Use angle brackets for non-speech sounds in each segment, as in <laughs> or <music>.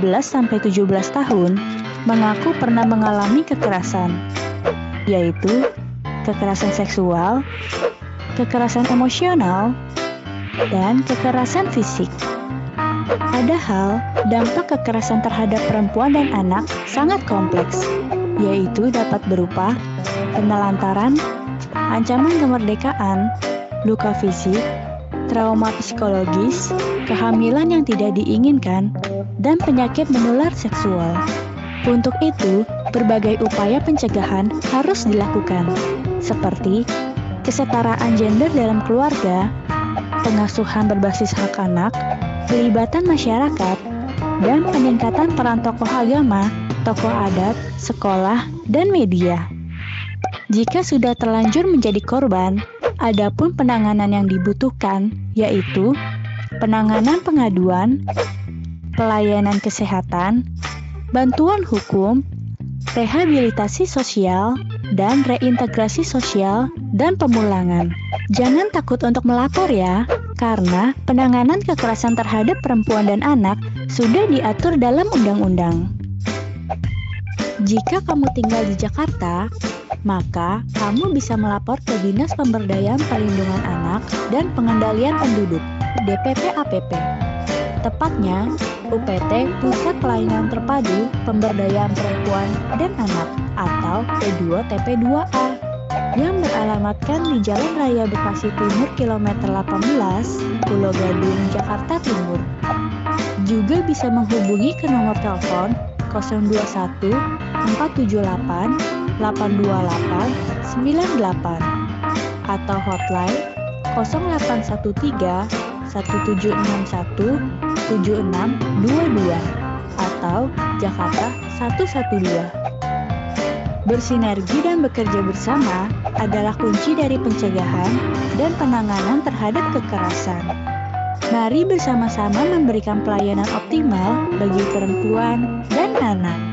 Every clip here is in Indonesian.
11-17 tahun mengaku pernah mengalami kekerasan, yaitu kekerasan seksual, kekerasan emosional, dan kekerasan fisik. Padahal, dampak kekerasan terhadap perempuan dan anak sangat kompleks, yaitu dapat berupa penelantaran, ancaman kemerdekaan, luka fisik, trauma psikologis, kehamilan yang tidak diinginkan, dan penyakit menular seksual. Untuk itu, berbagai upaya pencegahan harus dilakukan, seperti kesetaraan gender dalam keluarga, pengasuhan berbasis hak anak, pelibatan masyarakat, dan peningkatan peran tokoh agama, tokoh adat, sekolah, dan media. Jika sudah terlanjur menjadi korban, Adapun penanganan yang dibutuhkan yaitu penanganan pengaduan, pelayanan kesehatan, bantuan hukum, rehabilitasi sosial, dan reintegrasi sosial dan pemulangan. Jangan takut untuk melapor ya, karena penanganan kekerasan terhadap perempuan dan anak sudah diatur dalam undang-undang. Jika kamu tinggal di Jakarta, maka kamu bisa melapor ke Dinas Pemberdayaan Perlindungan Anak dan Pengendalian Penduduk (DPP APP). Tepatnya, UPT Pusat Pelayanan Terpadu Pemberdayaan Perempuan dan Anak atau P2 TP2A yang beralamatkan di Jalan Raya Bekasi Timur kilometer 18, Pulau Gadung, Jakarta Timur. Juga bisa menghubungi ke nomor telepon 021 478 828 98 atau hotline 0813 1761 7622 atau Jakarta 112. Bersinergi dan bekerja bersama adalah kunci dari pencegahan dan penanganan terhadap kekerasan. Mari bersama-sama memberikan pelayanan optimal bagi perempuan dan anak.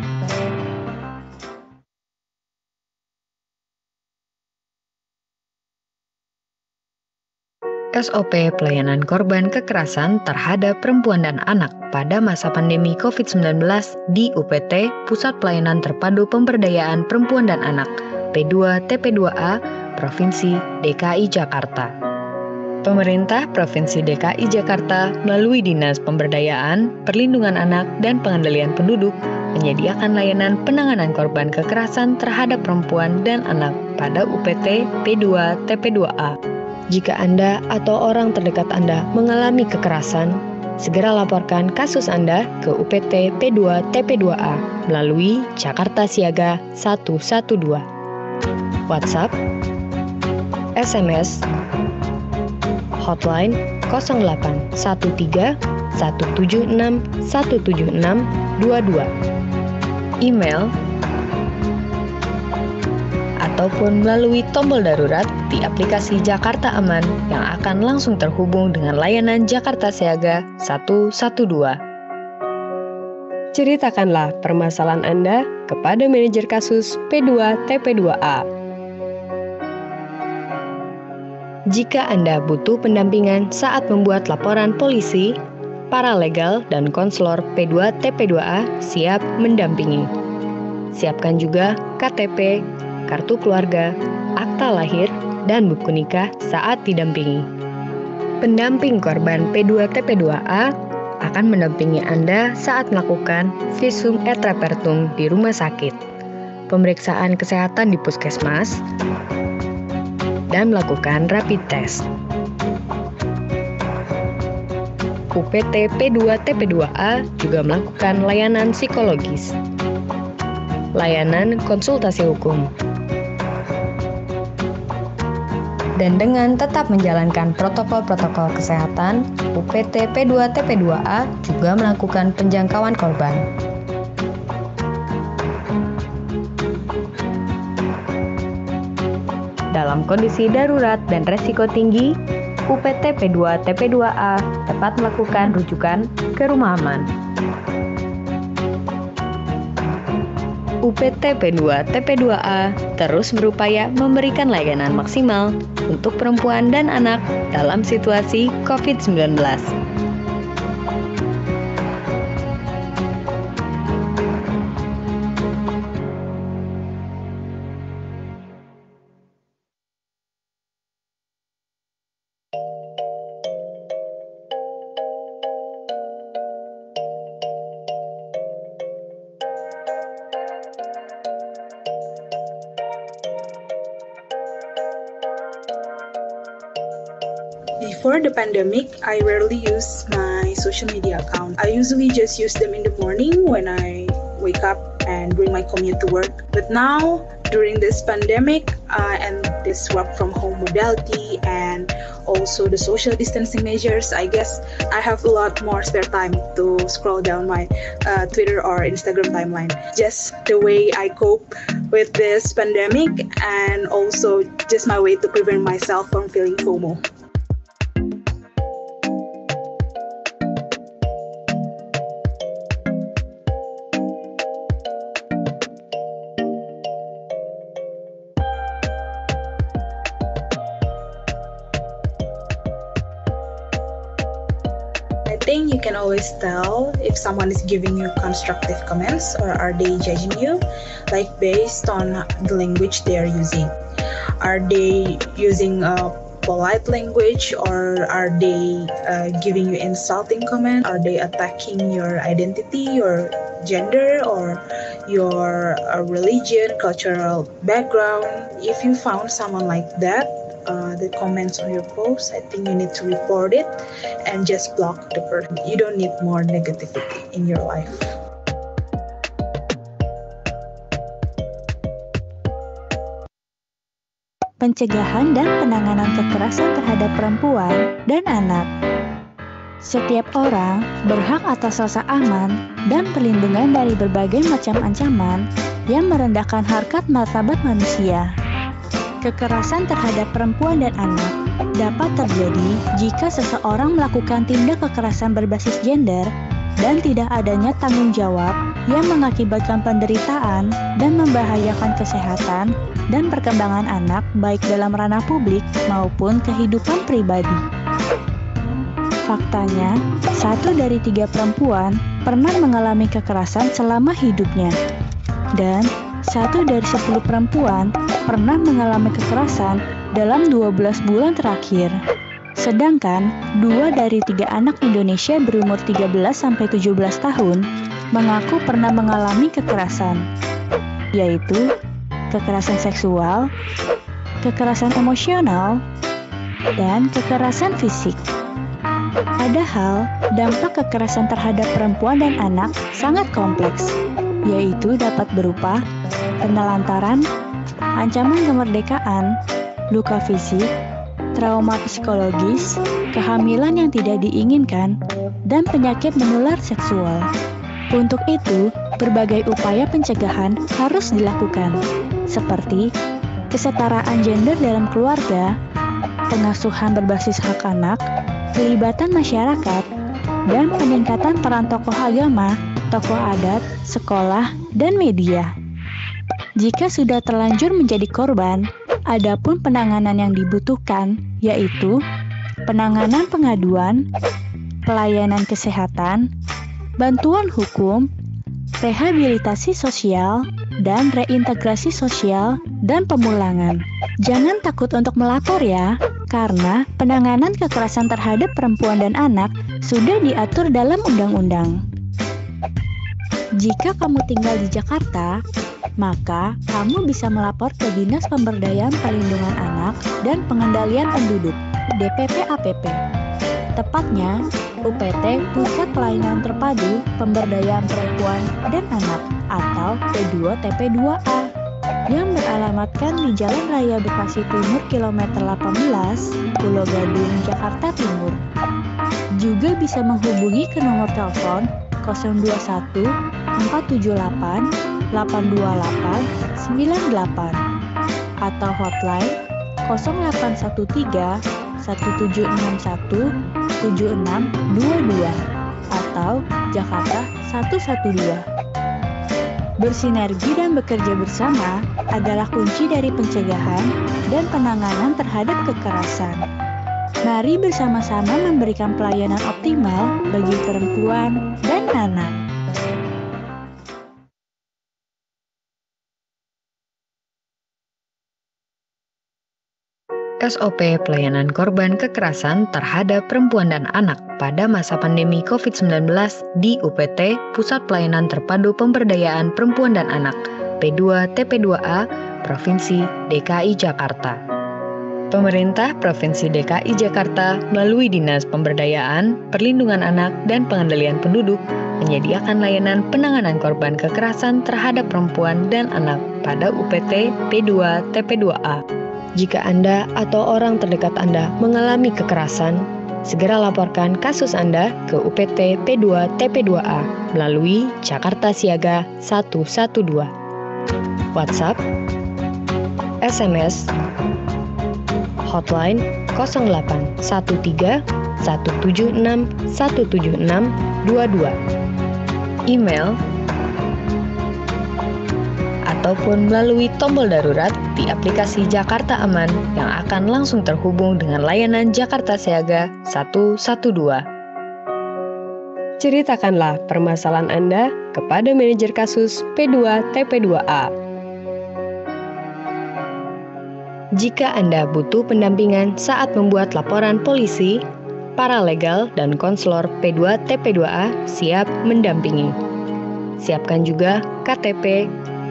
SOP pelayanan korban kekerasan terhadap perempuan dan anak pada masa pandemi COVID-19 di UPT Pusat Pelayanan Terpadu Pemberdayaan Perempuan dan Anak P2 TP2A Provinsi DKI Jakarta. Pemerintah Provinsi DKI Jakarta melalui Dinas Pemberdayaan, Perlindungan Anak, dan Pengendalian Penduduk menyediakan layanan penanganan korban kekerasan terhadap perempuan dan anak pada UPT P2 TP2A jika Anda atau orang terdekat Anda mengalami kekerasan, segera laporkan kasus Anda ke UPT P2 TP2A melalui Jakarta Siaga 112. WhatsApp, SMS, hotline 081317617622, 176 176 22. Email ataupun melalui tombol darurat di aplikasi Jakarta Aman yang akan langsung terhubung dengan layanan Jakarta Siaga 112. Ceritakanlah permasalahan Anda kepada manajer kasus P2 TP2A. Jika Anda butuh pendampingan saat membuat laporan polisi, para legal dan konselor P2 TP2A siap mendampingi. Siapkan juga KTP, kartu keluarga, akta lahir, dan buku nikah saat didampingi. Pendamping korban P2TP2A akan mendampingi Anda saat melakukan visum et repertum di rumah sakit, pemeriksaan kesehatan di puskesmas, dan melakukan rapid test. UPT P2TP2A juga melakukan layanan psikologis, layanan konsultasi hukum, dan dengan tetap menjalankan protokol-protokol kesehatan, UPT P2 TP2A juga melakukan penjangkauan korban. Dalam kondisi darurat dan resiko tinggi, UPT P2 TP2A dapat melakukan rujukan ke rumah aman. UPTP2 TP2A terus berupaya memberikan layanan maksimal untuk perempuan dan anak dalam situasi COVID-19. pandemic, I rarely use my social media account. I usually just use them in the morning when I wake up and during my commute to work. But now, during this pandemic uh, and this work from home modality and also the social distancing measures, I guess I have a lot more spare time to scroll down my uh, Twitter or Instagram timeline. Just the way I cope with this pandemic and also just my way to prevent myself from feeling FOMO. always tell if someone is giving you constructive comments or are they judging you, like based on the language they are using. Are they using a polite language or are they uh, giving you insulting comments? Are they attacking your identity, your gender, or your uh, religion, cultural background? If you found someone like that, Uh, the comments on your post, I think you need to report it and just block the person. You don't need more negativity in your life. Pencegahan dan penanganan kekerasan terhadap perempuan dan anak. Setiap orang berhak atas rasa aman dan perlindungan dari berbagai macam ancaman yang merendahkan harkat martabat manusia. Kekerasan terhadap perempuan dan anak dapat terjadi jika seseorang melakukan tindak kekerasan berbasis gender dan tidak adanya tanggung jawab yang mengakibatkan penderitaan dan membahayakan kesehatan dan perkembangan anak baik dalam ranah publik maupun kehidupan pribadi. Faktanya, satu dari tiga perempuan pernah mengalami kekerasan selama hidupnya. Dan satu dari 10 perempuan pernah mengalami kekerasan dalam 12 bulan terakhir. Sedangkan, dua dari tiga anak Indonesia berumur 13-17 tahun mengaku pernah mengalami kekerasan, yaitu kekerasan seksual, kekerasan emosional, dan kekerasan fisik. Padahal, dampak kekerasan terhadap perempuan dan anak sangat kompleks, yaitu dapat berupa penelantaran, ancaman kemerdekaan, luka fisik, trauma psikologis, kehamilan yang tidak diinginkan, dan penyakit menular seksual. Untuk itu, berbagai upaya pencegahan harus dilakukan, seperti kesetaraan gender dalam keluarga, pengasuhan berbasis hak anak, pelibatan masyarakat, dan peningkatan peran tokoh agama tokoh adat, sekolah, dan media. Jika sudah terlanjur menjadi korban, ada pun penanganan yang dibutuhkan yaitu penanganan pengaduan, pelayanan kesehatan, bantuan hukum, rehabilitasi sosial, dan reintegrasi sosial dan pemulangan. Jangan takut untuk melapor ya, karena penanganan kekerasan terhadap perempuan dan anak sudah diatur dalam undang-undang. Jika kamu tinggal di Jakarta, maka kamu bisa melapor ke Dinas Pemberdayaan Perlindungan Anak dan Pengendalian Penduduk (DPPAPP). Tepatnya, UPT Pusat Pelayanan Terpadu Pemberdayaan Perempuan dan Anak atau P2TP2A yang beralamatkan di Jalan Raya Bekasi Timur kilometer 18, Pulau Gadung, Jakarta Timur. Juga bisa menghubungi ke nomor telepon 021 478 828 98 atau hotline 0813 1761 7622 atau Jakarta 112. Bersinergi dan bekerja bersama adalah kunci dari pencegahan dan penanganan terhadap kekerasan. Mari bersama-sama memberikan pelayanan optimal bagi perempuan dan anak. SOP Pelayanan Korban Kekerasan Terhadap Perempuan dan Anak pada masa pandemi COVID-19 di UPT Pusat Pelayanan Terpadu Pemberdayaan Perempuan dan Anak P2 TP2A Provinsi DKI Jakarta. Pemerintah Provinsi DKI Jakarta melalui Dinas Pemberdayaan, Perlindungan Anak, dan Pengendalian Penduduk menyediakan layanan penanganan korban kekerasan terhadap perempuan dan anak pada UPT P2 TP2A. Jika Anda atau orang terdekat Anda mengalami kekerasan, segera laporkan kasus Anda ke UPT P2 TP2A melalui Jakarta Siaga 112. WhatsApp, SMS, hotline 08 176 176 22. Email ataupun melalui tombol darurat di aplikasi Jakarta Aman yang akan langsung terhubung dengan layanan Jakarta Siaga 112. Ceritakanlah permasalahan Anda kepada manajer kasus P2 TP2A jika Anda butuh pendampingan saat membuat laporan polisi, para legal dan konselor P2 TP2A siap mendampingi. Siapkan juga KTP,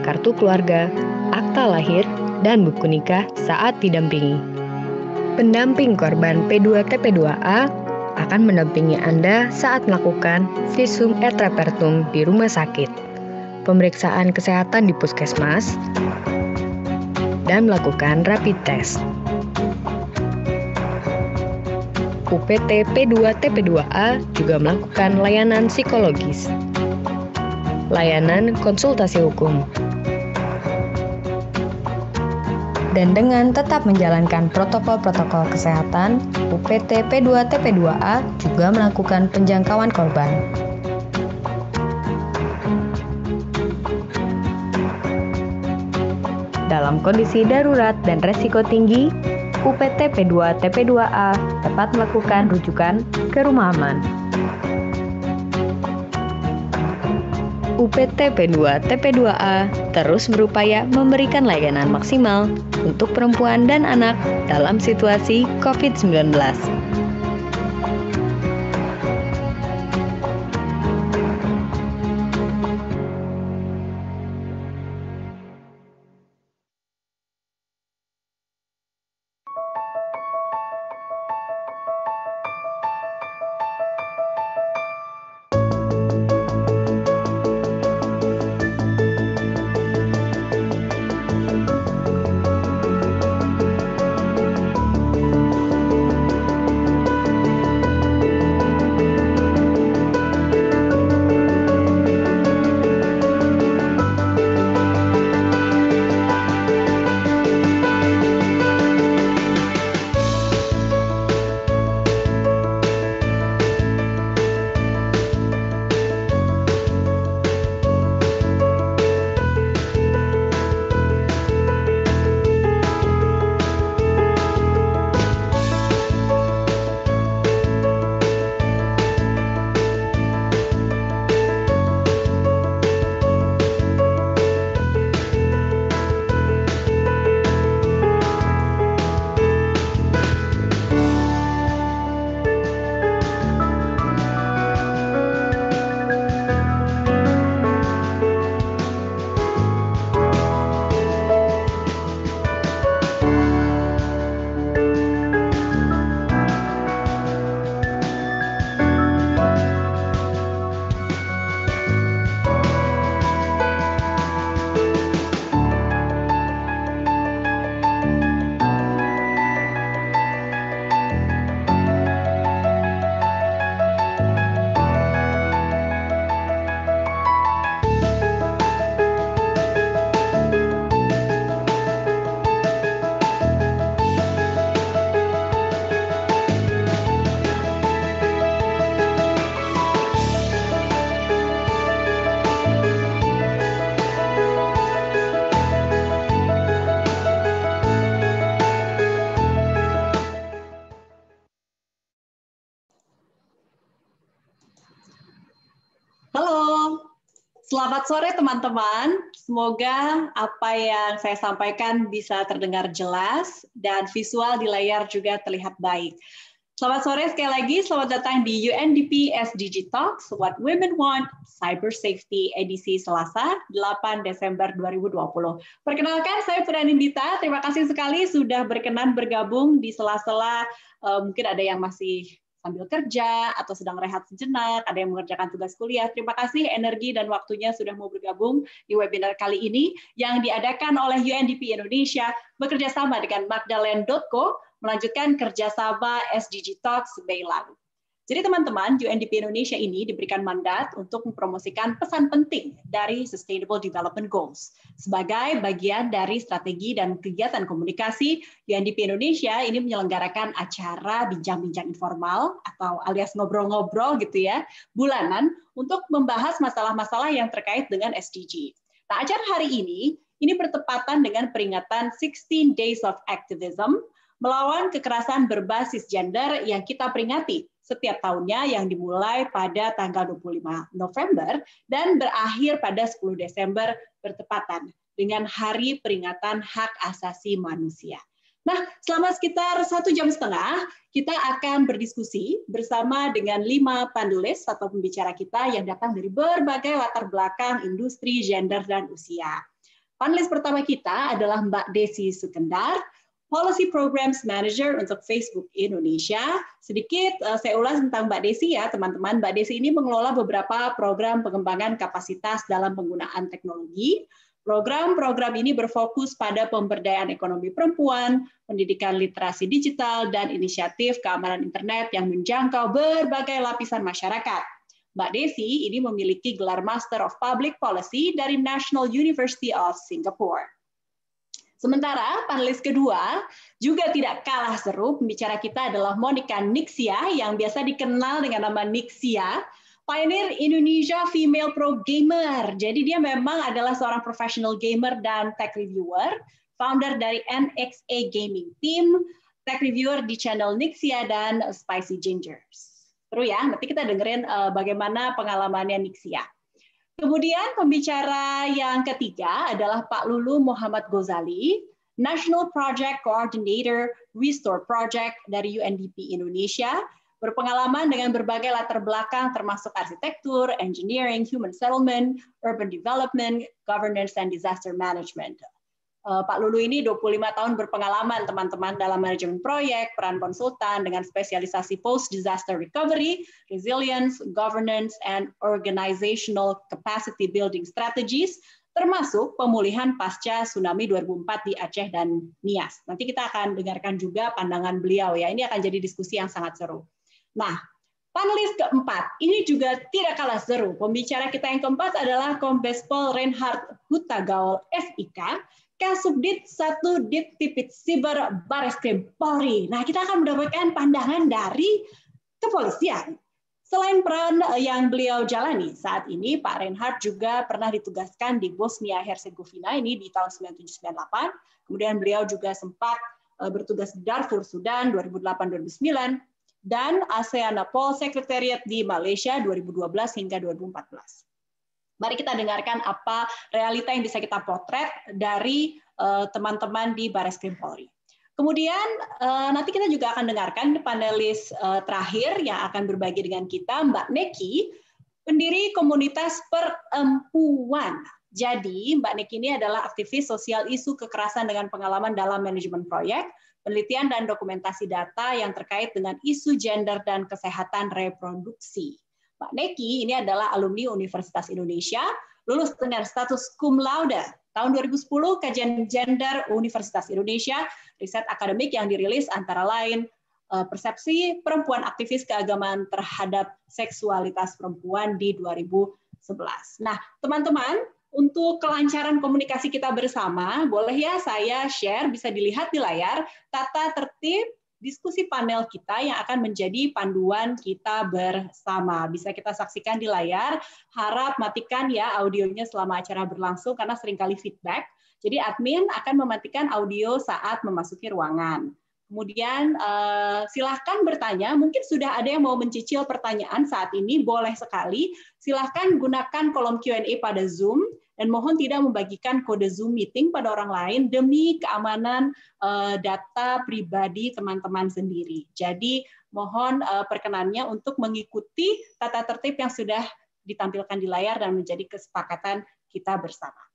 kartu keluarga, akta lahir, dan buku nikah saat didampingi. Pendamping korban P2 TP2A akan mendampingi Anda saat melakukan visum et repertum di rumah sakit, pemeriksaan kesehatan di puskesmas, dan melakukan rapid test. UPT P2 TP2A juga melakukan layanan psikologis, layanan konsultasi hukum, dan dengan tetap menjalankan protokol-protokol kesehatan, UPT P2 TP2A juga melakukan penjangkauan korban. dalam kondisi darurat dan resiko tinggi, UPT P2 TP2A dapat melakukan rujukan ke rumah aman. UPT P2 TP2A terus berupaya memberikan layanan maksimal untuk perempuan dan anak dalam situasi COVID-19 sore teman-teman. Semoga apa yang saya sampaikan bisa terdengar jelas dan visual di layar juga terlihat baik. Selamat sore sekali lagi, selamat datang di UNDP SDG Talks, What Women Want, Cyber Safety, edisi Selasa, 8 Desember 2020. Perkenalkan, saya Puranin Dita, terima kasih sekali sudah berkenan bergabung di sela-sela, eh, mungkin ada yang masih sambil kerja atau sedang rehat sejenak, ada yang mengerjakan tugas kuliah. Terima kasih energi dan waktunya sudah mau bergabung di webinar kali ini yang diadakan oleh UNDP Indonesia bekerja sama dengan Magdalene.co melanjutkan kerjasama SDG Talks Bay lalu. Jadi teman-teman, UNDP Indonesia ini diberikan mandat untuk mempromosikan pesan penting dari Sustainable Development Goals sebagai bagian dari strategi dan kegiatan komunikasi UNDP Indonesia ini menyelenggarakan acara bincang-bincang informal atau alias ngobrol-ngobrol gitu ya, bulanan untuk membahas masalah-masalah yang terkait dengan SDG. Nah, acara hari ini ini bertepatan dengan peringatan 16 Days of Activism melawan kekerasan berbasis gender yang kita peringati setiap tahunnya yang dimulai pada tanggal 25 November dan berakhir pada 10 Desember bertepatan dengan Hari Peringatan Hak Asasi Manusia. Nah, selama sekitar satu jam setengah, kita akan berdiskusi bersama dengan lima panelis atau pembicara kita yang datang dari berbagai latar belakang industri, gender, dan usia. Panelis pertama kita adalah Mbak Desi Sukendar, Policy Programs Manager untuk Facebook Indonesia. Sedikit eh, saya ulas tentang Mbak Desi ya, teman-teman. Mbak Desi ini mengelola beberapa program pengembangan kapasitas dalam penggunaan teknologi. Program-program ini berfokus pada pemberdayaan ekonomi perempuan, pendidikan literasi digital, dan inisiatif keamanan internet yang menjangkau berbagai lapisan masyarakat. Mbak Desi ini memiliki gelar Master of Public Policy dari National University of Singapore. Sementara panelis kedua juga tidak kalah seru. Pembicara kita adalah Monica Nixia yang biasa dikenal dengan nama Nixia, pioneer Indonesia female pro gamer. Jadi dia memang adalah seorang professional gamer dan tech reviewer, founder dari NXA Gaming Team, tech reviewer di channel Nixia dan Spicy Gingers. Terus ya, nanti kita dengerin eh, bagaimana pengalamannya Nixia. Kemudian pembicara yang ketiga adalah Pak Lulu Muhammad Gozali, National Project Coordinator Restore Project dari UNDP Indonesia, berpengalaman dengan berbagai latar belakang termasuk arsitektur, engineering, human settlement, urban development, governance, and disaster management. Eh, Pak Lulu ini 25 tahun berpengalaman teman-teman dalam manajemen proyek, peran konsultan dengan spesialisasi post disaster recovery, resilience, governance and organizational capacity building strategies termasuk pemulihan pasca tsunami 2004 di Aceh dan Nias. Nanti kita akan dengarkan juga pandangan beliau ya. Ini akan jadi diskusi yang sangat seru. Nah, panelis keempat ini juga tidak kalah seru. Pembicara kita yang keempat adalah Kombes Pol Reinhard Hutagaul, FIK Kasubdit 1 Ditipit Siber Bareskrim Polri. Nah, kita akan mendapatkan pandangan dari kepolisian. Selain peran eh, yang beliau jalani saat ini, Pak Reinhardt juga pernah ditugaskan di Bosnia Herzegovina ini di tahun 1998. Kemudian beliau juga sempat eh, bertugas di Darfur, Sudan 2008-2009 dan ASEAN Pol Secretariat di Malaysia 2012 hingga 2014. Mari kita dengarkan apa realita yang bisa kita potret dari eh, teman-teman di Baris Krim Polri. Kemudian eh, nanti kita juga akan dengarkan panelis eh, terakhir yang akan berbagi dengan kita Mbak Neki, pendiri komunitas perempuan. Jadi Mbak Neki ini adalah aktivis sosial isu kekerasan dengan pengalaman dalam manajemen proyek, penelitian dan dokumentasi data yang terkait dengan isu gender dan kesehatan reproduksi. Pak Neki ini adalah alumni Universitas Indonesia, lulus dengan status cum laude tahun 2010 kajian gender Universitas Indonesia, riset akademik yang dirilis antara lain eh, persepsi perempuan aktivis keagamaan terhadap seksualitas perempuan di 2011. Nah, teman-teman, untuk kelancaran komunikasi kita bersama, boleh ya saya share, bisa dilihat di layar, tata tertib diskusi panel kita yang akan menjadi panduan kita bersama. Bisa kita saksikan di layar. Harap matikan ya audionya selama acara berlangsung karena seringkali feedback. Jadi admin akan mematikan audio saat memasuki ruangan. Kemudian uh, silahkan bertanya, mungkin sudah ada yang mau mencicil pertanyaan saat ini, boleh sekali. Silahkan gunakan kolom Q&A pada Zoom, dan mohon tidak membagikan kode Zoom meeting pada orang lain demi keamanan eh, data pribadi teman-teman sendiri. Jadi mohon eh, perkenannya untuk mengikuti tata tertib yang sudah ditampilkan di layar dan menjadi kesepakatan kita bersama.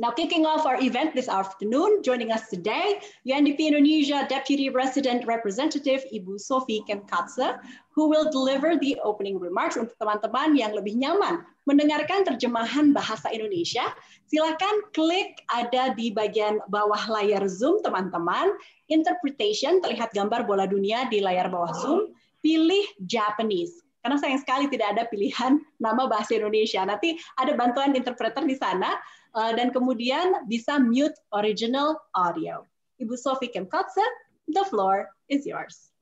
Now, kicking off our event this afternoon, joining us today, UNDP Indonesia Deputy Resident Representative Ibu Sofi Kemkatse, who will deliver the opening remarks untuk teman-teman yang lebih nyaman mendengarkan terjemahan bahasa Indonesia. Silakan klik ada di bagian bawah layar Zoom, teman-teman. Interpretation, terlihat gambar bola dunia di layar bawah Zoom. Pilih Japanese karena sayang sekali tidak ada pilihan nama bahasa Indonesia. Nanti ada bantuan interpreter di sana. Uh, dan kemudian bisa mute original audio. Ibu Sofi Kemkatse, the floor is yours.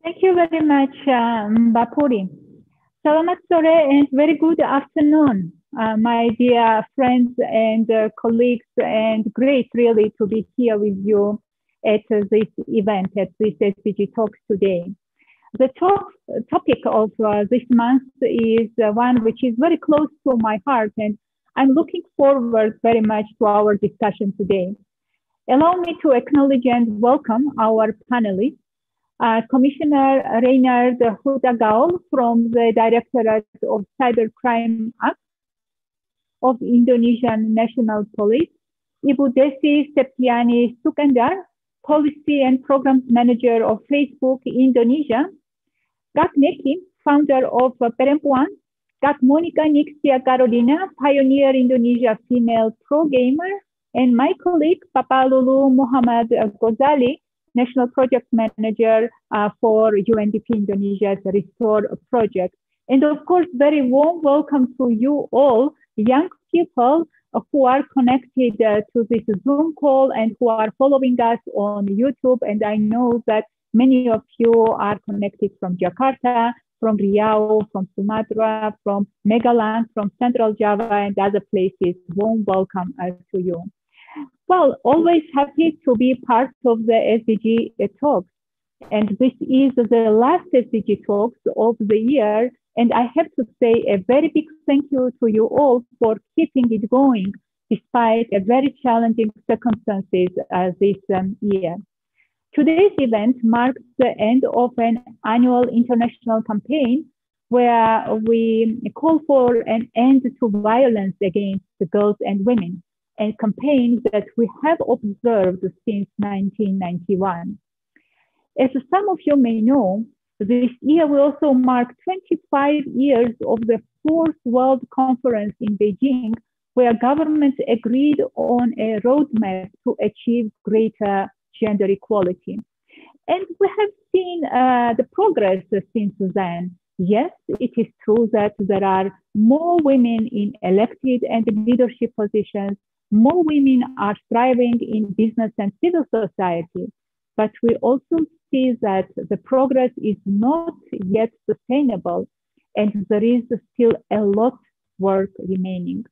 Thank you very much, uh, Mbak Puri. Selamat sore and very good afternoon, uh, my dear friends and uh, colleagues, and great really to be here with you at uh, this event, at this SPG Talks today. The top topic of uh, this month is uh, one which is very close to my heart, and I'm looking forward very much to our discussion today. Allow me to acknowledge and welcome our panelists. Uh, Commissioner Reynard Hudagal from the Directorate of Cybercrime Act of Indonesian National Police, Ibu Desi Septiani Sukandar, Policy and Programs Manager of Facebook Indonesia, got Nekin, founder of uh, Perempuan, Kat Monica Nixia Carolina, pioneer Indonesia female pro gamer, and my colleague Papalulu Muhammad Ghazali, National Project Manager uh, for UNDP Indonesia's Restore project. And of course, very warm welcome to you all, young people who are connected uh, to this Zoom call and who are following us on YouTube. And I know that Many of you are connected from Jakarta, from Riau, from Sumatra, from Megaland, from Central Java, and other places. Warm welcome uh, to you. Well, always happy to be part of the SDG uh, talks. And this is the last SDG talks of the year. And I have to say a very big thank you to you all for keeping it going despite a very challenging circumstances uh, this um, year. Today's event marks the end of an annual international campaign where we call for an end to violence against girls and women, a campaign that we have observed since 1991. As some of you may know, this year we also mark 25 years of the fourth World Conference in Beijing, where governments agreed on a roadmap to achieve greater gender equality. And we have seen uh, the progress since then. Yes, it is true that there are more women in elected and leadership positions, more women are thriving in business and civil society. But we also see that the progress is not yet sustainable, and there is still a lot work remaining.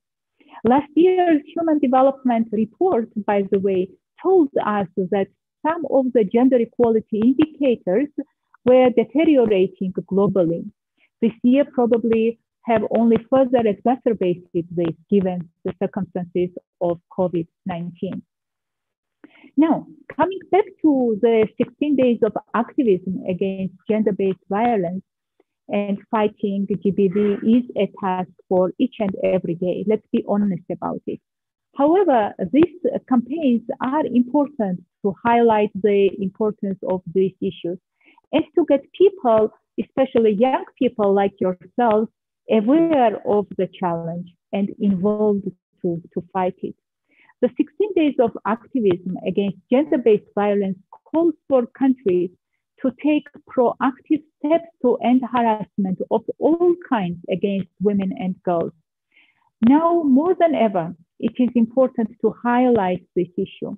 Last year's Human Development Report, by the way, told us that some of the gender equality indicators were deteriorating globally. This year probably have only further exacerbated this given the circumstances of COVID-19. Now, coming back to the 16 days of activism against gender-based violence and fighting GBV is a task for each and every day. Let's be honest about it. However, these campaigns are important to highlight the importance of these issues and to get people, especially young people like yourselves, aware of the challenge and involved to, to fight it. The 16 days of activism against gender based violence calls for countries to take proactive steps to end harassment of all kinds against women and girls. Now, more than ever, it is important to highlight this issue,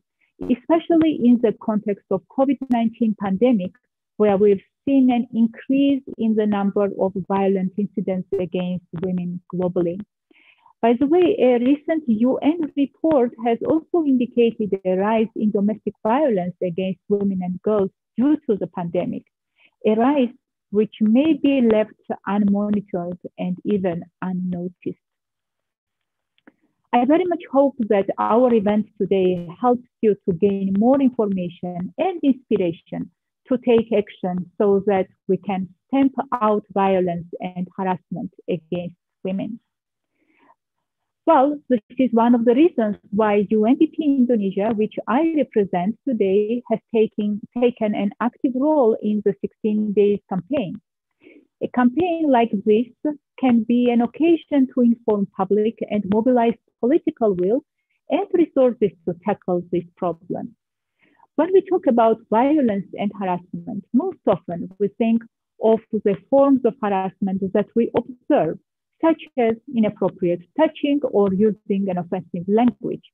especially in the context of COVID-19 pandemic, where we've seen an increase in the number of violent incidents against women globally. By the way, a recent UN report has also indicated a rise in domestic violence against women and girls due to the pandemic, a rise which may be left unmonitored and even unnoticed. I very much hope that our event today helps you to gain more information and inspiration to take action so that we can stamp out violence and harassment against women. Well, this is one of the reasons why UNDP Indonesia, which I represent today, has taken, taken an active role in the 16 days campaign. A campaign like this can be an occasion to inform public and mobilize political will and resources to tackle this problem. When we talk about violence and harassment, most often we think of the forms of harassment that we observe, such as inappropriate touching or using an offensive language.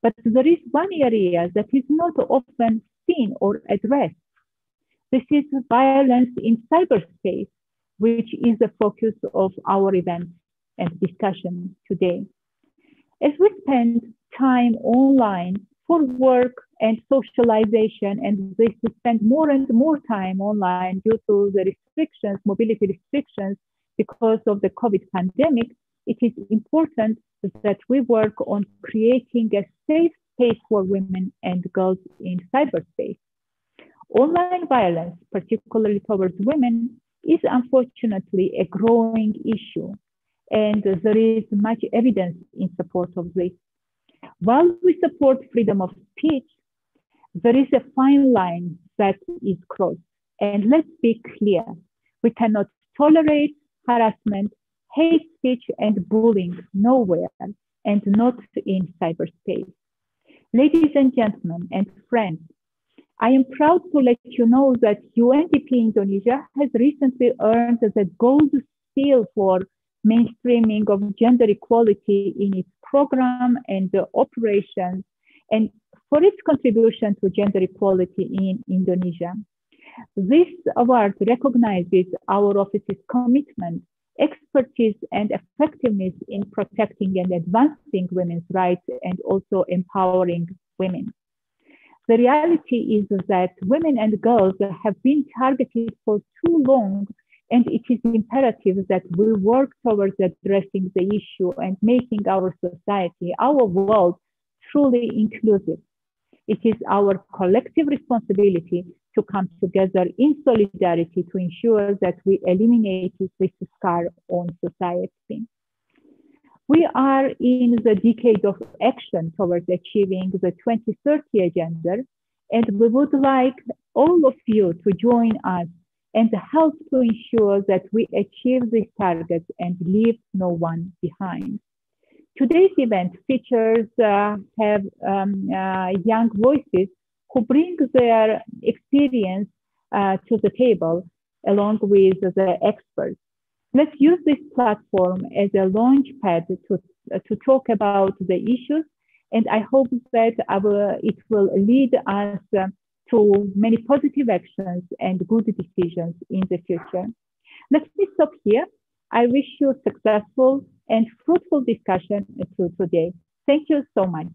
But there is one area that is not often seen or addressed. This is violence in cyberspace which is the focus of our event and discussion today. As we spend time online for work and socialization, and we spend more and more time online due to the restrictions, mobility restrictions, because of the COVID pandemic, it is important that we work on creating a safe space for women and girls in cyberspace. Online violence, particularly towards women, is unfortunately a growing issue, and there is much evidence in support of this. While we support freedom of speech, there is a fine line that is crossed. And let's be clear we cannot tolerate harassment, hate speech, and bullying nowhere, and not in cyberspace. Ladies and gentlemen, and friends, I am proud to let you know that UNDP Indonesia has recently earned the gold seal for mainstreaming of gender equality in its program and operations and for its contribution to gender equality in Indonesia. This award recognizes our office's commitment, expertise, and effectiveness in protecting and advancing women's rights and also empowering women. The reality is that women and girls have been targeted for too long, and it is imperative that we work towards addressing the issue and making our society, our world, truly inclusive. It is our collective responsibility to come together in solidarity to ensure that we eliminate this scar on society. We are in the decade of action towards achieving the 2030 agenda, and we would like all of you to join us and help to ensure that we achieve these targets and leave no one behind. Today's event features uh, have um, uh, young voices who bring their experience uh, to the table along with the experts. Let's use this platform as a launch pad to, uh, to talk about the issues. And I hope that our, it will lead us uh, to many positive actions and good decisions in the future. Let me stop here. I wish you successful and fruitful discussion today. Thank you so much.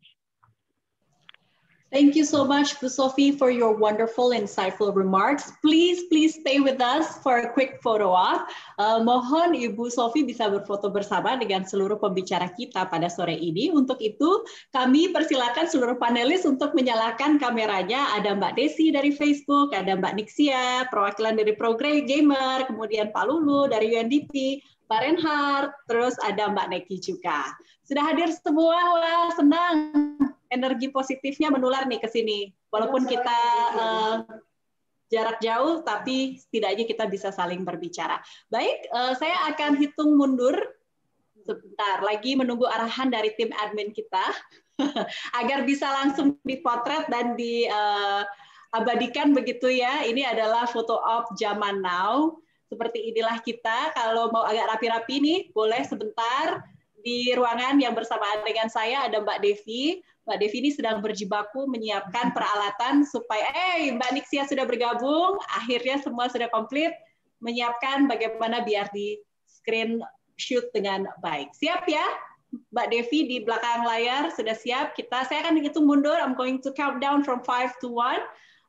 Thank you so much, Bu Sophie, for your wonderful, insightful remarks. Please, please stay with us for a quick photo op. Uh, mohon Ibu Sophie bisa berfoto bersama dengan seluruh pembicara kita pada sore ini. Untuk itu, kami persilakan seluruh panelis untuk menyalakan kameranya. Ada Mbak Desi dari Facebook, ada Mbak Nixia, perwakilan dari Progre Gamer, kemudian Pak Lulu dari UNDP, Pak Renhard, terus ada Mbak Neki juga. Sudah hadir semua, wah senang energi positifnya menular nih ke sini. Walaupun iya, kita uh, jarak jauh, tapi setidaknya kita bisa saling berbicara. Baik, uh, saya akan hitung mundur sebentar lagi menunggu arahan dari tim admin kita <laughs> agar bisa langsung dipotret dan di uh, abadikan begitu ya. Ini adalah foto op zaman now. Seperti inilah kita. Kalau mau agak rapi-rapi nih, boleh sebentar di ruangan yang bersamaan dengan saya ada Mbak Devi. Mbak Devini sedang berjibaku menyiapkan peralatan supaya, eh hey, Mbak Nixia sudah bergabung, akhirnya semua sudah komplit, menyiapkan bagaimana biar di screen shoot dengan baik. Siap ya? Mbak Devi di belakang layar sudah siap. Kita saya akan menghitung mundur. I'm going to count down from five to one.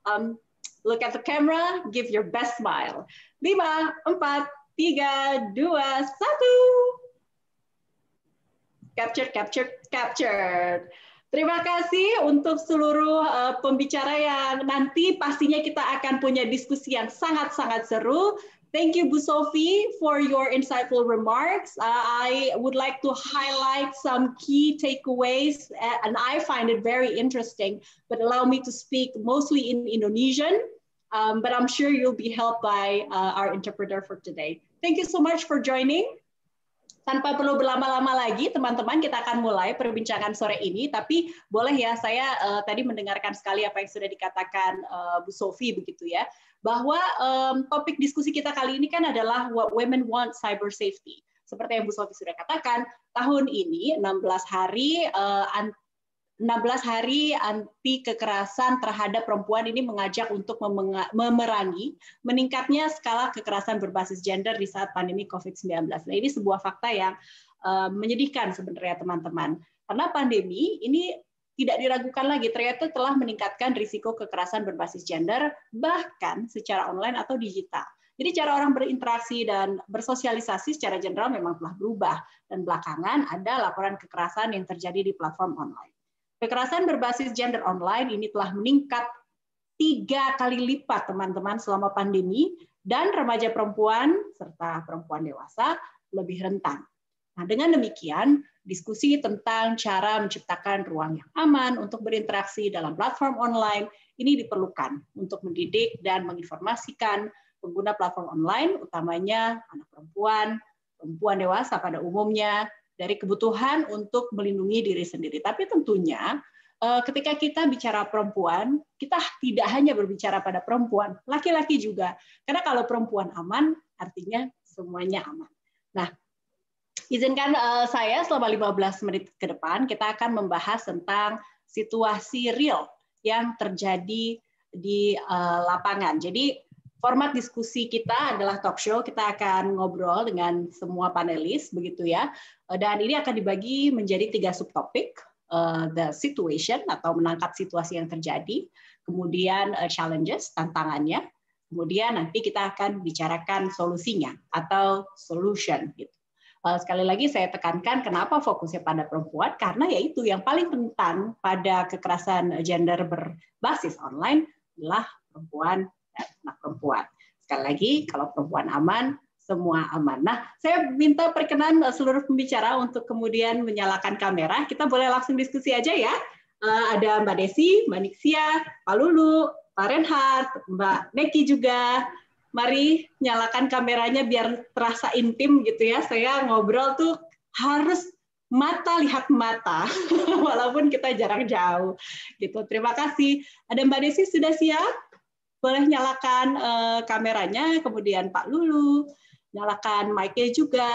Um, look at the camera, give your best smile. Lima, empat, tiga, dua, satu. Captured, captured, captured. Terima kasih untuk seluruh uh, eh, pembicara yang nanti pastinya kita akan punya diskusi yang sangat-sangat seru. Thank you, Bu Sophie, for your insightful remarks. Uh, I would like to highlight some key takeaways, eh, and I find it very interesting, but allow me to speak mostly in Indonesian, um, but I'm sure you'll be helped by uh, our interpreter for today. Thank you so much for joining. tanpa perlu berlama-lama lagi, teman-teman, kita akan mulai perbincangan sore ini. Tapi boleh ya, saya uh, tadi mendengarkan sekali apa yang sudah dikatakan uh, Bu Sofi begitu ya, bahwa um, topik diskusi kita kali ini kan adalah what women want cyber safety. Seperti yang Bu Sofi sudah katakan, tahun ini 16 hari uh, 16 hari anti kekerasan terhadap perempuan ini mengajak untuk memerangi meningkatnya skala kekerasan berbasis gender di saat pandemi COVID-19. Nah, ini sebuah fakta yang eh, menyedihkan sebenarnya teman-teman. Karena pandemi ini tidak diragukan lagi ternyata telah meningkatkan risiko kekerasan berbasis gender bahkan secara online atau digital. Jadi cara orang berinteraksi dan bersosialisasi secara general memang telah berubah dan belakangan ada laporan kekerasan yang terjadi di platform online. Kekerasan berbasis gender online ini telah meningkat tiga kali lipat teman-teman selama pandemi dan remaja perempuan serta perempuan dewasa lebih rentan. Nah, dengan demikian, diskusi tentang cara menciptakan ruang yang aman untuk berinteraksi dalam platform online ini diperlukan untuk mendidik dan menginformasikan pengguna platform online, utamanya anak perempuan, perempuan dewasa pada umumnya, dari kebutuhan untuk melindungi diri sendiri. Tapi tentunya eh, ketika kita bicara perempuan, kita tidak hanya berbicara pada perempuan, laki-laki juga. Karena kalau perempuan aman, artinya semuanya aman. Nah, izinkan eh, saya selama 15 menit ke depan kita akan membahas tentang situasi real yang terjadi di eh, lapangan. Jadi format diskusi kita adalah talk show. Kita akan ngobrol dengan semua panelis begitu ya. Eh, dan ini akan dibagi menjadi tiga subtopik, eh, the situation atau menangkap situasi yang terjadi, kemudian eh, challenges, tantangannya, kemudian nanti kita akan bicarakan solusinya atau solution gitu. Sekali lagi saya tekankan kenapa fokusnya pada perempuan karena yaitu yang paling rentan pada kekerasan gender berbasis online adalah perempuan dan anak perempuan. Sekali lagi kalau perempuan aman, semua aman. Nah, saya minta perkenan eh, seluruh pembicara untuk kemudian menyalakan kamera. Kita boleh langsung diskusi aja ya. Eh, ada Mbak Desi, Mbak Niksia, Pak Lulu, Pak Renhard, Mbak Neki juga. Mari nyalakan kameranya biar terasa intim gitu ya. Saya ngobrol tuh harus mata lihat mata, <laughs> walaupun kita jarak jauh. Gitu. Terima kasih. Ada Mbak Desi sudah siap? Boleh nyalakan eh, kameranya, kemudian Pak Lulu, nyalakan mic-nya juga.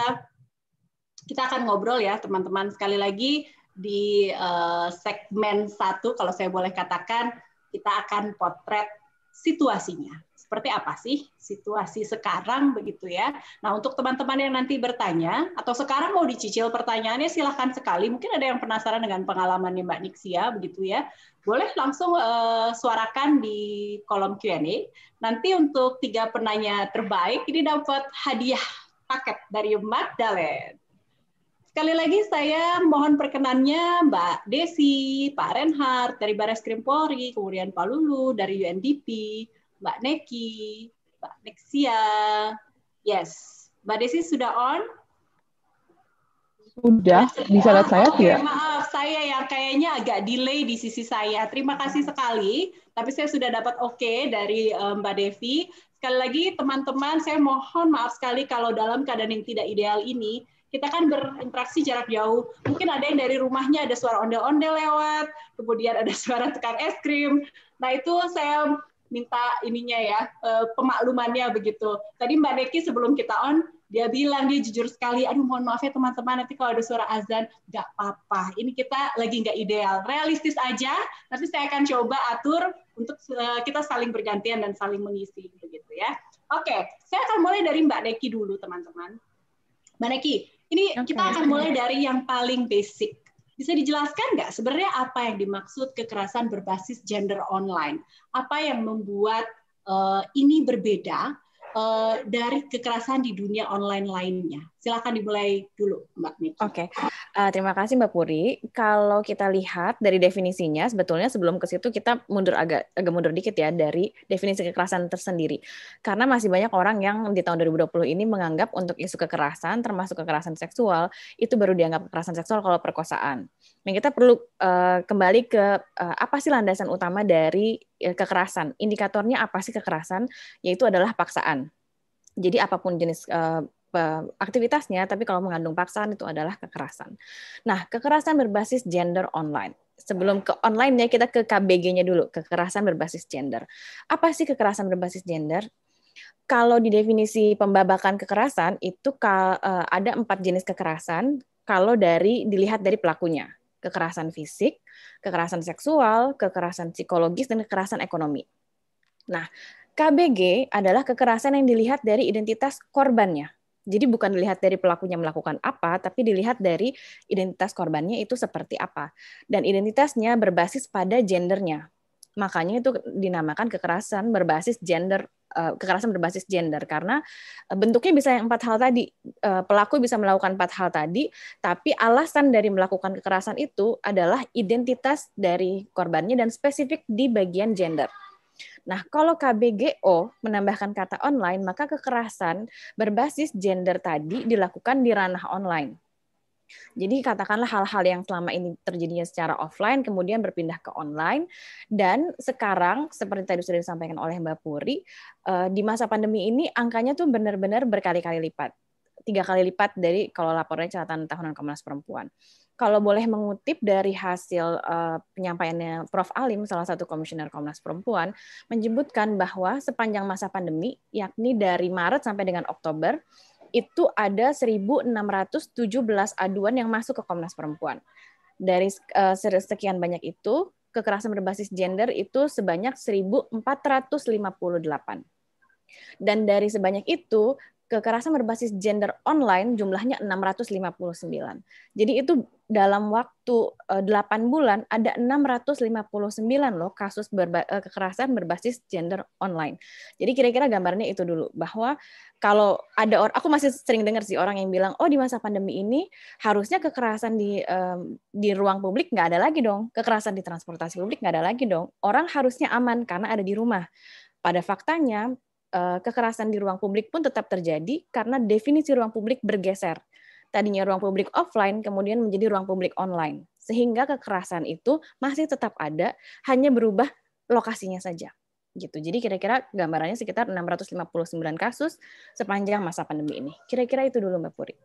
Kita akan ngobrol ya teman-teman. Sekali lagi di uh, segmen satu kalau saya boleh katakan kita akan potret situasinya seperti apa sih situasi sekarang begitu ya. Nah, untuk teman-teman yang nanti bertanya atau sekarang mau dicicil pertanyaannya silahkan sekali. Mungkin ada yang penasaran dengan pengalamannya Mbak Niksia begitu ya. Boleh langsung uh, suarakan di kolom Q&A. Nanti untuk tiga penanya terbaik ini dapat hadiah paket dari Magdalene. Sekali lagi saya mohon perkenannya Mbak Desi, Pak Renhard dari Baris Krim Polri, kemudian Pak Lulu dari UNDP, Mbak Neki, Mbak Nexia. Yes. Mbak Desi sudah on? Sudah, bisa lihat saya oh, tidak? maaf, saya yang kayaknya agak delay di sisi saya. Terima kasih sekali, tapi saya sudah dapat oke okay dari eh, Mbak Devi. Sekali lagi, teman-teman, saya mohon maaf sekali kalau dalam keadaan yang tidak ideal ini, kita kan berinteraksi jarak jauh. Mungkin ada yang dari rumahnya ada suara ondel-ondel lewat, kemudian ada <laughs> suara tekan es krim. Nah, itu saya minta ininya ya eh, pemaklumannya begitu. Tadi Mbak Neki sebelum kita on dia bilang dia jujur sekali, aduh mohon maaf ya teman-teman nanti kalau ada suara azan nggak apa-apa. Ini kita lagi nggak ideal, realistis aja. Nanti saya akan coba atur untuk eh, kita saling bergantian dan saling mengisi begitu ya. Oke, saya akan mulai dari Mbak Neki dulu teman-teman. Mbak Neki, ini okay. kita akan mulai dari yang paling basic bisa dijelaskan nggak sebenarnya apa yang dimaksud kekerasan berbasis gender online? Apa yang membuat uh, ini berbeda uh, dari kekerasan di dunia online lainnya? Silakan dimulai dulu, Mbak Niki. Oke, okay. uh, eh, terima kasih Mbak Puri. Kalau kita lihat dari definisinya, sebetulnya sebelum ke situ kita mundur agak agak mundur dikit ya dari definisi kekerasan tersendiri, karena masih banyak orang yang di tahun 2020 ini menganggap untuk isu kekerasan, termasuk kekerasan seksual, itu baru dianggap kekerasan seksual kalau perkosaan. Nah, kita perlu uh, kembali ke uh, apa sih landasan utama dari uh, kekerasan? Indikatornya apa sih kekerasan? Yaitu adalah paksaan. Jadi apapun jenis uh, aktivitasnya, tapi kalau mengandung paksaan itu adalah kekerasan. Nah, kekerasan berbasis gender online. Sebelum ke online-nya kita ke KBG-nya dulu, kekerasan berbasis gender. Apa sih kekerasan berbasis gender? Kalau di definisi pembabakan kekerasan itu eh, ada empat jenis kekerasan kalau dari dilihat dari pelakunya kekerasan fisik, kekerasan seksual, kekerasan psikologis, dan kekerasan ekonomi. Nah, KBG adalah kekerasan yang dilihat dari identitas korbannya. Jadi bukan dilihat dari pelakunya melakukan apa, tapi dilihat dari identitas korbannya itu seperti apa. Dan identitasnya berbasis pada gendernya. Makanya itu dinamakan kekerasan berbasis gender eh, kekerasan berbasis gender karena eh, bentuknya bisa yang empat hal tadi eh, pelaku bisa melakukan empat hal tadi tapi alasan dari melakukan kekerasan itu adalah identitas dari korbannya dan spesifik di bagian gender. Nah, kalau KBGO menambahkan kata online, maka kekerasan berbasis gender tadi dilakukan di ranah online. Jadi katakanlah hal-hal yang selama ini terjadinya secara offline kemudian berpindah ke online dan sekarang seperti tadi sudah disampaikan oleh Mbak Puri eh, di masa pandemi ini angkanya tuh benar-benar berkali-kali lipat tiga kali lipat dari kalau laporannya catatan tahunan Komnas Perempuan. Kalau boleh mengutip dari hasil uh, penyampaiannya Prof. Alim, salah satu komisioner Komnas Perempuan, menyebutkan bahwa sepanjang masa pandemi, yakni dari Maret sampai dengan Oktober, itu ada 1.617 aduan yang masuk ke Komnas Perempuan. Dari uh, sekian banyak itu, kekerasan berbasis gender itu sebanyak 1.458. Dan dari sebanyak itu, kekerasan berbasis gender online jumlahnya 659. Jadi itu dalam waktu 8 eh, bulan ada 659 loh kasus berba eh, kekerasan berbasis gender online. Jadi kira-kira gambarnya itu dulu bahwa kalau ada orang aku masih sering dengar sih orang yang bilang oh di masa pandemi ini harusnya kekerasan di um, di ruang publik nggak ada lagi dong, kekerasan di transportasi publik nggak ada lagi dong. Orang harusnya aman karena ada di rumah. Pada faktanya Eh, kekerasan di ruang publik pun tetap terjadi karena definisi ruang publik bergeser. Tadinya ruang publik offline kemudian menjadi ruang publik online. Sehingga kekerasan itu masih tetap ada, hanya berubah lokasinya saja. Gitu. Jadi kira-kira gambarannya sekitar 659 kasus sepanjang masa pandemi ini. Kira-kira itu dulu Mbak Puri.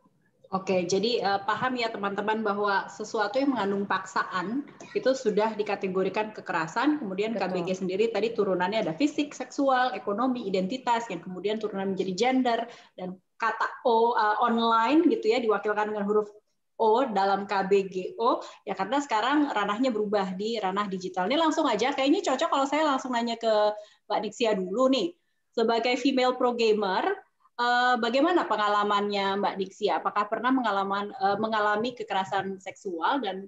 Oke, jadi uh, paham ya teman-teman bahwa sesuatu yang mengandung paksaan itu sudah dikategorikan kekerasan. Kemudian Betul. KBG sendiri tadi turunannya ada fisik, seksual, ekonomi, identitas yang kemudian turunan menjadi gender dan kata O uh, online gitu ya diwakilkan dengan huruf O dalam KBGO ya karena sekarang ranahnya berubah di ranah digital. Ini langsung aja kayaknya cocok kalau saya langsung nanya ke Mbak Nixia dulu nih. Sebagai female pro gamer, Eh, bagaimana pengalamannya Mbak Diksi? Apakah pernah mengalami, eh, mengalami kekerasan seksual dan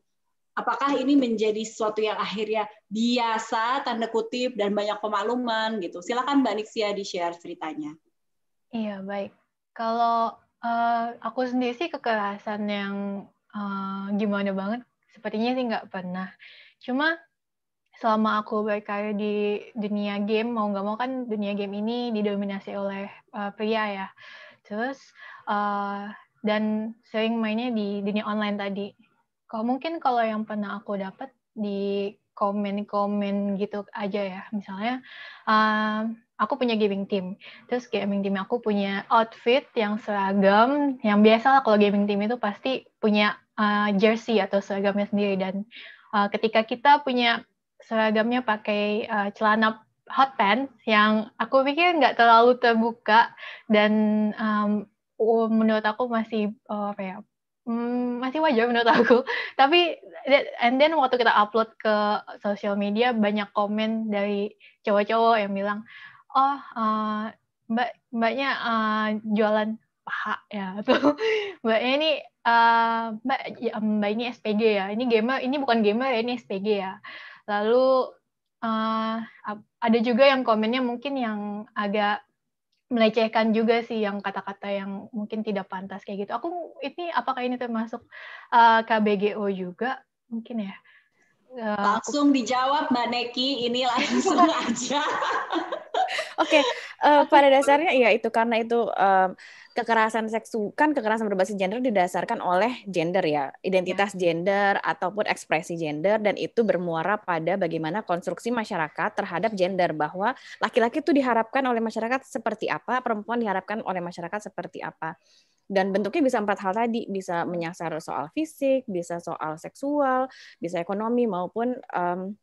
apakah ini menjadi sesuatu yang akhirnya biasa tanda kutip dan banyak pemakluman gitu? Silakan Mbak Diksi di share ceritanya. Iya baik. Kalau uh, aku sendiri sih kekerasan yang uh, gimana banget, sepertinya sih nggak pernah. Cuma selama aku berkarya di dunia game mau nggak mau kan dunia game ini didominasi oleh uh, pria ya terus uh, dan sering mainnya di dunia online tadi kalau mungkin kalau yang pernah aku dapat di komen-komen gitu aja ya misalnya uh, aku punya gaming team terus gaming team aku punya outfit yang seragam yang biasa kalau gaming team itu pasti punya uh, jersey atau seragamnya sendiri dan uh, ketika kita punya seragamnya pakai uh, celana hot pants yang aku pikir nggak terlalu terbuka dan um, menurut aku masih uh, apa ya Hmm, masih wajar menurut aku. <laughs> Tapi and then waktu kita upload ke sosial media banyak komen dari cowok-cowok yang bilang, oh uh, mbak mbaknya uh, jualan paha ya <laughs> tuh mbaknya ini uh, mbak ya, mbak ini SPG ya ini gamer ini bukan gamer ya ini SPG ya Lalu uh, ada juga yang komennya mungkin yang agak melecehkan juga sih yang kata-kata yang mungkin tidak pantas kayak gitu. Aku ini apakah ini termasuk uh, eh, KBGO juga mungkin ya? langsung dijawab Mbak Neki, ini langsung <laughs> aja. Oke, okay. uh, eh, pada dasarnya ya itu karena itu um, kekerasan seksu kan kekerasan berbasis gender didasarkan oleh gender ya, identitas ya. gender ataupun ekspresi gender dan itu bermuara pada bagaimana konstruksi masyarakat terhadap gender bahwa laki-laki itu diharapkan oleh masyarakat seperti apa, perempuan diharapkan oleh masyarakat seperti apa dan bentuknya bisa empat hal tadi bisa menyasar soal fisik bisa soal seksual bisa ekonomi maupun um,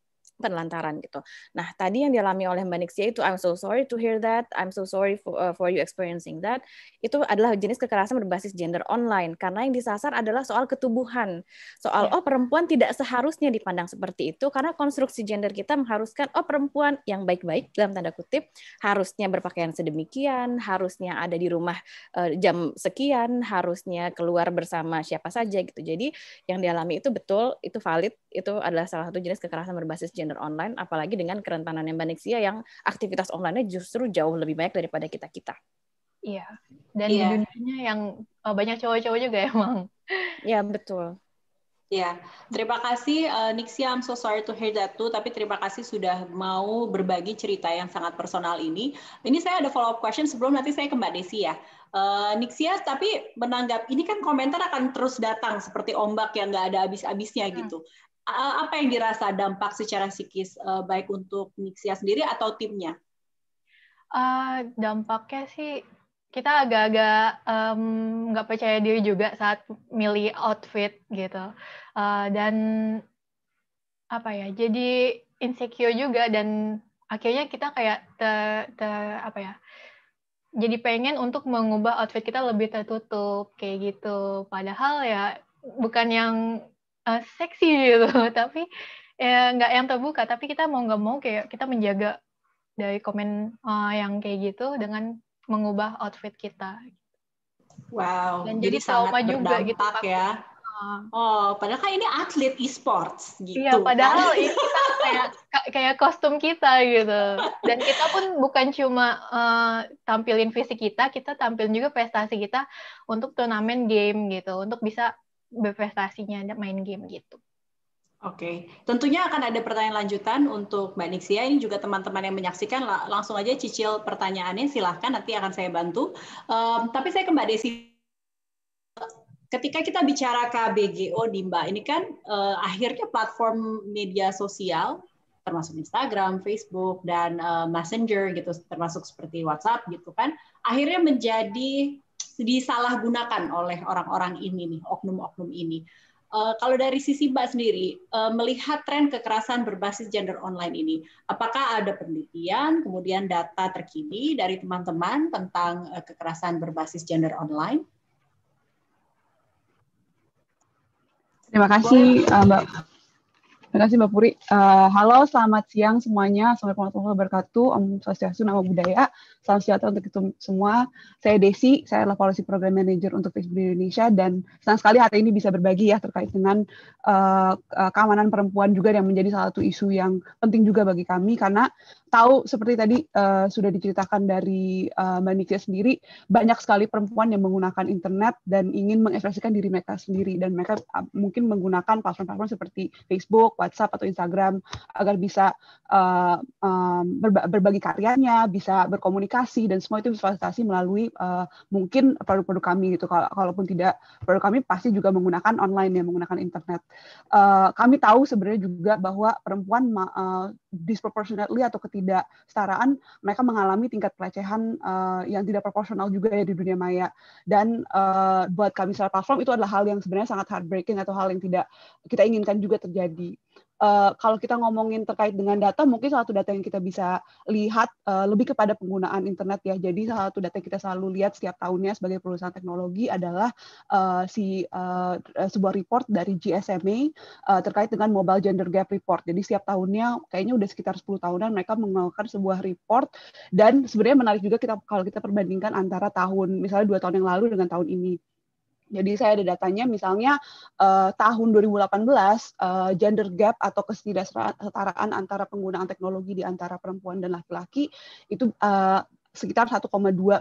penelantaran gitu. Nah, tadi yang dialami oleh Mbak Nixia itu I'm so sorry to hear that, I'm so sorry for, uh, for you experiencing that. Itu adalah jenis kekerasan berbasis gender online karena yang disasar adalah soal ketubuhan. Soal yeah. oh perempuan tidak seharusnya dipandang seperti itu karena konstruksi gender kita mengharuskan oh perempuan yang baik-baik dalam tanda kutip harusnya berpakaian sedemikian, harusnya ada di rumah uh, jam sekian, harusnya keluar bersama siapa saja gitu. Jadi yang dialami itu betul, itu valid, itu adalah salah satu jenis kekerasan berbasis gender trainer online, apalagi dengan kerentanan yang banyak sih yang aktivitas online-nya justru jauh lebih banyak daripada kita-kita. Iya, dan yeah. di dunianya yang oh, banyak cowok-cowok juga emang. Iya, betul. Ya, terima kasih uh, Nixia. I'm so sorry to hear that too. Tapi terima kasih sudah mau berbagi cerita yang sangat personal ini. Ini saya ada follow up question sebelum nanti saya ke Mbak Desi ya. Uh, Nixia, tapi menanggap ini kan komentar akan terus datang seperti ombak yang nggak ada habis-habisnya hmm. gitu. Eh, apa yang dirasa dampak secara psikis eh, baik untuk Nixia sendiri atau timnya? Uh, dampaknya sih kita agak-agak nggak um, percaya diri juga saat milih outfit gitu uh, dan apa ya jadi insecure juga dan akhirnya kita kayak ter, ter apa ya jadi pengen untuk mengubah outfit kita lebih tertutup kayak gitu padahal ya bukan yang uh, seksi gitu <laughs> tapi ya nggak yang terbuka tapi kita mau nggak mau kayak kita menjaga dari komen uh, yang kayak gitu dengan mengubah outfit kita wow dan jadi, jadi sama juga gitu ya eh. Oh, padahal kan ini atlet e-sports gitu. ya padahal kan? ini kita <laughs> kayak kayak kostum kita gitu. Dan kita pun bukan cuma uh, tampilin fisik kita, kita tampilin juga prestasi kita untuk turnamen game gitu, untuk bisa berprestasinya main game gitu. Oke, tentunya akan ada pertanyaan lanjutan untuk Mbak Nixia ini juga teman-teman yang menyaksikan langsung aja cicil pertanyaannya silahkan nanti akan saya bantu. Um, tapi saya ke Mbak Desi ketika kita bicara KBGO di Mbak, ini kan uh, akhirnya platform media sosial termasuk Instagram, Facebook dan uh, Messenger gitu termasuk seperti WhatsApp gitu kan akhirnya menjadi disalahgunakan oleh orang-orang ini nih, oknum-oknum ini. Uh, kalau dari sisi Mbak sendiri, uh, melihat tren kekerasan berbasis gender online ini, apakah ada penelitian, kemudian data terkini dari teman-teman tentang uh, kekerasan berbasis gender online? Terima kasih Boleh. Mbak Terima kasih Mbak Puri. Uh, halo, selamat siang semuanya. Assalamualaikum warahmatullahi wabarakatuh. Om Swastiastu, Nama Budaya. Salam sejahtera untuk kita semua. Saya Desi, saya adalah Policy Program Manager untuk Facebook Indonesia dan senang sekali hari ini bisa berbagi ya terkait dengan uh, keamanan perempuan juga yang menjadi salah satu isu yang penting juga bagi kami karena tahu seperti tadi uh, sudah diceritakan dari uh, Mbak Nikia sendiri, banyak sekali perempuan yang menggunakan internet dan ingin mengekspresikan diri mereka sendiri dan mereka uh, mungkin menggunakan platform-platform seperti Facebook, WhatsApp atau Instagram agar bisa uh, um, berba berbagi karyanya, bisa berkomunikasi dan semua itu difasilitasi melalui uh, mungkin produk-produk kami gitu. Kalau kalaupun tidak produk kami pasti juga menggunakan online ya, menggunakan internet. Uh, kami tahu sebenarnya juga bahwa perempuan uh, disproportionately atau ketidaksetaraan mereka mengalami tingkat pelecehan uh, yang tidak proporsional juga ya di dunia maya dan uh, buat kami secara platform itu adalah hal yang sebenarnya sangat heartbreaking atau hal yang tidak kita inginkan juga terjadi uh, kalau kita ngomongin terkait dengan data, mungkin salah satu data yang kita bisa lihat uh, lebih kepada penggunaan internet ya. Jadi salah satu data yang kita selalu lihat setiap tahunnya sebagai perusahaan teknologi adalah uh, si uh, sebuah report dari GSMA uh, terkait dengan mobile gender gap report. Jadi setiap tahunnya kayaknya udah sekitar 10 tahunan mereka mengeluarkan sebuah report dan sebenarnya menarik juga kita kalau kita perbandingkan antara tahun misalnya dua tahun yang lalu dengan tahun ini. Jadi saya ada datanya misalnya uh, tahun 2018 uh, eh, gender gap atau kesetidaksetaraan antara penggunaan teknologi di antara perempuan dan laki-laki itu uh, sekitar 1,2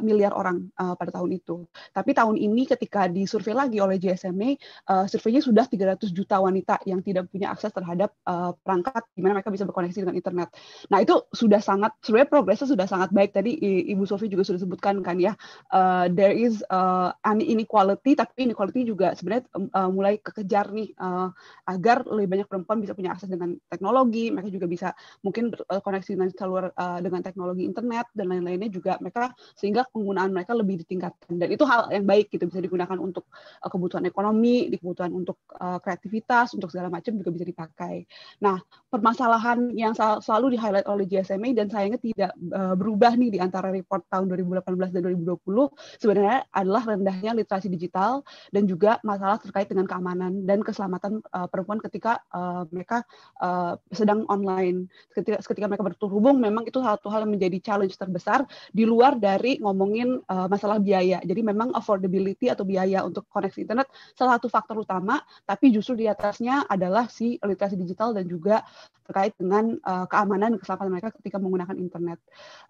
miliar orang uh, pada tahun itu. Tapi tahun ini ketika disurvei lagi oleh GSMA, uh, eh, surveinya sudah 300 juta wanita yang tidak punya akses terhadap uh, perangkat di mana mereka bisa berkoneksi dengan internet. Nah, itu sudah sangat sebenarnya progresnya sudah sangat baik tadi I, Ibu Sofi juga sudah sebutkan kan ya. Uh, there is uh, an inequality tapi inequality juga sebenarnya uh, mulai kekejar nih uh, agar lebih banyak perempuan bisa punya akses dengan teknologi, mereka juga bisa mungkin berkoneksi dengan seluruh uh, dengan teknologi internet dan lain-lainnya juga juga mereka sehingga penggunaan mereka lebih ditingkatkan dan itu hal yang baik gitu bisa digunakan untuk uh, kebutuhan ekonomi, kebutuhan untuk uh, kreativitas, untuk segala macam juga bisa dipakai. Nah permasalahan yang sel selalu di highlight oleh GSMA dan sayangnya tidak uh, berubah nih di antara report tahun 2018 dan 2020 sebenarnya adalah rendahnya literasi digital dan juga masalah terkait dengan keamanan dan keselamatan uh, perempuan ketika uh, mereka uh, sedang online ketika ketika mereka berhubung memang itu satu hal yang menjadi challenge terbesar di luar dari ngomongin uh, masalah biaya. Jadi memang affordability atau biaya untuk koneksi internet salah satu faktor utama, tapi justru di atasnya adalah si literasi digital dan juga terkait dengan uh, keamanan dan keselamatan mereka ketika menggunakan internet.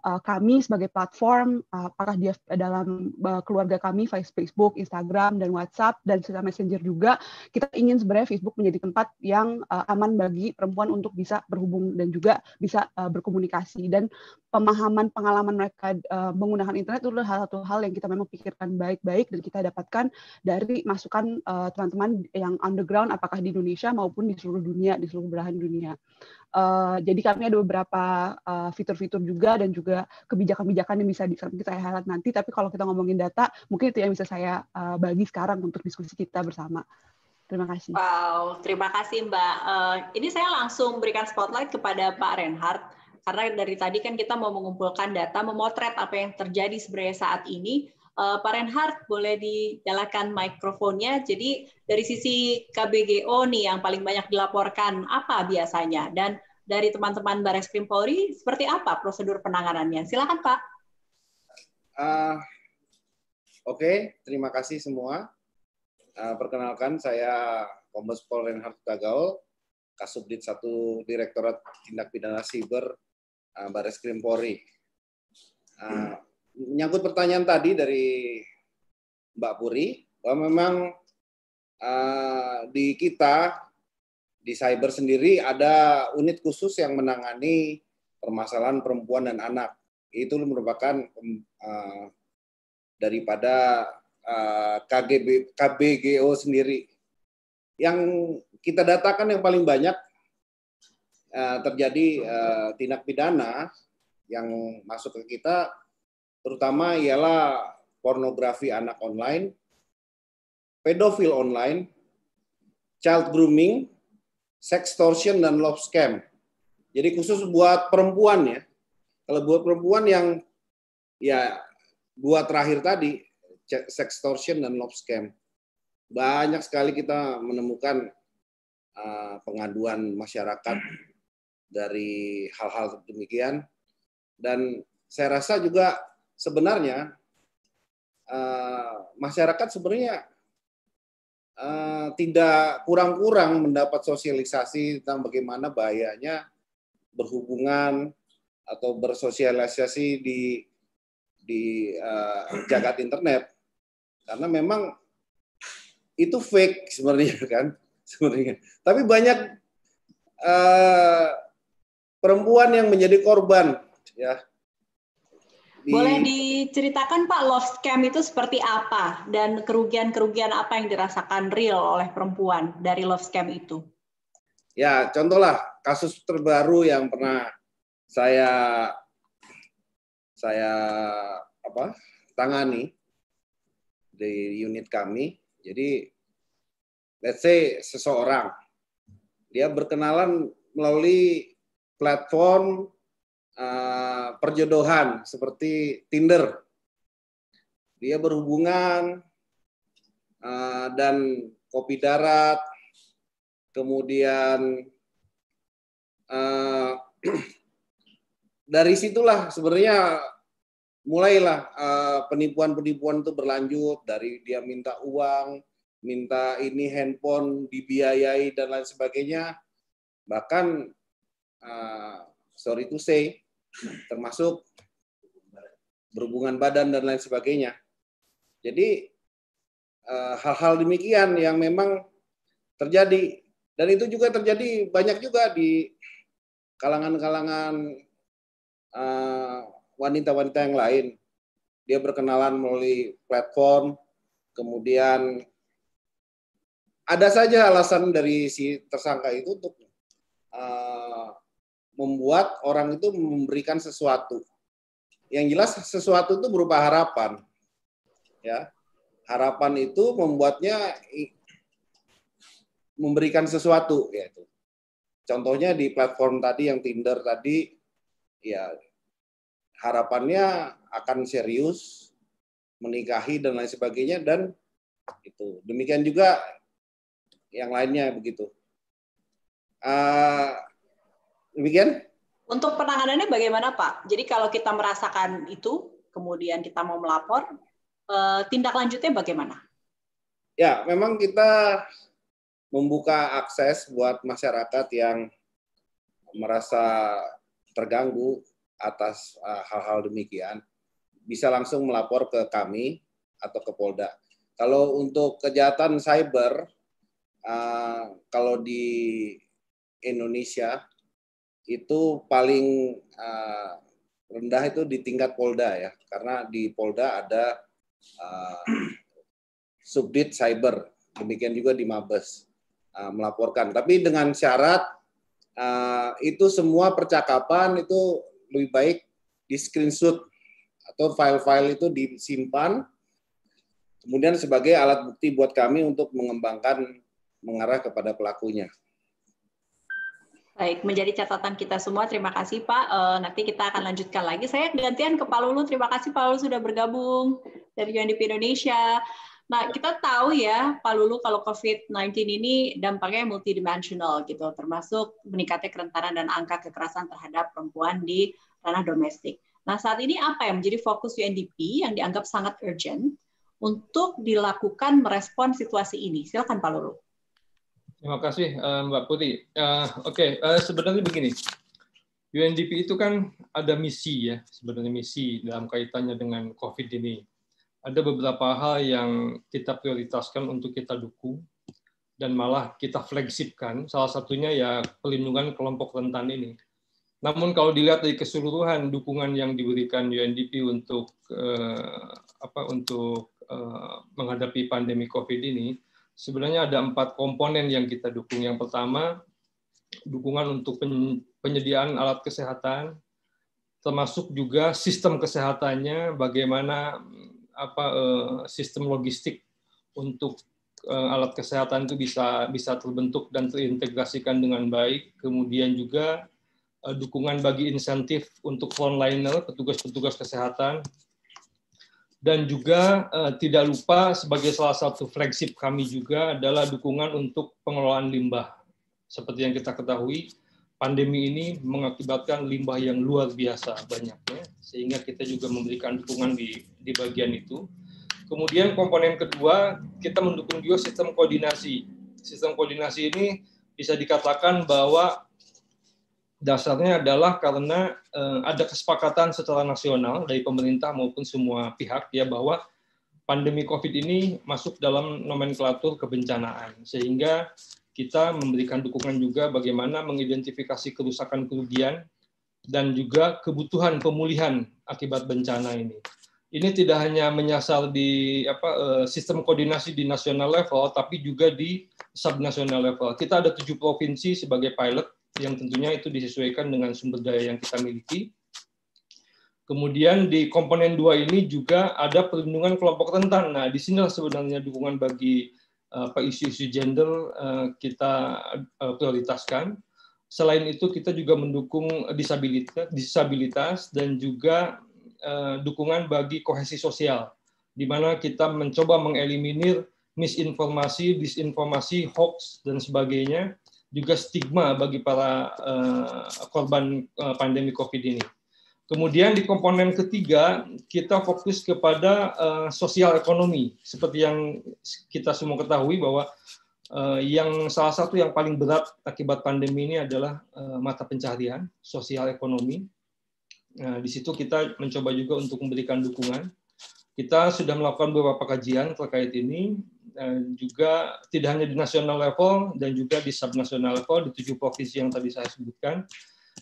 Uh, kami sebagai platform, uh, apakah dia dalam uh, keluarga kami, Facebook, Instagram, dan WhatsApp, dan sisa Messenger juga, kita ingin sebenarnya Facebook menjadi tempat yang uh, aman bagi perempuan untuk bisa berhubung dan juga bisa uh, berkomunikasi. Dan pemahaman pengalaman mereka uh, menggunakan internet itu adalah satu hal yang kita memang pikirkan baik-baik dan kita dapatkan dari masukan uh, teman-teman yang underground apakah di Indonesia maupun di seluruh dunia di seluruh belahan dunia. Uh, jadi kami ada beberapa uh, fitur-fitur juga dan juga kebijakan-kebijakan yang bisa kita highlight nanti. Tapi kalau kita ngomongin data, mungkin itu yang bisa saya uh, bagi sekarang untuk diskusi kita bersama. Terima kasih. Wow, terima kasih Mbak. Uh, ini saya langsung berikan spotlight kepada Pak Reinhardt. Karena dari tadi kan kita mau mengumpulkan data, memotret apa yang terjadi sebenarnya saat ini. Uh, Pak Reinhardt, boleh dinyalakan mikrofonnya. Jadi dari sisi KBGO nih yang paling banyak dilaporkan apa biasanya? Dan dari teman-teman Baris Krim Polri, seperti apa prosedur penanganannya? Silakan Pak. Uh, Oke, okay. terima kasih semua. Uh, perkenalkan, saya Kombes Pol Reinhardt Tagaul, Kasubdit 1 Direktorat Tindak Pidana Siber Ah, Baris Krim Polri. Nyangkut ah, menyangkut pertanyaan tadi dari Mbak Puri, bahwa memang ah, di kita di cyber sendiri ada unit khusus yang menangani permasalahan perempuan dan anak. Itu merupakan daripada KGB, KBGO sendiri. Yang kita datakan yang paling banyak Eh, terjadi uh, tindak pidana yang masuk ke kita, terutama ialah pornografi anak online, pedofil online, child grooming, sextortion, dan love scam. Jadi khusus buat perempuan ya. Kalau buat perempuan yang ya dua terakhir tadi, sextortion dan love scam. Banyak sekali kita menemukan uh, pengaduan masyarakat dari hal-hal demikian. Dan saya rasa juga sebenarnya uh, masyarakat sebenarnya uh, tidak kurang-kurang mendapat sosialisasi tentang bagaimana bahayanya berhubungan atau bersosialisasi di di uh, jagat internet karena memang itu fake sebenarnya kan <laughs> sebenarnya tapi banyak uh, perempuan yang menjadi korban ya di... Boleh diceritakan Pak love scam itu seperti apa dan kerugian-kerugian apa yang dirasakan real oleh perempuan dari love scam itu? Ya, contohlah kasus terbaru yang pernah saya saya apa? tangani di unit kami. Jadi let's say seseorang dia berkenalan melalui platform uh, perjodohan seperti Tinder. Dia berhubungan uh, dan kopi darat, kemudian uh, <clears throat> dari situlah sebenarnya mulailah penipuan penipuan-penipuan itu berlanjut dari dia minta uang, minta ini handphone dibiayai dan lain sebagainya. Bahkan uh, sorry to say, termasuk berhubungan badan dan lain sebagainya. Jadi ah, hal-hal uh, demikian yang memang terjadi dan itu juga terjadi banyak juga di kalangan-kalangan ah, wanita-wanita uh, yang lain. Dia berkenalan melalui platform, kemudian ada saja alasan dari si tersangka itu untuk uh, membuat orang itu memberikan sesuatu. Yang jelas sesuatu itu berupa harapan. Ya. Harapan itu membuatnya memberikan sesuatu yaitu. Contohnya di platform tadi yang Tinder tadi ya harapannya akan serius menikahi dan lain sebagainya dan itu demikian juga yang lainnya begitu uh, Demikian? Untuk penanganannya bagaimana Pak? Jadi kalau kita merasakan itu, kemudian kita mau melapor, eh, tindak lanjutnya bagaimana? Ya, memang kita membuka akses buat masyarakat yang merasa terganggu atas eh, hal-hal demikian, bisa langsung melapor ke kami atau ke Polda. Kalau untuk kejahatan cyber, eh, kalau di Indonesia itu paling uh, rendah itu di tingkat Polda ya, karena di Polda ada uh, subdit cyber, demikian juga di Mabes uh, melaporkan. Tapi dengan syarat uh, itu semua percakapan itu lebih baik di screenshot atau file-file itu disimpan, kemudian sebagai alat bukti buat kami untuk mengembangkan mengarah kepada pelakunya. Baik, menjadi catatan kita semua. Terima kasih Pak. Uh, nanti kita akan lanjutkan lagi. Saya gantian ke Pak Lulu. Terima kasih Pak Lulu sudah bergabung dari UNDP Indonesia. Nah, kita tahu ya Pak Lulu kalau COVID-19 ini dampaknya multidimensional gitu, termasuk meningkatnya kerentanan dan angka kekerasan terhadap perempuan di ranah domestik. Nah, saat ini apa yang menjadi fokus UNDP yang dianggap sangat urgent untuk dilakukan merespon situasi ini? Silakan Pak Lulu. Terima kasih eh, Mbak Putih. Eh, uh, Oke, okay. uh, eh, sebenarnya begini, UNDP itu kan ada misi ya, sebenarnya misi dalam kaitannya dengan COVID ini. Ada beberapa hal yang kita prioritaskan untuk kita dukung dan malah kita flagshipkan. Salah satunya ya pelindungan kelompok rentan ini. Namun kalau dilihat dari keseluruhan dukungan yang diberikan UNDP untuk uh, apa untuk uh, menghadapi pandemi COVID ini, sebenarnya ada empat komponen yang kita dukung. Yang pertama, dukungan untuk penyediaan alat kesehatan, termasuk juga sistem kesehatannya, bagaimana apa eh, sistem logistik untuk eh, alat kesehatan itu bisa bisa terbentuk dan terintegrasikan dengan baik. Kemudian juga eh, dukungan bagi insentif untuk frontliner, petugas-petugas kesehatan, dan juga eh, tidak lupa sebagai salah satu flagship kami juga adalah dukungan untuk pengelolaan limbah. Seperti yang kita ketahui, pandemi ini mengakibatkan limbah yang luar biasa banyaknya, sehingga kita juga memberikan dukungan di, di bagian itu. Kemudian komponen kedua, kita mendukung juga sistem koordinasi. Sistem koordinasi ini bisa dikatakan bahwa dasarnya adalah karena uh, ada kesepakatan secara nasional dari pemerintah maupun semua pihak ya bahwa pandemi COVID ini masuk dalam nomenklatur kebencanaan sehingga kita memberikan dukungan juga bagaimana mengidentifikasi kerusakan kerugian dan juga kebutuhan pemulihan akibat bencana ini. Ini tidak hanya menyasar di apa, eh, sistem koordinasi di nasional level, tapi juga di subnasional level. Kita ada tujuh provinsi sebagai pilot yang tentunya itu disesuaikan dengan sumber daya yang kita miliki. Kemudian di komponen dua ini juga ada perlindungan kelompok rentan. Nah, di sini sebenarnya dukungan bagi eh, apa isu-isu gender eh, kita eh, prioritaskan. Selain itu kita juga mendukung disabilitas, disabilitas dan juga dukungan bagi kohesi sosial, di mana kita mencoba mengeliminir misinformasi, disinformasi, hoax dan sebagainya juga stigma bagi para uh, korban uh, pandemi COVID ini. Kemudian di komponen ketiga kita fokus kepada uh, sosial ekonomi seperti yang kita semua ketahui bahwa uh, yang salah satu yang paling berat akibat pandemi ini adalah uh, mata pencaharian sosial ekonomi. Nah, di situ kita mencoba juga untuk memberikan dukungan kita sudah melakukan beberapa kajian terkait ini, dan juga tidak hanya di nasional level dan juga di subnasional level di tujuh provinsi yang tadi saya sebutkan.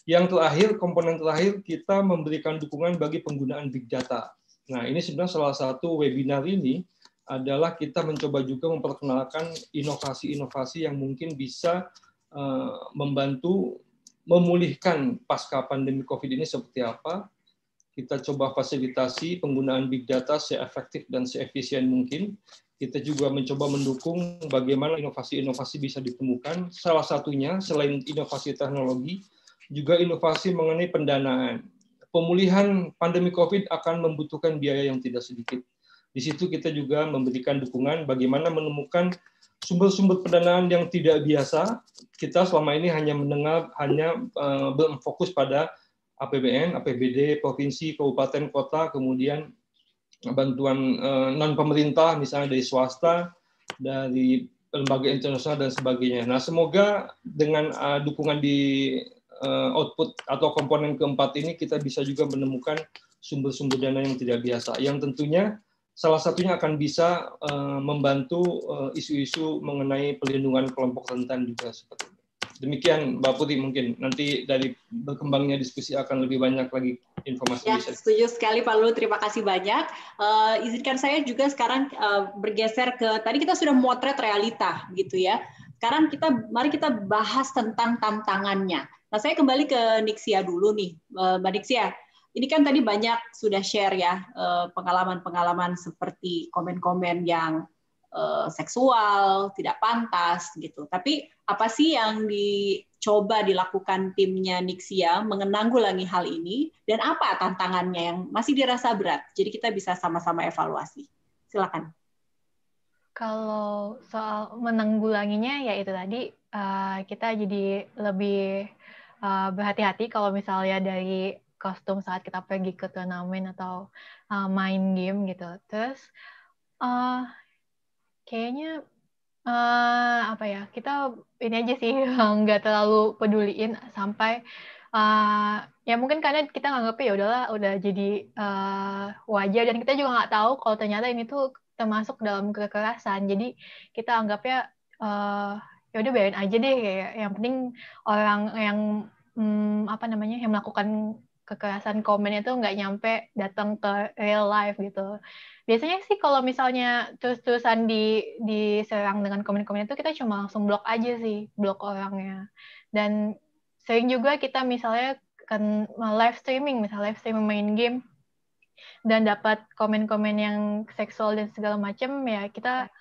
Yang terakhir, komponen terakhir, kita memberikan dukungan bagi penggunaan big data. Nah, ini sebenarnya salah satu webinar ini adalah kita mencoba juga memperkenalkan inovasi-inovasi yang mungkin bisa uh, membantu memulihkan pasca pandemi COVID ini seperti apa, kita coba fasilitasi penggunaan big data seefektif dan seefisien mungkin. Kita juga mencoba mendukung bagaimana inovasi-inovasi bisa ditemukan. Salah satunya, selain inovasi teknologi, juga inovasi mengenai pendanaan. Pemulihan pandemi COVID akan membutuhkan biaya yang tidak sedikit. Di situ kita juga memberikan dukungan bagaimana menemukan sumber-sumber pendanaan yang tidak biasa. Kita selama ini hanya mendengar, hanya eh, berfokus pada APBN, APBD, provinsi, kabupaten, kota, kemudian bantuan eh, non pemerintah misalnya dari swasta, dari lembaga internasional dan sebagainya. Nah, semoga dengan eh, dukungan di eh, output atau komponen keempat ini kita bisa juga menemukan sumber-sumber dana yang tidak biasa. Yang tentunya salah satunya akan bisa membantu isu-isu mengenai pelindungan kelompok rentan juga seperti itu. Demikian Mbak Putih mungkin nanti dari berkembangnya diskusi akan lebih banyak lagi informasi. Ya, setuju sekali Pak Lulu, terima kasih banyak. Uh, izinkan saya juga sekarang uh, bergeser ke tadi kita sudah motret realita gitu ya. Sekarang kita mari kita bahas tentang tantangannya. Nah, saya kembali ke Nixia dulu nih, eh, Mbak Nixia. Ini kan tadi banyak sudah share ya pengalaman-pengalaman seperti komen-komen yang Eh, seksual, tidak pantas gitu. Tapi apa sih yang dicoba dilakukan timnya Nixia menanggulangi hal ini dan apa tantangannya yang masih dirasa berat? Jadi kita bisa sama-sama evaluasi. Silakan. Kalau soal menanggulanginya ya itu tadi eh, kita jadi lebih eh, berhati-hati kalau misalnya dari kostum saat kita pergi ke turnamen atau main game gitu. Terus uh, kayaknya uh, apa ya kita ini aja sih <laughs> nggak terlalu peduliin sampai uh, ya mungkin karena kita nganggap ya udahlah udah jadi uh, eh, wajar dan kita juga nggak tahu kalau ternyata ini tuh termasuk dalam kekerasan jadi kita anggapnya uh, ya udah biarin aja deh kayak yang penting orang yang hmm, apa namanya yang melakukan kekerasan komennya tuh nggak nyampe datang ke real life gitu. Biasanya sih kalau misalnya terus-terusan di diserang dengan komen-komen itu kita cuma langsung blok aja sih, blok orangnya. Dan sering juga kita misalnya kan live streaming, misalnya live streaming main game dan dapat komen-komen yang seksual dan segala macam ya kita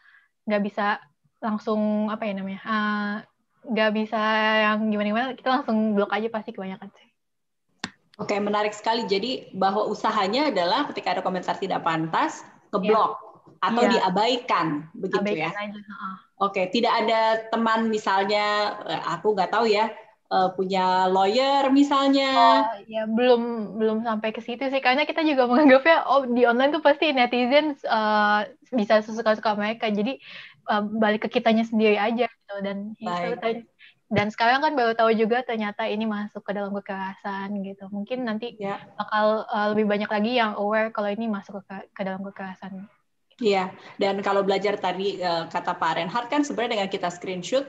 nggak bisa langsung apa ya namanya eh, nggak uh, bisa yang gimana-gimana kita langsung blok aja pasti kebanyakan sih Oke, menarik sekali. Jadi bahwa usahanya adalah ketika ada komentar tidak pantas, keblok yeah. atau yeah. diabaikan, begitu Abaikan ya? Oke, tidak ada teman misalnya, eh, aku nggak tahu ya, eh, punya lawyer misalnya? Oh ya belum belum sampai ke situ sih, karena kita juga menganggapnya oh di online tuh pasti netizen uh, bisa sesuka-suka mereka. Jadi uh, balik ke kitanya sendiri aja gitu dan itu dan sekarang kan baru tahu juga ternyata ini masuk ke dalam kekerasan gitu. Mungkin nanti ya. bakal uh, lebih banyak lagi yang aware kalau ini masuk ke, ke dalam kekerasan. Iya, dan kalau belajar tadi uh, kata Pak Renhard kan sebenarnya dengan kita screenshot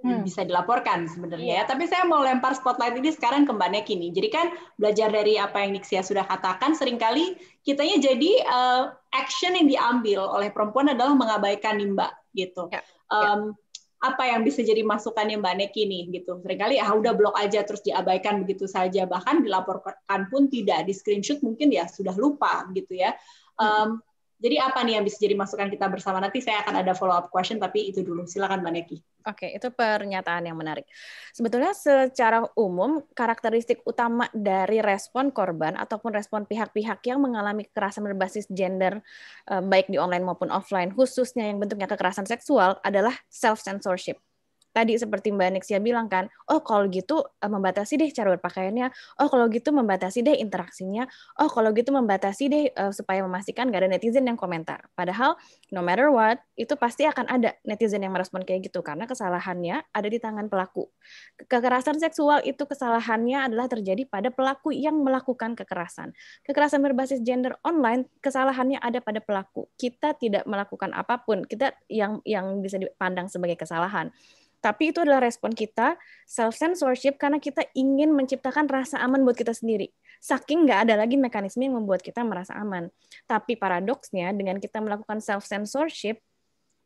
hmm. bisa dilaporkan sebenarnya iya. ya. Tapi saya mau lempar spotlight ini sekarang ke Mbak Neki nih. Jadi kan belajar dari apa yang Nixia sudah katakan, seringkali kitanya jadi uh, action yang diambil oleh perempuan adalah mengabaikan nih Mbak gitu. Ya. Um, ya apa yang bisa jadi masukannya Mbak Neki ini gitu. Seringkali ah udah blok aja terus diabaikan begitu saja bahkan dilaporkan pun tidak di screenshot mungkin ya sudah lupa gitu ya. Um, jadi apa nih yang bisa jadi masukan kita bersama? Nanti saya akan ada follow up question tapi itu dulu. Silakan Mbak Neki. Oke, itu pernyataan yang menarik. Sebetulnya secara umum karakteristik utama dari respon korban ataupun respon pihak-pihak yang mengalami kekerasan berbasis gender eh, baik di online maupun offline khususnya yang bentuknya kekerasan seksual adalah self censorship tadi seperti Mbak Nixia bilang kan, oh kalau gitu eh, membatasi deh cara berpakaiannya, oh kalau gitu membatasi deh interaksinya, oh kalau gitu membatasi deh uh, supaya memastikan gak ada netizen yang komentar. Padahal no matter what, itu pasti akan ada netizen yang merespon kayak gitu karena kesalahannya ada di tangan pelaku. Kekerasan seksual itu kesalahannya adalah terjadi pada pelaku yang melakukan kekerasan. Kekerasan berbasis gender online kesalahannya ada pada pelaku. Kita tidak melakukan apapun, kita yang yang bisa dipandang sebagai kesalahan. Tapi itu adalah respon kita self-censorship karena kita ingin menciptakan rasa aman buat kita sendiri. Saking nggak ada lagi mekanisme yang membuat kita merasa aman. Tapi paradoksnya dengan kita melakukan self-censorship,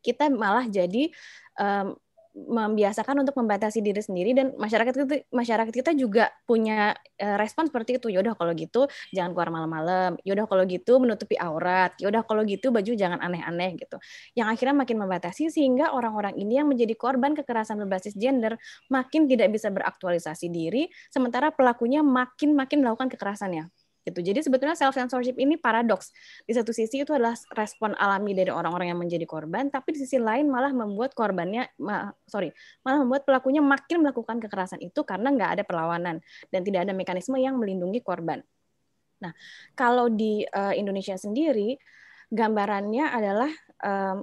kita malah jadi um, membiasakan untuk membatasi diri sendiri dan masyarakat kita, masyarakat kita juga punya uh, respon seperti itu. Yaudah kalau gitu jangan keluar malam-malam. Yaudah kalau gitu menutupi aurat. Yaudah kalau gitu baju jangan aneh-aneh gitu. Yang akhirnya makin membatasi sehingga orang-orang ini yang menjadi korban kekerasan berbasis gender makin tidak bisa beraktualisasi diri sementara pelakunya makin-makin melakukan kekerasannya gitu. Jadi sebetulnya self censorship ini paradoks. Di satu sisi itu adalah respon alami dari orang-orang yang menjadi korban, tapi di sisi lain malah membuat korbannya ma sorry, malah membuat pelakunya makin melakukan kekerasan itu karena nggak ada perlawanan dan tidak ada mekanisme yang melindungi korban. Nah, kalau di uh, Indonesia sendiri gambarannya adalah um,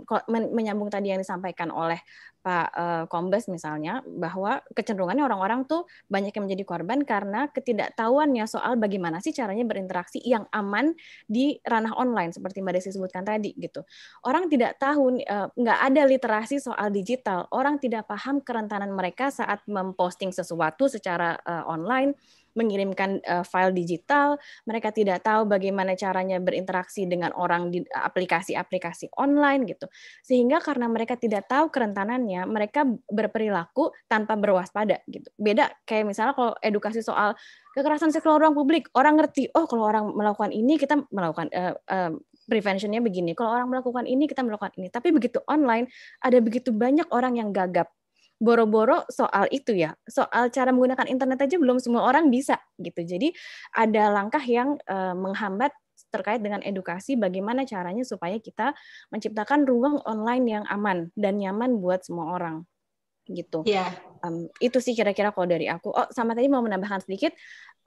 menyambung tadi yang disampaikan oleh Pak eh, Kombes misalnya bahwa kecenderungannya orang-orang tuh banyak yang menjadi korban karena ketidaktahuannya soal bagaimana sih caranya berinteraksi yang aman di ranah online seperti Mbak Desi sebutkan tadi gitu. Orang tidak tahu eh, nggak ada literasi soal digital, orang tidak paham kerentanan mereka saat memposting sesuatu secara eh, online mengirimkan uh, file digital, mereka tidak tahu bagaimana caranya berinteraksi dengan orang di eh, aplikasi-aplikasi online gitu. Sehingga karena mereka tidak tahu kerentanannya, mereka berperilaku tanpa berwaspada gitu. Beda kayak misalnya kalau edukasi soal kekerasan seksual ruang publik, orang ngerti, oh kalau orang melakukan ini kita melakukan uh, uh, preventionnya begini. Kalau orang melakukan ini, kita melakukan ini. Tapi begitu online, ada begitu banyak orang yang gagap boro-boro soal itu ya, soal cara menggunakan internet aja belum semua orang bisa gitu. Jadi ada langkah yang uh, menghambat terkait dengan edukasi bagaimana caranya supaya kita menciptakan ruang online yang aman dan nyaman buat semua orang gitu. Yeah. Iya. Um, itu sih kira-kira kalau dari aku. Oh, sama tadi mau menambahkan sedikit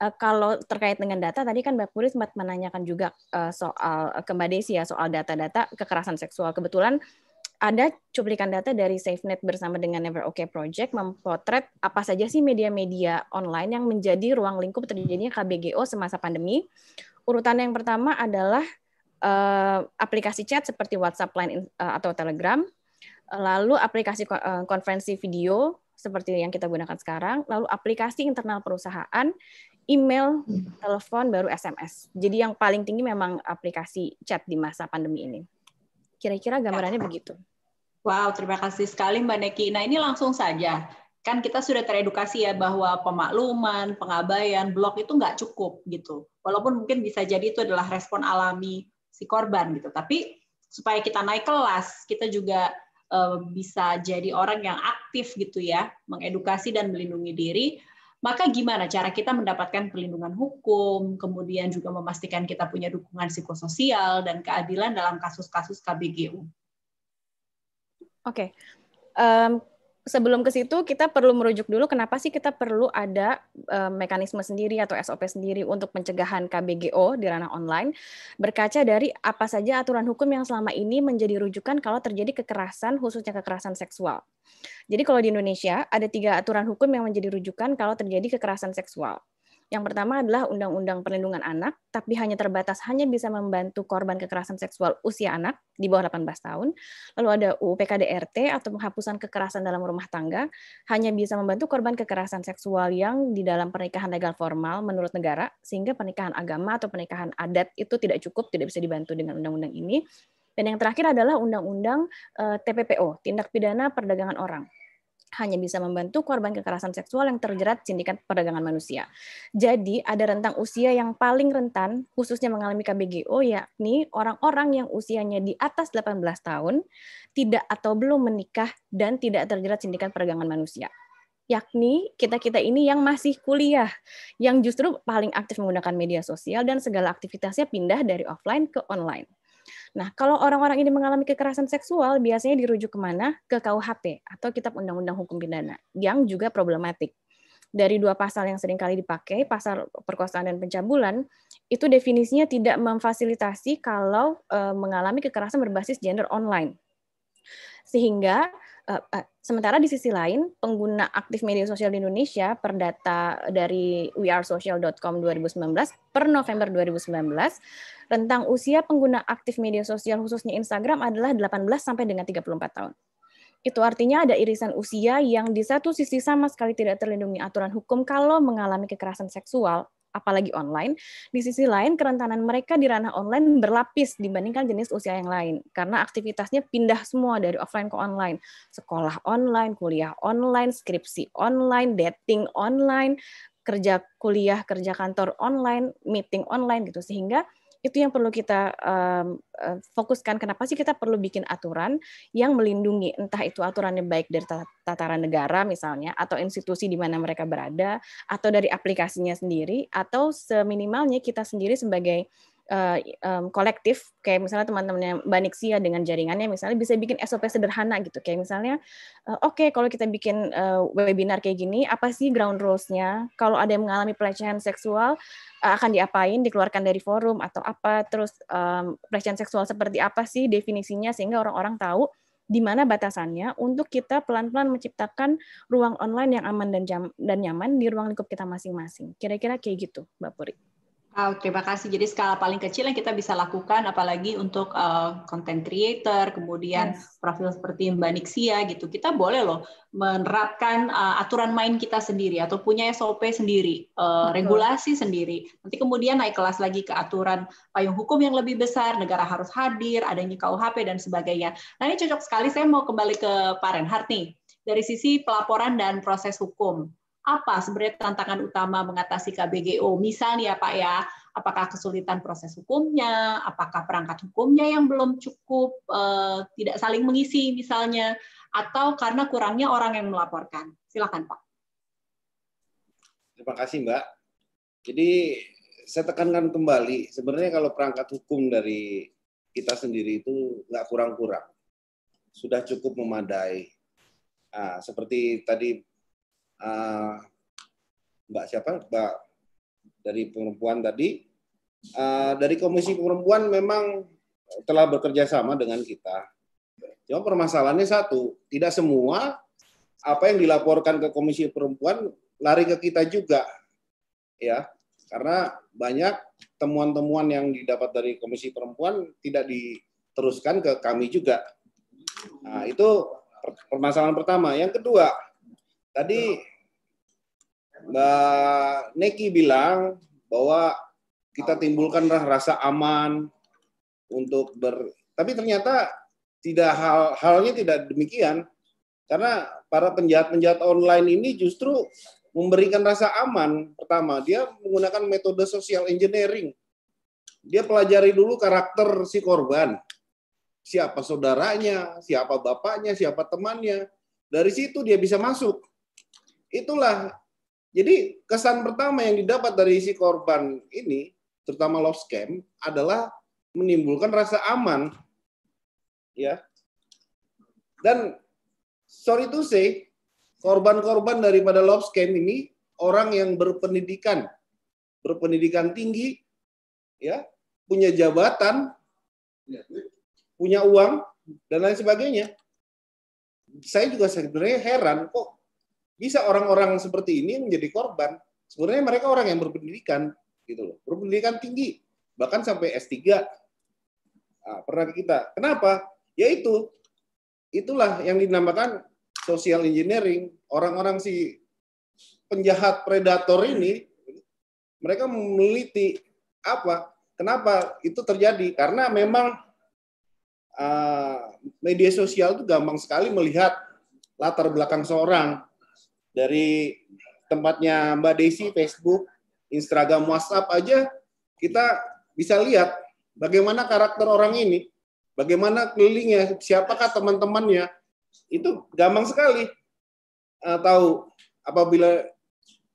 uh, kalau terkait dengan data tadi kan Mbak Puri sempat menanyakan juga uh, soal uh, ke Mbak Desi ya soal data-data kekerasan seksual. Kebetulan ada cuplikan data dari SafeNet bersama dengan Never Okay Project memotret apa saja sih media-media online yang menjadi ruang lingkup terjadinya KBGO semasa pandemi. Urutan yang pertama adalah uh, aplikasi chat seperti WhatsApp, Line uh, atau Telegram, lalu aplikasi uh, konferensi video seperti yang kita gunakan sekarang, lalu aplikasi internal perusahaan, email, telepon, baru SMS. Jadi yang paling tinggi memang aplikasi chat di masa pandemi ini. Kira-kira gambarannya ya. begitu. Wow, terima kasih sekali Mbak Neki. Nah ini langsung saja, kan kita sudah teredukasi ya bahwa pemakluman, pengabaian, blok itu nggak cukup gitu. Walaupun mungkin bisa jadi itu adalah respon alami si korban gitu. Tapi supaya kita naik kelas, kita juga uh, bisa jadi orang yang aktif gitu ya, mengedukasi dan melindungi diri. Maka gimana cara kita mendapatkan perlindungan hukum, kemudian juga memastikan kita punya dukungan psikososial dan keadilan dalam kasus-kasus KBGU? Oke. Okay. Um, sebelum ke situ kita perlu merujuk dulu kenapa sih kita perlu ada um, mekanisme sendiri atau SOP sendiri untuk pencegahan KBGO di ranah online berkaca dari apa saja aturan hukum yang selama ini menjadi rujukan kalau terjadi kekerasan khususnya kekerasan seksual. Jadi kalau di Indonesia ada tiga aturan hukum yang menjadi rujukan kalau terjadi kekerasan seksual. Yang pertama adalah Undang-Undang Perlindungan Anak, tapi hanya terbatas hanya bisa membantu korban kekerasan seksual usia anak di bawah 18 tahun. Lalu ada UU PKDRT atau penghapusan kekerasan dalam rumah tangga, hanya bisa membantu korban kekerasan seksual yang di dalam pernikahan legal formal menurut negara, sehingga pernikahan agama atau pernikahan adat itu tidak cukup, tidak bisa dibantu dengan undang-undang ini. Dan yang terakhir adalah undang-undang eh, TPPO, tindak pidana perdagangan orang hanya bisa membantu korban kekerasan seksual yang terjerat sindikat perdagangan manusia. Jadi ada rentang usia yang paling rentan khususnya mengalami KBGO yakni orang-orang yang usianya di atas 18 tahun, tidak atau belum menikah dan tidak terjerat sindikat perdagangan manusia yakni kita-kita ini yang masih kuliah, yang justru paling aktif menggunakan media sosial dan segala aktivitasnya pindah dari offline ke online. Nah, kalau orang-orang ini mengalami kekerasan seksual, biasanya dirujuk kemana? Ke KUHP atau Kitab Undang-Undang Hukum Pidana, yang juga problematik. Dari dua pasal yang seringkali dipakai, pasal perkosaan dan pencabulan, itu definisinya tidak memfasilitasi kalau eh, mengalami kekerasan berbasis gender online. Sehingga uh, uh, sementara di sisi lain pengguna aktif media sosial di Indonesia per data dari wearesocial.com 2019 per November 2019 rentang usia pengguna aktif media sosial khususnya Instagram adalah 18 sampai dengan 34 tahun. Itu artinya ada irisan usia yang di satu sisi sama sekali tidak terlindungi aturan hukum kalau mengalami kekerasan seksual apalagi online. Di sisi lain, kerentanan mereka di ranah online berlapis dibandingkan jenis usia yang lain karena aktivitasnya pindah semua dari offline ke online. Sekolah online, kuliah online, skripsi online, dating online, kerja kuliah, kerja kantor online, meeting online gitu sehingga itu yang perlu kita um, fokuskan. Kenapa sih kita perlu bikin aturan yang melindungi entah itu aturannya baik dari tataran negara misalnya atau institusi di mana mereka berada atau dari aplikasinya sendiri atau seminimalnya kita sendiri sebagai uh, um, kolektif kayak misalnya teman-temannya Mbak Nixia ya, dengan jaringannya misalnya bisa bikin SOP sederhana gitu kayak misalnya eh, oke okay, kalau kita bikin uh, webinar kayak gini apa sih ground rules-nya kalau ada yang mengalami pelecehan seksual akan diapain dikeluarkan dari forum atau apa terus um, pelecehan seksual seperti apa sih definisinya sehingga orang-orang tahu di mana batasannya untuk kita pelan-pelan menciptakan ruang online yang aman dan, jam, dan nyaman di ruang lingkup kita masing-masing. Kira-kira kayak gitu, Mbak Puri. Oh, terima kasih. Jadi skala paling kecil yang kita bisa lakukan, apalagi untuk uh, content creator, kemudian yes. profil seperti Mbak Nixia gitu, kita boleh loh menerapkan uh, aturan main kita sendiri atau punya SOP sendiri, uh, regulasi sendiri. Nanti kemudian naik kelas lagi ke aturan payung hukum yang lebih besar, negara harus hadir, adanya KUHP dan sebagainya. Nah ini cocok sekali. Saya mau kembali ke Pak Renhard nih dari sisi pelaporan dan proses hukum apa sebenarnya tantangan utama mengatasi KBGO? Misalnya Pak ya, apakah kesulitan proses hukumnya, apakah perangkat hukumnya yang belum cukup, eh, tidak saling mengisi misalnya, atau karena kurangnya orang yang melaporkan? Silakan Pak. Terima kasih Mbak. Jadi saya tekankan kembali, sebenarnya kalau perangkat hukum dari kita sendiri itu nggak kurang-kurang, sudah cukup memadai. Nah, seperti tadi Eh, Mbak siapa Mbak dari perempuan tadi uh, dari Komisi Perempuan memang telah bekerja sama dengan kita. Cuma permasalahannya satu, tidak semua apa yang dilaporkan ke Komisi Perempuan lari ke kita juga, ya karena banyak temuan-temuan yang didapat dari Komisi Perempuan tidak diteruskan ke kami juga. Nah, itu permasalahan pertama. Yang kedua, tadi Mbak nah, Neki bilang bahwa kita timbulkan rasa aman untuk ber tapi ternyata tidak hal halnya tidak demikian karena para penjahat-penjahat online ini justru memberikan rasa aman pertama dia menggunakan metode social engineering dia pelajari dulu karakter si korban siapa saudaranya siapa bapaknya siapa temannya dari situ dia bisa masuk itulah jadi kesan pertama yang didapat dari isi korban ini, terutama love scam, adalah menimbulkan rasa aman. ya. Dan sorry to say, korban-korban daripada love scam ini orang yang berpendidikan, berpendidikan tinggi, ya, punya jabatan, ya. punya uang, dan lain sebagainya. Saya juga sebenarnya heran kok bisa orang-orang seperti ini menjadi korban. Sebenarnya mereka orang yang berpendidikan gitu loh, berpendidikan tinggi, bahkan sampai S3. Nah, pernah kita. Kenapa? Yaitu itulah yang dinamakan social engineering. Orang-orang si penjahat predator ini mereka meneliti apa kenapa itu terjadi karena memang uh, media sosial itu gampang sekali melihat latar belakang seorang dari tempatnya Mbak Desi, Facebook, Instagram, WhatsApp aja kita bisa lihat bagaimana karakter orang ini, bagaimana kelilingnya, siapakah teman-temannya. Itu gampang sekali uh, tahu apabila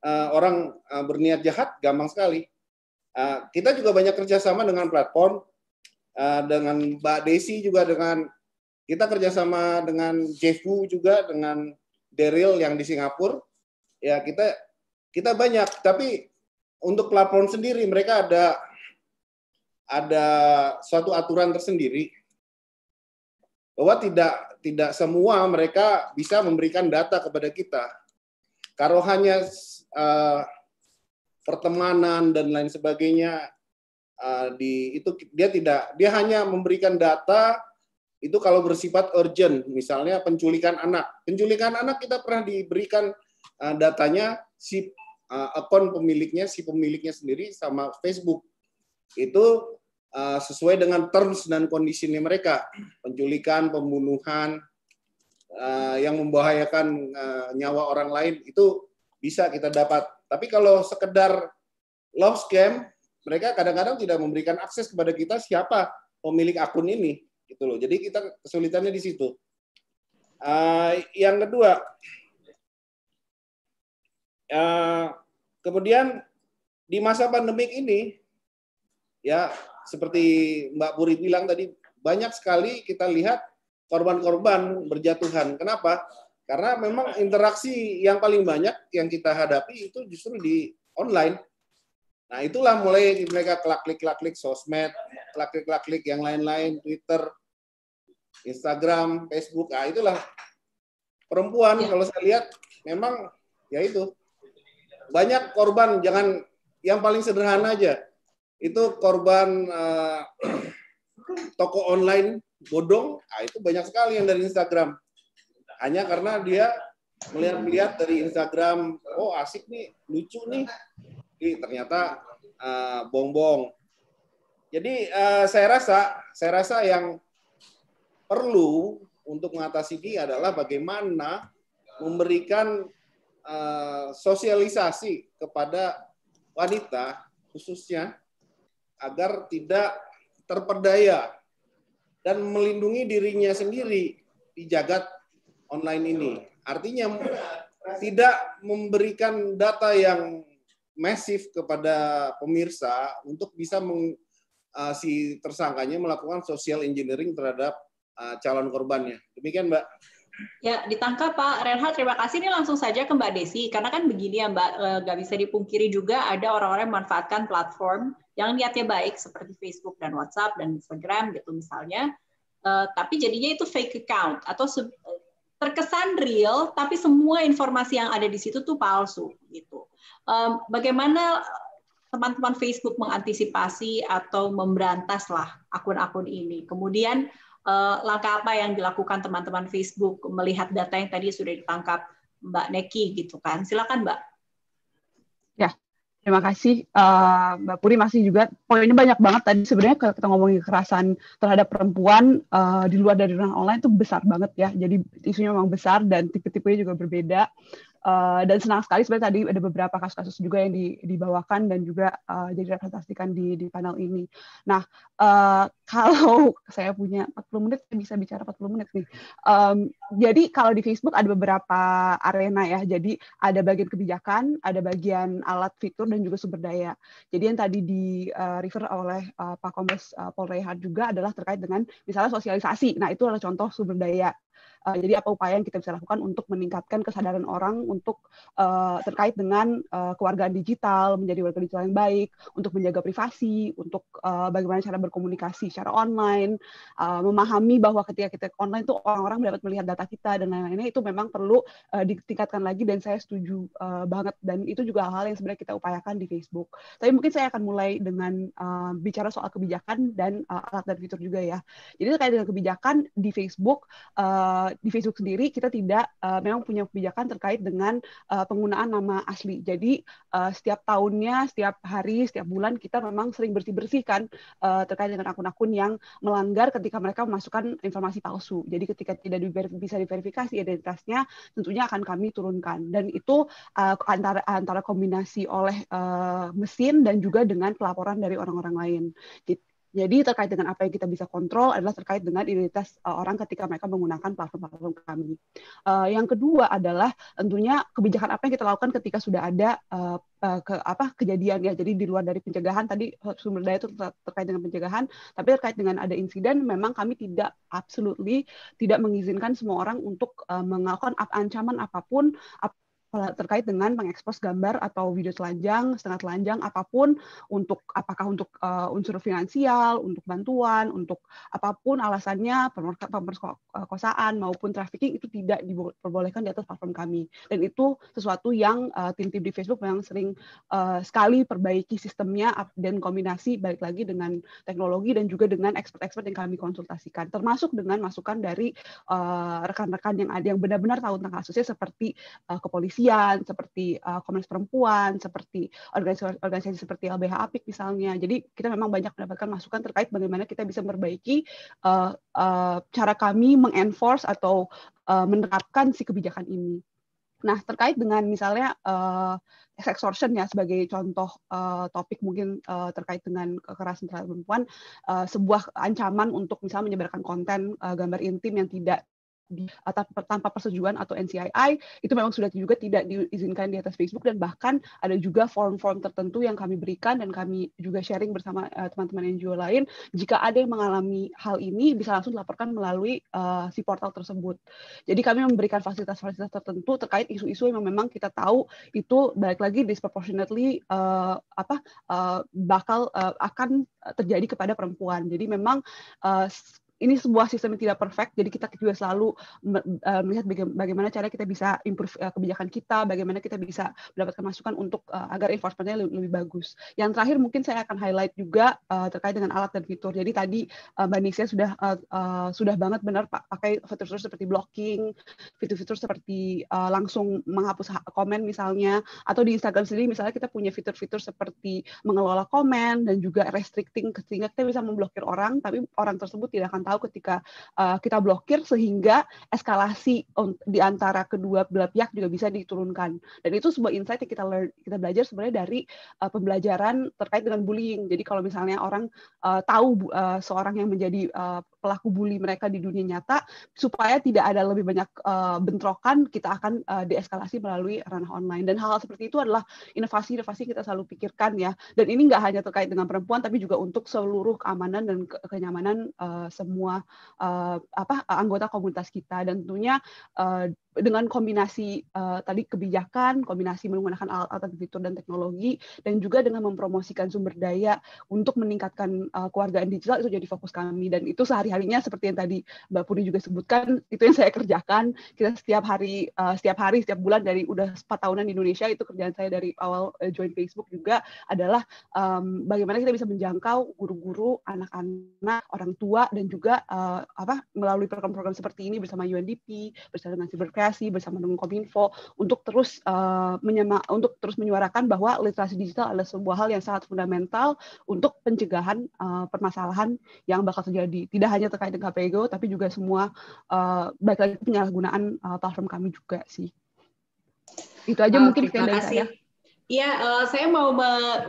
eh, orang eh, berniat jahat, gampang sekali. kita juga banyak kerjasama dengan platform, dengan Mbak Desi juga dengan kita kerjasama dengan JFU juga dengan Deril yang di Singapura ya kita kita banyak tapi untuk platform sendiri mereka ada ada suatu aturan tersendiri bahwa tidak tidak semua mereka bisa memberikan data kepada kita. Kalau hanya uh, pertemanan dan lain sebagainya uh, di itu dia tidak dia hanya memberikan data itu kalau bersifat urgent, misalnya penculikan anak. Penculikan anak kita pernah diberikan eh, datanya si eh, akun pemiliknya, si pemiliknya sendiri sama Facebook. Itu eh, sesuai dengan terms dan kondisinya mereka. Penculikan, pembunuhan, yang membahayakan nyawa orang lain itu bisa kita dapat. Tapi kalau sekedar love scam, mereka kadang-kadang tidak memberikan akses kepada kita siapa pemilik akun ini gitu loh. Jadi kita kesulitannya di situ. Uh, yang kedua, uh, kemudian di masa pandemik ini, ya seperti Mbak Puri bilang tadi, banyak sekali kita lihat korban-korban berjatuhan. Kenapa? Karena memang interaksi yang paling banyak yang kita hadapi itu justru di online Nah itulah mulai mereka klik klik klik sosmed, klik klik klik yang lain-lain, Twitter, Instagram, Facebook. Nah itulah perempuan ya. kalau saya lihat memang ya itu banyak korban jangan yang paling sederhana aja itu korban eh, <clears throat> toko online bodong nah, itu banyak sekali yang dari Instagram hanya karena dia melihat-lihat dari Instagram oh asik nih lucu nih jadi ternyata uh, bongbong. Jadi uh, saya rasa saya rasa yang perlu untuk mengatasi ini adalah bagaimana memberikan uh, sosialisasi kepada wanita khususnya agar tidak terperdaya dan melindungi dirinya sendiri di jagat online ini. Artinya tidak memberikan data yang masif kepada pemirsa untuk bisa meng, uh, si tersangkanya melakukan social engineering terhadap uh, calon korbannya. Demikian, Mbak. Ya, ditangkap Pak Renhat. Terima kasih. Ini langsung saja ke Mbak Desi. Karena kan begini ya Mbak, eh, nggak bisa dipungkiri juga ada orang-orang yang memanfaatkan platform yang niatnya baik seperti Facebook dan WhatsApp dan Instagram gitu misalnya. Uh, tapi jadinya itu fake account atau terkesan real tapi semua informasi yang ada di situ tuh palsu gitu. Um, bagaimana teman-teman Facebook mengantisipasi atau memberantas lah akun-akun ini. Kemudian uh, langkah apa yang dilakukan teman-teman Facebook melihat data yang tadi sudah ditangkap Mbak Neki gitu kan? Silakan Mbak. Ya, Terima kasih uh, Mbak Puri masih juga poinnya banyak banget tadi sebenarnya kalau kita ngomongin kekerasan terhadap perempuan uh, di luar dari ranah online itu besar banget ya. Jadi isunya memang besar dan tipe-tipenya juga berbeda. Eh, dan senang sekali sebenarnya tadi ada beberapa kasus-kasus juga yang dibawakan dan juga uh, jadi representasikan di, di panel ini. Nah, uh, <laughs> kalau saya punya 40 menit, saya bisa bicara 40 menit nih. Um, jadi kalau di Facebook ada beberapa arena ya. Jadi ada bagian kebijakan, ada bagian alat fitur dan juga sumber daya. Jadi yang tadi di uh, oleh uh, Pak Kombes uh, Polrehard juga adalah terkait dengan misalnya sosialisasi. Nah, itu adalah contoh sumber daya. Uh, jadi apa upaya yang kita bisa lakukan untuk meningkatkan kesadaran orang untuk uh, terkait dengan uh, kewargaan digital, menjadi warga digital yang baik, untuk menjaga privasi, untuk uh, bagaimana cara berkomunikasi secara online, uh, memahami bahwa ketika kita online itu orang-orang dapat melihat data kita dan lain-lainnya itu memang perlu uh, ditingkatkan lagi dan saya setuju uh, banget dan itu juga hal-hal yang sebenarnya kita upayakan di Facebook. Tapi mungkin saya akan mulai dengan uh, bicara soal kebijakan dan uh, alat dan fitur juga ya. Jadi terkait dengan kebijakan di Facebook uh, Eh, di Facebook sendiri kita tidak uh, memang punya kebijakan terkait dengan uh, penggunaan nama asli. Jadi uh, setiap tahunnya, setiap hari, setiap bulan kita memang sering bersih-bersihkan uh, terkait dengan akun-akun yang melanggar ketika mereka memasukkan informasi palsu. Jadi ketika tidak bisa diverifikasi identitasnya, tentunya akan kami turunkan. Dan itu uh, antara antara kombinasi oleh uh, mesin dan juga dengan pelaporan dari orang-orang lain. Jadi, gitu. Jadi terkait dengan apa yang kita bisa kontrol adalah terkait dengan identitas uh, orang ketika mereka menggunakan platform-platform kami. Uh, yang kedua adalah tentunya kebijakan apa yang kita lakukan ketika sudah ada uh, ke apa kejadian ya. Jadi di luar dari pencegahan tadi sumber daya itu terkait dengan pencegahan, tapi terkait dengan ada insiden memang kami tidak absolutely tidak mengizinkan semua orang untuk uh, melakukan ancaman apapun ap terkait dengan mengekspos gambar atau video telanjang, setengah telanjang, apapun untuk apakah untuk uh, unsur finansial, untuk bantuan, untuk apapun alasannya pemerkosaan maupun trafficking itu tidak diperbolehkan di atas platform kami. Dan itu sesuatu yang uh, tim-tim di Facebook yang sering uh, sekali perbaiki sistemnya dan kombinasi balik lagi dengan teknologi dan juga dengan expert-expert yang kami konsultasikan, termasuk dengan masukan dari rekan-rekan uh, yang ada yang benar-benar tahu tentang kasusnya seperti uh, kepolisian kajian seperti uh, eh, Komnas Perempuan, seperti organisasi-organisasi seperti LBH Apik misalnya. Jadi kita memang banyak mendapatkan masukan terkait bagaimana kita bisa memperbaiki uh, uh, cara kami mengenforce atau uh, menerapkan si kebijakan ini. Nah, terkait dengan misalnya uh, extortion ya sebagai contoh uh, topik mungkin uh, terkait dengan kekerasan terhadap perempuan, uh, sebuah ancaman untuk misalnya menyebarkan konten uh, gambar intim yang tidak tanpa persetujuan atau NCII itu memang sudah juga tidak diizinkan di atas Facebook dan bahkan ada juga form-form tertentu yang kami berikan dan kami juga sharing bersama eh, teman-teman uh, NGO lain jika ada yang mengalami hal ini bisa langsung dilaporkan melalui uh, si portal tersebut. Jadi kami memberikan fasilitas-fasilitas tertentu terkait isu-isu yang memang kita tahu itu balik lagi disproportionately uh, apa uh, bakal uh, akan terjadi kepada perempuan. Jadi memang uh, ini sebuah sistem yang tidak perfect, jadi kita juga selalu e, melihat bagaimana cara kita bisa improve e, kebijakan kita, bagaimana kita bisa mendapatkan masukan untuk e, agar enforcement-nya lebih bagus. Yang terakhir mungkin saya akan highlight juga terkait dengan alat dan fitur. Jadi tadi Mbak Nisya sudah sudah banget benar pakai fitur-fitur seperti blocking, fitur-fitur seperti langsung menghapus komen misalnya, atau di Instagram sendiri misalnya kita punya fitur-fitur seperti mengelola komen dan juga restricting sehingga kita bisa memblokir orang, tapi orang tersebut tidak akan tahu ketika uh, kita blokir sehingga eskalasi di antara kedua belah pihak juga bisa diturunkan. Dan itu sebuah insight yang kita learn, kita belajar sebenarnya dari uh, pembelajaran terkait dengan bullying. Jadi kalau misalnya orang uh, tahu uh, seorang yang menjadi pelaku bully mereka di dunia nyata supaya tidak ada lebih banyak uh, bentrokan kita akan uh, deeskalasi melalui ranah online dan hal-hal seperti itu adalah inovasi-inovasi kita selalu pikirkan ya dan ini nggak hanya terkait dengan perempuan tapi juga untuk seluruh keamanan dan ke kenyamanan uh, semua uh, apa anggota komunitas kita dan tentunya uh, dengan kombinasi uh, tadi kebijakan, kombinasi menggunakan alat-alat fitur dan teknologi, dan juga dengan mempromosikan sumber daya untuk meningkatkan uh, kewargaan digital itu jadi fokus kami dan itu sehari-harinya seperti yang tadi Mbak Puri juga sebutkan itu yang saya kerjakan kita setiap hari uh, setiap hari setiap bulan dari udah 4 tahunan di Indonesia itu kerjaan saya dari awal uh, join Facebook juga adalah um, bagaimana kita bisa menjangkau guru-guru, anak-anak, orang tua dan juga uh, apa melalui program-program seperti ini bersama UNDP bersama dengan Cybercare literasi bersama dengan Kominfo untuk terus uh, menyema, untuk terus menyuarakan bahwa literasi digital adalah sebuah hal yang sangat fundamental untuk pencegahan uh, permasalahan yang bakal terjadi. Tidak hanya terkait dengan KPGO tapi juga semua uh, baik lagi penyalahgunaan uh, platform kami juga sih. Itu aja oh, mungkin kasih saya. Iya, saya mau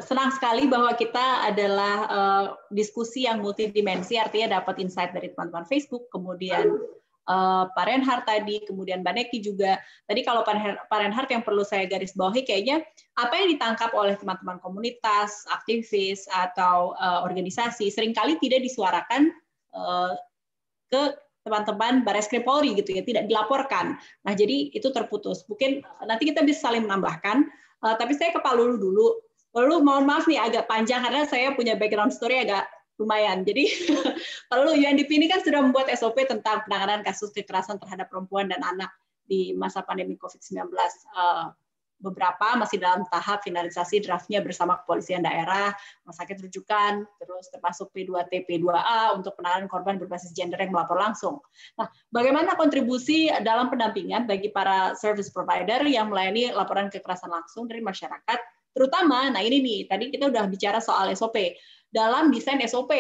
senang sekali bahwa kita adalah diskusi yang multidimensi, artinya dapat insight dari teman-teman Facebook, kemudian uh, Pak Renhard tadi, kemudian Mbak Neki juga. Tadi kalau Pak Renhard yang perlu saya garis bawahi kayaknya apa yang ditangkap oleh teman-teman komunitas, aktivis atau uh, organisasi seringkali tidak disuarakan uh, ke teman-teman Baris Krim Polri gitu ya, tidak dilaporkan. Nah, jadi itu terputus. Mungkin nanti kita bisa saling menambahkan. Uh, tapi saya ke Pak Lulu dulu. Lulu, mohon maaf nih agak panjang karena saya punya background story agak lumayan. Jadi perlu <laughs> UNDP ini kan sudah membuat SOP tentang penanganan kasus kekerasan terhadap perempuan dan anak di masa pandemi COVID-19. Eh, beberapa masih dalam tahap finalisasi draftnya bersama kepolisian daerah, rumah sakit rujukan, terus termasuk P2T, P2A untuk penanganan korban berbasis gender yang melapor langsung. Nah, bagaimana kontribusi dalam pendampingan bagi para service provider yang melayani laporan kekerasan langsung dari masyarakat terutama nah ini nih tadi kita udah bicara soal SOP dalam desain SOP,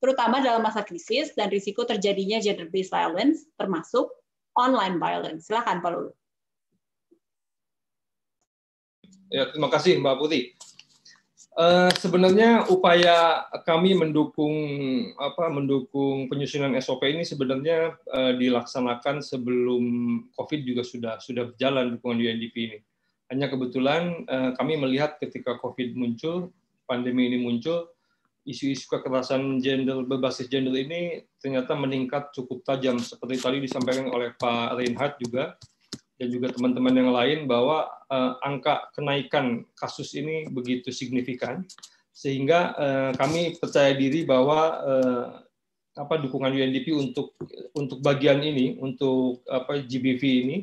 terutama dalam masa krisis dan risiko terjadinya gender-based violence, termasuk online violence. Silakan Pak Lulu. Ya, terima kasih Mbak Putih. Uh, sebenarnya upaya kami mendukung apa mendukung penyusunan SOP ini sebenarnya uh, dilaksanakan sebelum COVID juga sudah sudah berjalan dukungan UNDP ini. Hanya kebetulan uh, kami melihat ketika COVID muncul, pandemi ini muncul, isu-isu kekerasan gender berbasis gender ini ternyata meningkat cukup tajam seperti tadi disampaikan oleh Pak Reinhardt juga dan juga teman-teman yang lain bahwa uh, angka kenaikan kasus ini begitu signifikan sehingga uh, kami percaya diri bahwa uh, apa dukungan UNDP untuk untuk bagian ini untuk apa GBV ini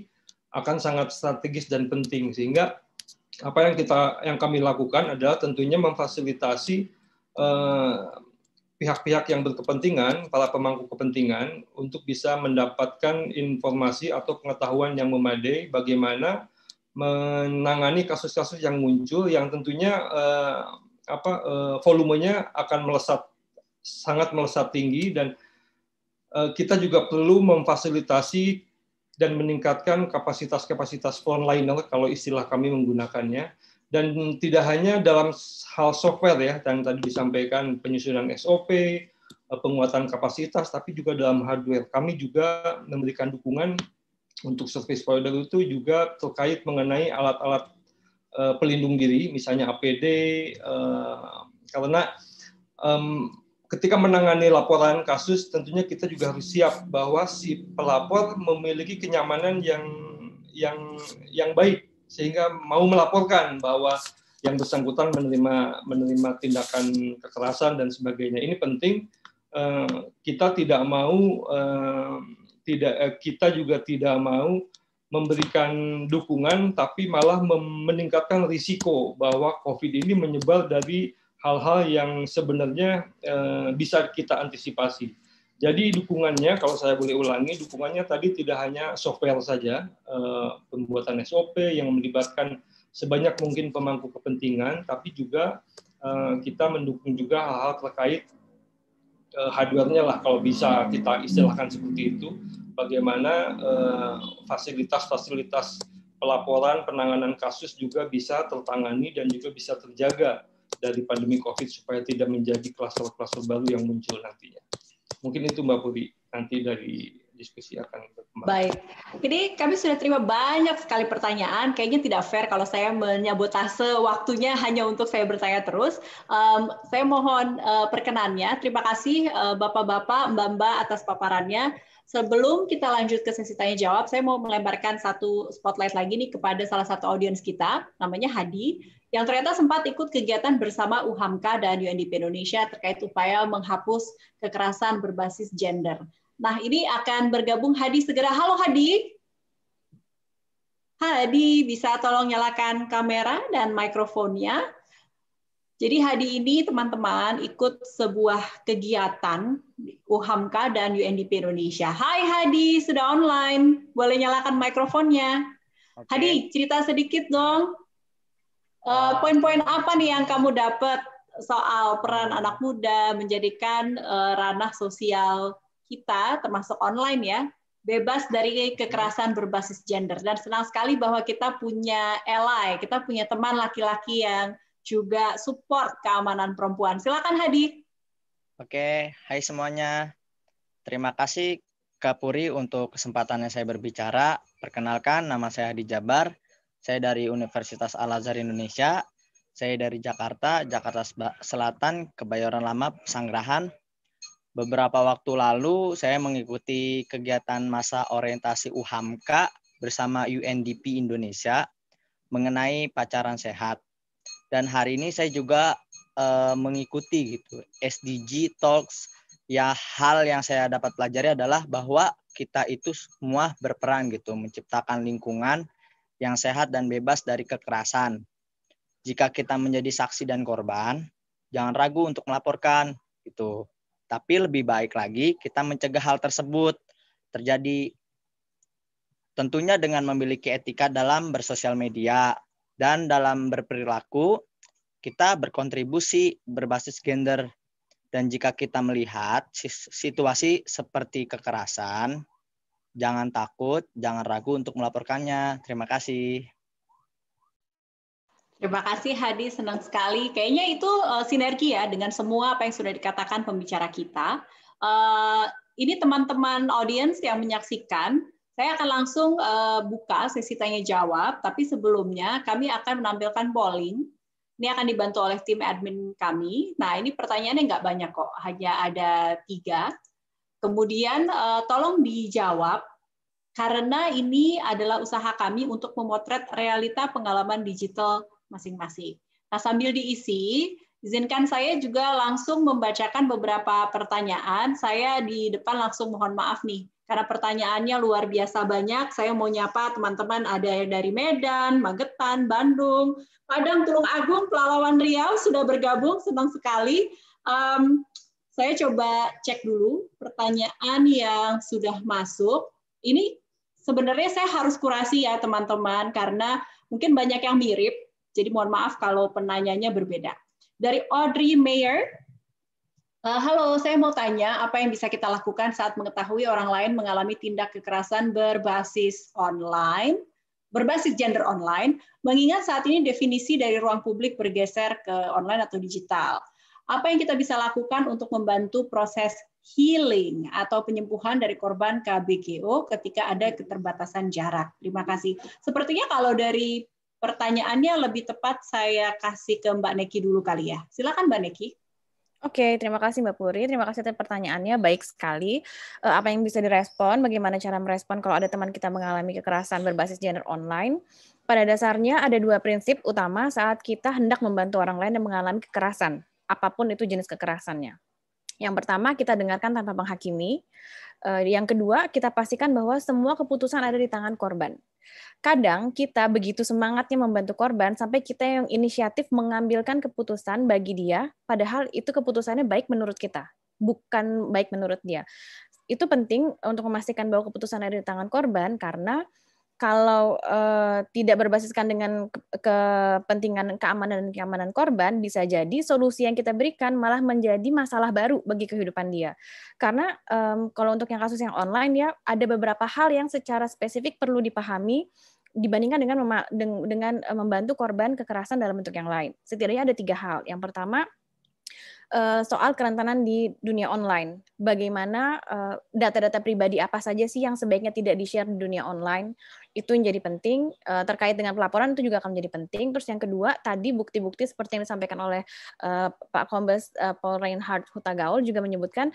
akan sangat strategis dan penting sehingga apa yang kita yang kami lakukan adalah tentunya memfasilitasi Eh, pihak-pihak yang berkepentingan, para pemangku kepentingan untuk bisa mendapatkan informasi atau pengetahuan yang memadai bagaimana menangani kasus-kasus yang muncul yang tentunya eh, apa eh, volumenya akan melesat sangat melesat tinggi dan eh, kita juga perlu memfasilitasi dan meningkatkan kapasitas-kapasitas frontliner kalau istilah kami menggunakannya dan tidak hanya dalam hal software ya yang tadi disampaikan penyusunan SOP eh, penguatan kapasitas tapi juga dalam hardware kami juga memberikan dukungan untuk service provider itu juga terkait mengenai alat-alat eh, pelindung diri misalnya APD eh, karena ketika menangani laporan kasus tentunya kita juga harus siap bahwa si pelapor memiliki kenyamanan yang yang yang baik sehingga mau melaporkan bahwa yang bersangkutan menerima menerima tindakan kekerasan dan sebagainya. Ini penting eh, kita tidak mau eh, tidak eh, kita juga tidak mau memberikan dukungan tapi malah meningkatkan risiko bahwa COVID ini menyebar dari hal-hal yang sebenarnya bisa kita antisipasi. Jadi dukungannya, kalau saya boleh ulangi, dukungannya tadi tidak hanya software saja, eh, pembuatan SOP yang melibatkan sebanyak mungkin pemangku kepentingan, tapi juga eh, kita mendukung juga hal-hal terkait eh, hardware-nya lah, kalau bisa kita istilahkan seperti itu, bagaimana fasilitas-fasilitas pelaporan, penanganan kasus juga bisa tertangani dan juga bisa terjaga dari pandemi COVID supaya tidak menjadi kluster-kluster baru yang muncul nantinya. Mungkin itu Mbak Budi nanti dari diskusi akan berkembang. Baik, jadi kami sudah terima banyak sekali pertanyaan. Kayaknya tidak fair kalau saya menyabotase waktunya <laughs> hanya untuk saya bertanya terus. Um, saya mohon uh, perkenannya. Terima kasih uh, bapak-bapak, mbak-mbak atas paparannya. Sebelum kita lanjut ke sesi tanya jawab, saya mau melemparkan satu spotlight lagi nih kepada salah satu audiens kita, namanya Hadi yang ternyata sempat ikut kegiatan bersama UHAMKA dan UNDP Indonesia terkait upaya menghapus kekerasan berbasis gender. Nah, ini akan bergabung Hadi segera. Halo Hadi. Hadi, bisa tolong nyalakan kamera dan mikrofonnya. Jadi Hadi ini teman-teman ikut sebuah kegiatan UHAMKA dan UNDP Indonesia. Hai Hadi, sudah online. Boleh nyalakan mikrofonnya. Okay. Hadi, cerita sedikit dong. Eh, poin-poin apa nih yang kamu dapat soal peran anak muda menjadikan uh, ranah sosial kita, termasuk online ya, bebas dari kekerasan berbasis gender. Dan senang sekali bahwa kita punya ally, kita punya teman laki-laki yang juga support keamanan perempuan. Silakan Hadi. Oke, hai semuanya. Terima kasih Kapuri untuk kesempatannya saya berbicara. Perkenalkan, nama saya Hadi Jabar. Saya dari Universitas Al-Azhar Indonesia. Saya dari Jakarta, Jakarta Selatan, Kebayoran Lama, Pesanggerahan. Beberapa waktu lalu saya mengikuti kegiatan masa orientasi UHAMKA bersama UNDP Indonesia mengenai pacaran sehat. Dan hari ini saya juga eh, mengikuti gitu SDG Talks ya hal yang saya dapat pelajari adalah bahwa kita itu semua berperan gitu menciptakan lingkungan yang sehat dan bebas dari kekerasan. Jika kita menjadi saksi dan korban, jangan ragu untuk melaporkan Itu. Tapi lebih baik lagi kita mencegah hal tersebut terjadi tentunya dengan memiliki etika dalam bersosial media dan dalam berperilaku kita berkontribusi berbasis gender dan jika kita melihat situasi seperti kekerasan Jangan takut, jangan ragu untuk melaporkannya. Terima kasih. Terima kasih Hadi, senang sekali. Kayaknya itu uh, sinergi ya dengan semua apa yang sudah dikatakan pembicara kita. Uh, ini teman-teman audiens yang menyaksikan, saya akan langsung uh, buka sesi tanya jawab, tapi sebelumnya kami akan menampilkan polling. Ini akan dibantu oleh tim admin kami. Nah, ini pertanyaannya nggak banyak kok, hanya ada tiga. Kemudian eh, tolong dijawab karena ini adalah usaha kami untuk memotret realita pengalaman digital masing-masing. Nah, sambil diisi, izinkan saya juga langsung membacakan beberapa pertanyaan. Saya di depan langsung mohon maaf nih, karena pertanyaannya luar biasa banyak. Saya mau nyapa teman-teman ada yang dari Medan, Magetan, Bandung, Padang, Tulung Agung, Pelalawan Riau sudah bergabung, senang sekali. Um, saya coba cek dulu pertanyaan yang sudah masuk. Ini sebenarnya saya harus kurasi ya teman-teman karena mungkin banyak yang mirip. Jadi mohon maaf kalau penanyanya berbeda. Dari Audrey Mayer, eh, Halo, saya mau tanya apa yang bisa kita lakukan saat mengetahui orang lain mengalami tindak kekerasan berbasis online, berbasis gender online, mengingat saat ini definisi dari ruang publik bergeser ke online atau digital. Apa yang kita bisa lakukan untuk membantu proses healing atau penyembuhan dari korban KBGO ketika ada keterbatasan jarak. Terima kasih. Sepertinya kalau dari pertanyaannya lebih tepat saya kasih ke Mbak Neki dulu kali ya. Silakan Mbak Neki. Oke, okay, terima kasih Mbak Puri. Terima kasih atas pertanyaannya. Baik sekali. Eh, apa yang bisa direspon? Bagaimana cara merespon kalau ada teman kita mengalami kekerasan berbasis gender online? Pada dasarnya ada dua prinsip utama saat kita hendak membantu orang lain yang mengalami kekerasan apapun itu jenis kekerasannya. Yang pertama, kita dengarkan tanpa menghakimi. Eh, yang kedua, kita pastikan bahwa semua keputusan ada di tangan korban. Kadang kita begitu semangatnya membantu korban sampai kita yang inisiatif mengambilkan keputusan bagi dia, padahal itu keputusannya baik menurut kita, bukan baik menurut dia. Itu penting untuk memastikan bahwa keputusan ada di tangan korban karena kalau uh, tidak berbasiskan dengan kepentingan keamanan dan keamanan korban, bisa jadi solusi yang kita berikan malah menjadi masalah baru bagi kehidupan dia. Karena um, kalau untuk yang kasus yang online ya ada beberapa hal yang secara spesifik perlu dipahami dibandingkan dengan dengan eh, membantu korban kekerasan dalam bentuk yang lain. Setidaknya ada tiga hal. Yang pertama Eh, soal kerentanan di dunia online. Bagaimana data eh, data-data pribadi apa saja sih yang sebaiknya tidak di-share di dunia online? Itu yang jadi penting. Uh, terkait dengan pelaporan itu juga akan menjadi penting. Terus yang kedua, tadi bukti-bukti seperti yang disampaikan oleh uh, Pak Kombes uh, Paul Reinhardt Hutagaul juga menyebutkan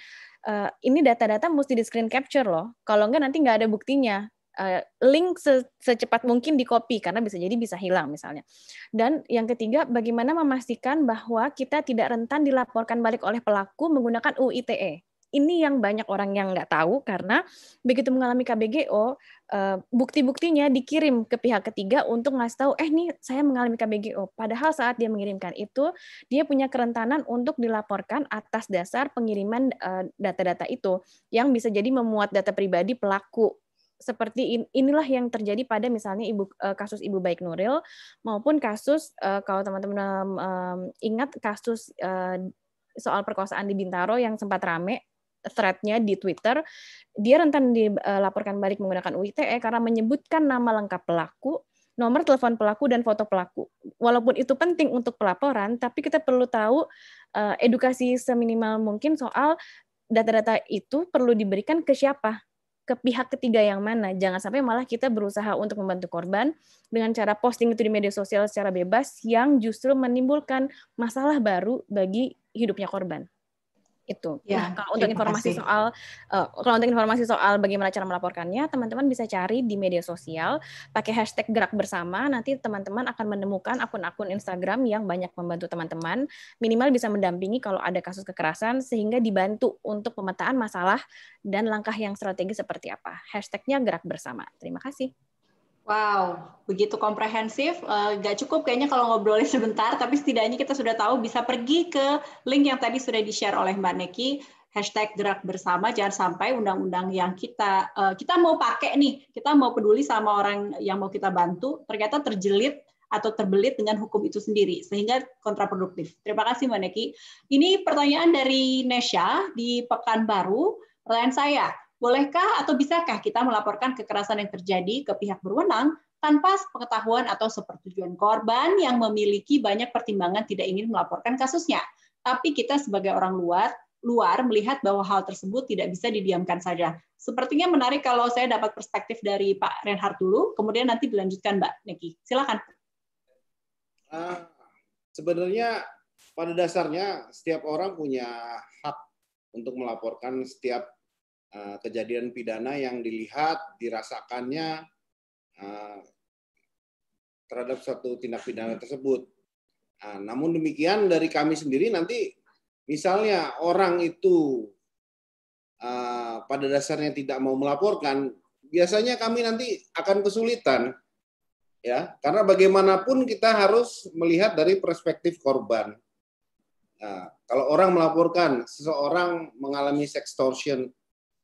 uh, ini data-data mesti di screen capture loh. Kalau enggak nanti enggak ada buktinya. Eh, link se secepat mungkin di copy karena bisa jadi bisa hilang misalnya. Dan yang ketiga, bagaimana memastikan bahwa kita tidak rentan dilaporkan balik oleh pelaku menggunakan UITE. Ini yang banyak orang yang nggak tahu karena begitu mengalami KBGO, eh, bukti-buktinya dikirim ke pihak ketiga untuk ngasih tahu, eh nih saya mengalami KBGO. Padahal saat dia mengirimkan itu, dia punya kerentanan untuk dilaporkan atas dasar pengiriman eh, data-data itu yang bisa jadi memuat data pribadi pelaku seperti inilah yang terjadi pada misalnya ibu eh, kasus ibu baik Nuril maupun kasus eh, kalau teman-teman ingat kasus eh, soal perkosaan di Bintaro yang sempat rame threadnya di Twitter, dia rentan dilaporkan balik menggunakan UITE karena menyebutkan nama lengkap pelaku, nomor telepon pelaku dan foto pelaku. Walaupun itu penting untuk pelaporan, tapi kita perlu tahu edukasi seminimal mungkin soal data-data itu perlu diberikan ke siapa ke pihak ketiga yang mana. Jangan sampai malah kita berusaha untuk membantu korban dengan cara posting itu di media sosial secara bebas yang justru menimbulkan masalah baru bagi hidupnya korban itu. Ya, nah, kalau untuk informasi kasih. soal uh, kalau untuk informasi soal bagaimana cara melaporkannya, teman-teman bisa cari di media sosial pakai hashtag gerak bersama. Nanti teman-teman akan menemukan akun-akun Instagram yang banyak membantu teman-teman minimal bisa mendampingi kalau ada kasus kekerasan sehingga dibantu untuk pemetaan masalah dan langkah yang strategis seperti apa. Hashtagnya gerak bersama. Terima kasih. Wow, begitu komprehensif. Uh, gak cukup kayaknya kalau ngobrolin <laughs> sebentar, tapi setidaknya kita sudah tahu bisa pergi ke link yang tadi sudah di-share oleh Mbak Neki hashtag gerak bersama jangan sampai undang-undang yang kita uh, kita mau pakai nih kita mau peduli sama orang yang mau kita bantu ternyata terjelit atau terbelit dengan hukum itu sendiri sehingga kontraproduktif. Terima kasih Mbak Neki. Ini pertanyaan dari Nesha di Pekanbaru. Pertanyaan saya, bolehkah atau bisakah kita melaporkan kekerasan yang terjadi ke pihak berwenang tanpa pengetahuan atau sepertujuan korban yang memiliki banyak pertimbangan tidak ingin melaporkan kasusnya. Tapi kita sebagai orang luar luar melihat bahwa hal tersebut tidak bisa didiamkan saja. Sepertinya menarik kalau saya dapat perspektif dari Pak Renhard dulu, kemudian nanti dilanjutkan Mbak Neki. Silakan. Uh, sebenarnya pada dasarnya setiap orang punya hak untuk melaporkan setiap Eh, kejadian pidana yang dilihat, dirasakannya eh, terhadap satu tindak pidana tersebut. Nah, namun demikian dari kami sendiri nanti misalnya orang itu uh, pada dasarnya tidak mau melaporkan, biasanya kami nanti akan kesulitan ya karena bagaimanapun kita harus melihat dari perspektif korban. Nah, kalau orang melaporkan seseorang mengalami sextortion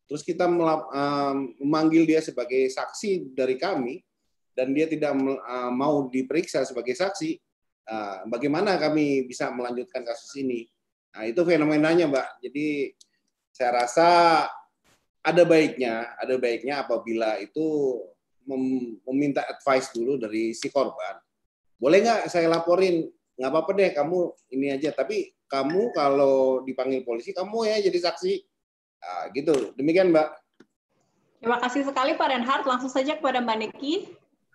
terus kita ehm, memanggil dia sebagai saksi dari kami dan dia tidak ehm, mau diperiksa sebagai saksi, ehm, bagaimana kami bisa melanjutkan kasus ini? Nah, itu fenomenanya, Mbak. Jadi saya rasa ada baiknya, ada baiknya apabila itu meminta advice dulu dari si korban. Boleh nggak saya laporin? Nggak apa-apa deh, kamu ini aja. Tapi kamu kalau dipanggil polisi, kamu ya jadi saksi Nah, gitu. Demikian, Mbak. Terima kasih sekali Pak Reinhardt. Langsung saja kepada Mbak Niki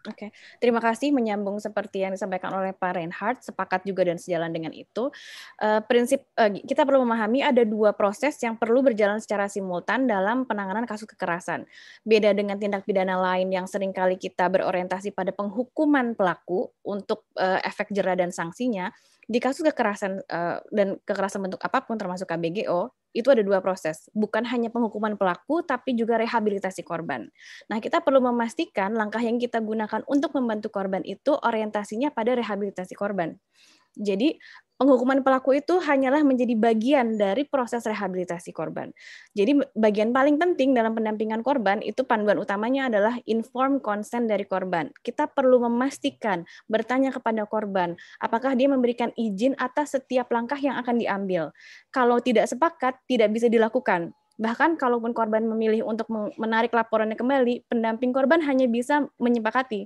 Oke, okay. terima kasih menyambung seperti yang disampaikan oleh Pak Reinhardt, sepakat juga dan sejalan dengan itu. Uh, prinsip uh, kita perlu memahami ada dua proses yang perlu berjalan secara simultan dalam penanganan kasus kekerasan. Beda dengan tindak pidana lain yang sering kali kita berorientasi pada penghukuman pelaku untuk uh, efek jera dan sanksinya, di kasus kekerasan uh, dan kekerasan bentuk apapun termasuk KBGO, itu ada dua proses, bukan hanya penghukuman pelaku, tapi juga rehabilitasi korban. Nah, kita perlu memastikan langkah yang kita gunakan untuk membantu korban itu orientasinya pada rehabilitasi korban. Jadi penghukuman pelaku itu hanyalah menjadi bagian dari proses rehabilitasi korban. Jadi bagian paling penting dalam pendampingan korban itu panduan utamanya adalah inform consent dari korban. Kita perlu memastikan bertanya kepada korban apakah dia memberikan izin atas setiap langkah yang akan diambil. Kalau tidak sepakat tidak bisa dilakukan. Bahkan kalaupun korban memilih untuk menarik laporannya kembali, pendamping korban hanya bisa menyepakati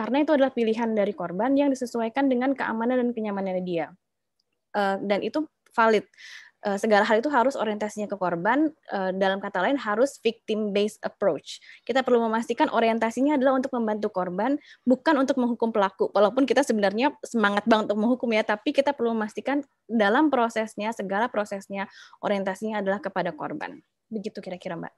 karena itu adalah pilihan dari korban yang disesuaikan dengan keamanan dan kenyamanan dia. Uh, dan itu valid. Uh, segala hal itu harus orientasinya ke korban, uh, dalam kata lain harus victim-based approach. Kita perlu memastikan orientasinya adalah untuk membantu korban, bukan untuk menghukum pelaku. Walaupun kita sebenarnya semangat banget untuk menghukum ya, tapi kita perlu memastikan dalam prosesnya, segala prosesnya, orientasinya adalah kepada korban. Begitu kira-kira Mbak.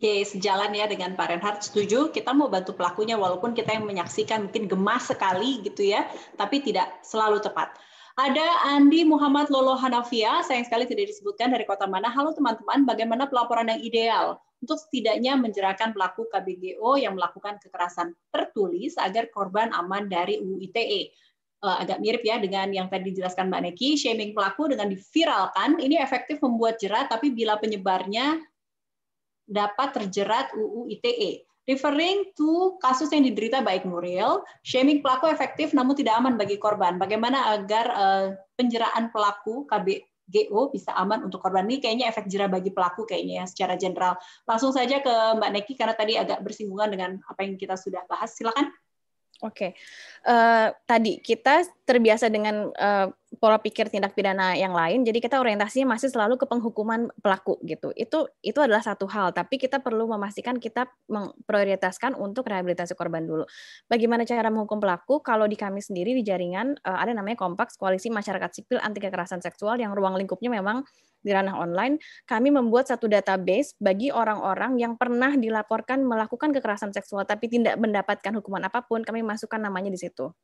Oke, sejalan ya dengan Pak Renhard setuju. Kita mau bantu pelakunya walaupun kita yang menyaksikan mungkin gemas sekali gitu ya, tapi tidak selalu tepat. Ada Andi Muhammad Lolo Hanafia, sayang sekali tidak disebutkan dari kota mana. Halo teman-teman, bagaimana pelaporan yang ideal untuk setidaknya menjerahkan pelaku KBGO yang melakukan kekerasan tertulis agar korban aman dari UU ITE? Eh, agak mirip ya dengan yang tadi dijelaskan Mbak Neki, shaming pelaku dengan diviralkan ini efektif membuat jerat, tapi bila penyebarnya dapat terjerat UU ITE, referring to kasus yang diderita baik Nuril, shaming pelaku efektif namun tidak aman bagi korban. Bagaimana agar uh, penjeraan pelaku KBGO bisa aman untuk korban? Ini kayaknya efek jerah bagi pelaku kayaknya ya secara general. Langsung saja ke Mbak Neki karena tadi agak bersinggungan dengan apa yang kita sudah bahas. Silakan. Oke, okay. Eh, tadi kita terbiasa dengan uh, pola pikir tindak pidana yang lain, jadi kita orientasinya masih selalu ke penghukuman pelaku gitu. Itu itu adalah satu hal, tapi kita perlu memastikan kita memprioritaskan untuk rehabilitasi korban dulu. Bagaimana cara menghukum pelaku? Kalau di kami sendiri di jaringan uh, ada namanya Kompak Koalisi Masyarakat Sipil Anti Kekerasan Seksual yang ruang lingkupnya memang di ranah online, kami membuat satu database bagi orang-orang yang pernah dilaporkan melakukan kekerasan seksual tapi tidak mendapatkan hukuman apapun, kami masukkan namanya di situ itu.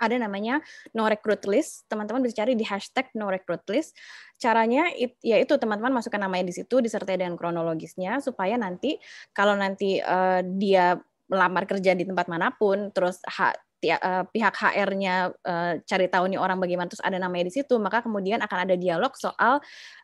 Ada namanya no recruit list. Teman-teman bisa cari di hashtag no recruit list. Caranya it, ya itu teman-teman masukkan namanya di situ disertai dengan kronologisnya supaya nanti kalau nanti uh, dia melamar kerja di tempat manapun, terus ha, uh, pihak HR-nya uh, eh, cari tahu nih orang bagaimana terus ada namanya di situ, maka kemudian akan ada dialog soal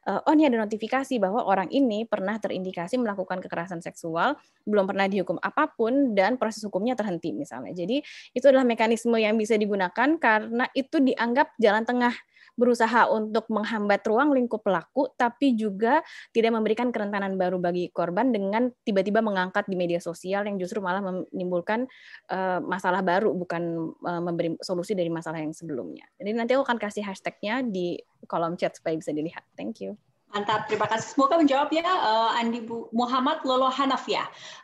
uh, oh ini ada notifikasi bahwa orang ini pernah terindikasi melakukan kekerasan seksual, belum pernah dihukum apapun dan proses hukumnya terhenti misalnya. Jadi itu adalah mekanisme yang bisa digunakan karena itu dianggap jalan tengah berusaha untuk menghambat ruang lingkup pelaku, tapi juga tidak memberikan kerentanan baru bagi korban dengan tiba-tiba mengangkat di media sosial yang justru malah menimbulkan eh, masalah baru, bukan eh, memberi solusi dari masalah yang sebelumnya. Jadi nanti aku akan kasih hashtagnya di kolom chat supaya bisa dilihat. Thank you. Mantap, terima kasih. Semoga menjawab ya eh, Andi Bu Muhammad Lolo Hanaf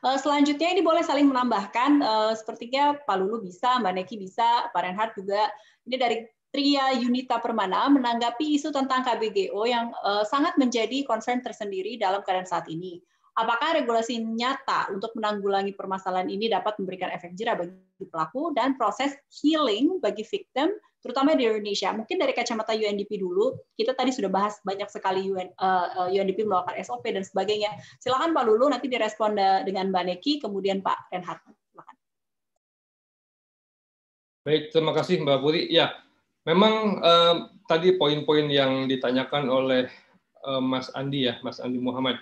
Uh, selanjutnya ini boleh saling menambahkan, uh, sepertinya Pak Lulu bisa, Mbak Neki bisa, Pak Renhard juga. Ini dari Tria Yunita Permana menanggapi isu tentang KBGO yang uh, sangat menjadi concern tersendiri dalam keadaan saat ini. Apakah regulasi nyata untuk menanggulangi permasalahan ini dapat memberikan efek jerah bagi pelaku dan proses healing bagi victim, terutama di Indonesia? Mungkin dari kacamata UNDP dulu, kita tadi sudah bahas banyak sekali UN, uh, eh, eh, UNDP melakukan SOP dan sebagainya. Silakan Pak Lulu nanti direspon dengan Mbak Neki, kemudian Pak Renhat. Baik, terima kasih Mbak Putri. Ya, Memang eh, tadi poin-poin yang ditanyakan oleh eh, Mas Andi ya, Mas Andi Muhammad.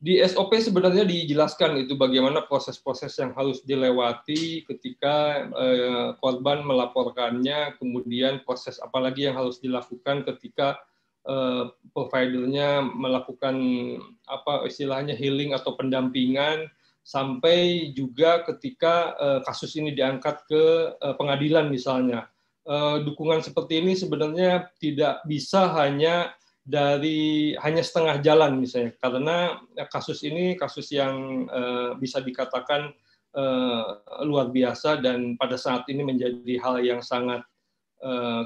Di SOP sebenarnya dijelaskan itu bagaimana proses-proses yang harus dilewati ketika eh, korban melaporkannya, kemudian proses apalagi yang harus dilakukan ketika eh, providernya melakukan apa istilahnya healing atau pendampingan sampai juga ketika eh, kasus ini diangkat ke eh, pengadilan misalnya Eh, dukungan seperti ini sebenarnya tidak bisa hanya dari hanya setengah jalan misalnya karena kasus ini kasus yang eh, bisa dikatakan eh, luar biasa dan pada saat ini menjadi hal yang sangat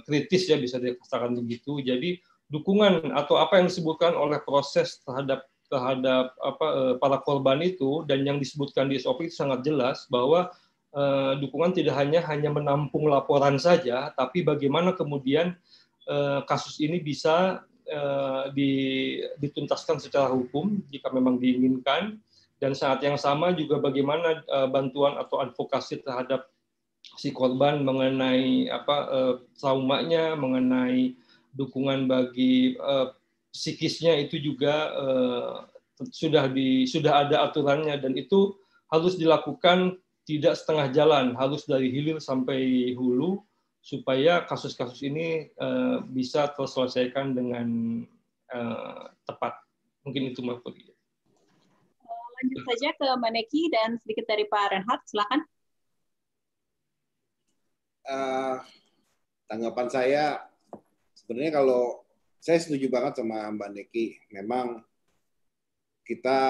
kritis ya bisa dikatakan begitu jadi dukungan atau apa yang disebutkan oleh proses terhadap terhadap apa para korban itu dan yang disebutkan di SOP itu sangat jelas bahwa eh, dukungan tidak hanya hanya menampung laporan saja, tapi bagaimana kemudian eh, kasus ini bisa eh, dituntaskan secara hukum jika memang diinginkan, dan saat yang sama juga bagaimana eh, bantuan atau advokasi terhadap si korban mengenai apa eh, traumanya, mengenai dukungan bagi eh, psikisnya itu juga uh, sudah di sudah ada aturannya dan itu harus dilakukan tidak setengah jalan, harus dari hilir sampai hulu supaya kasus-kasus ini uh, bisa terselesaikan dengan uh, tepat. Mungkin itu Mbak Putri. Eh, lanjut saja ke Maneki dan sedikit dari Pak Renhat, silakan. Uh, tanggapan saya sebenarnya kalau saya setuju banget sama Mbak Neki, memang kita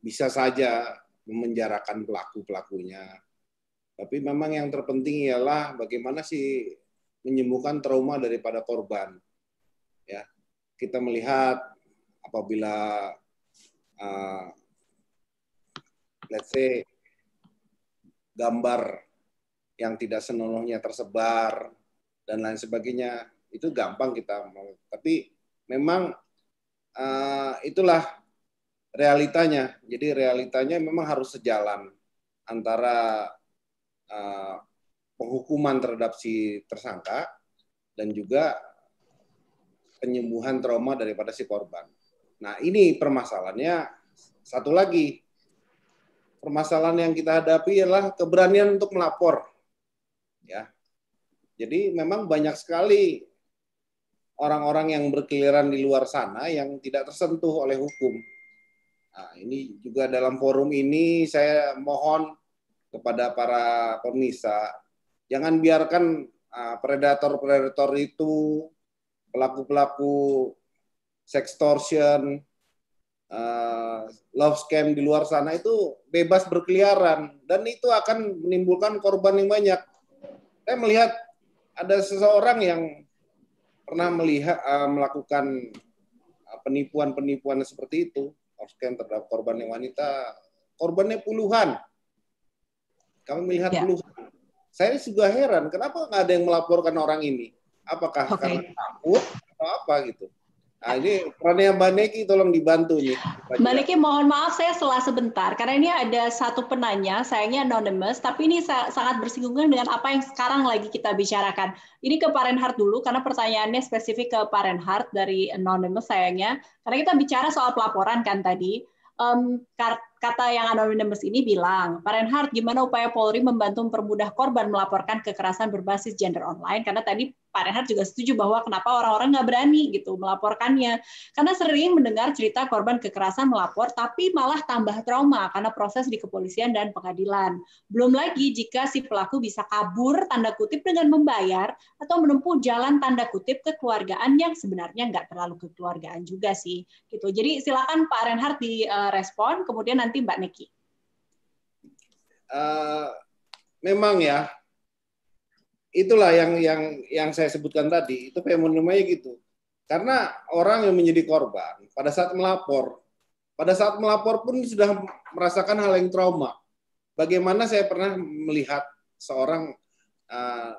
bisa saja memenjarakan pelaku-pelakunya. Tapi memang yang terpenting ialah bagaimana sih menyembuhkan trauma daripada korban. Ya, kita melihat apabila uh, let's say gambar yang tidak senonohnya tersebar dan lain sebagainya itu gampang kita tapi memang uh, itulah realitanya. Jadi realitanya memang harus sejalan antara uh, penghukuman terhadap si tersangka dan juga penyembuhan trauma daripada si korban. Nah, ini permasalahannya satu lagi. Permasalahan yang kita hadapi adalah keberanian untuk melapor. Ya. Jadi memang banyak sekali orang-orang yang berkeliaran di luar sana yang tidak tersentuh oleh hukum Nah, ini juga dalam forum ini saya mohon kepada para pemirsa jangan biarkan ah, predator-predator uh, itu pelaku-pelaku sextortion uh, love scam di luar sana itu bebas berkeliaran dan itu akan menimbulkan korban yang banyak. Saya melihat ada seseorang yang pernah melihat uh, melakukan penipuan-penipuan seperti itu offscan terhadap korban yang wanita, korbannya puluhan. Kami melihat ya. puluhan. Saya juga heran, kenapa nggak ada yang melaporkan orang ini? Apakah okay. karena takut atau apa gitu? Nah, ini perannya Mbak Neki tolong dibantu nih. Mbak Neki mohon maaf saya selah sebentar karena ini ada satu penanya sayangnya anonymous tapi ini sangat bersinggungan dengan apa yang sekarang lagi kita bicarakan. Ini ke Pak dulu karena pertanyaannya spesifik ke Pak Renhard dari anonymous sayangnya karena kita bicara soal pelaporan kan tadi. Um, Kata yang anonymous ini bilang, Pak Reinhardt, gimana upaya Polri membantu mempermudah korban melaporkan kekerasan berbasis gender online? Karena tadi Pak Reinhardt juga setuju bahwa kenapa orang-orang nggak berani gitu melaporkannya. Karena sering mendengar cerita korban kekerasan melapor, tapi malah tambah trauma karena proses di kepolisian dan pengadilan. Belum lagi jika si pelaku bisa kabur, tanda kutip, dengan membayar atau menempuh jalan tanda kutip kekeluargaan yang sebenarnya nggak terlalu kekeluargaan juga sih. gitu. Jadi silakan Pak Renhard direspon, eh, kemudian nanti nanti Mbak Neki. Uh, eh, memang ya, itulah yang yang yang saya sebutkan tadi itu fenomenanya gitu. Karena orang yang menjadi korban pada saat melapor, pada saat melapor pun sudah merasakan hal yang trauma. Bagaimana saya pernah melihat seorang uh,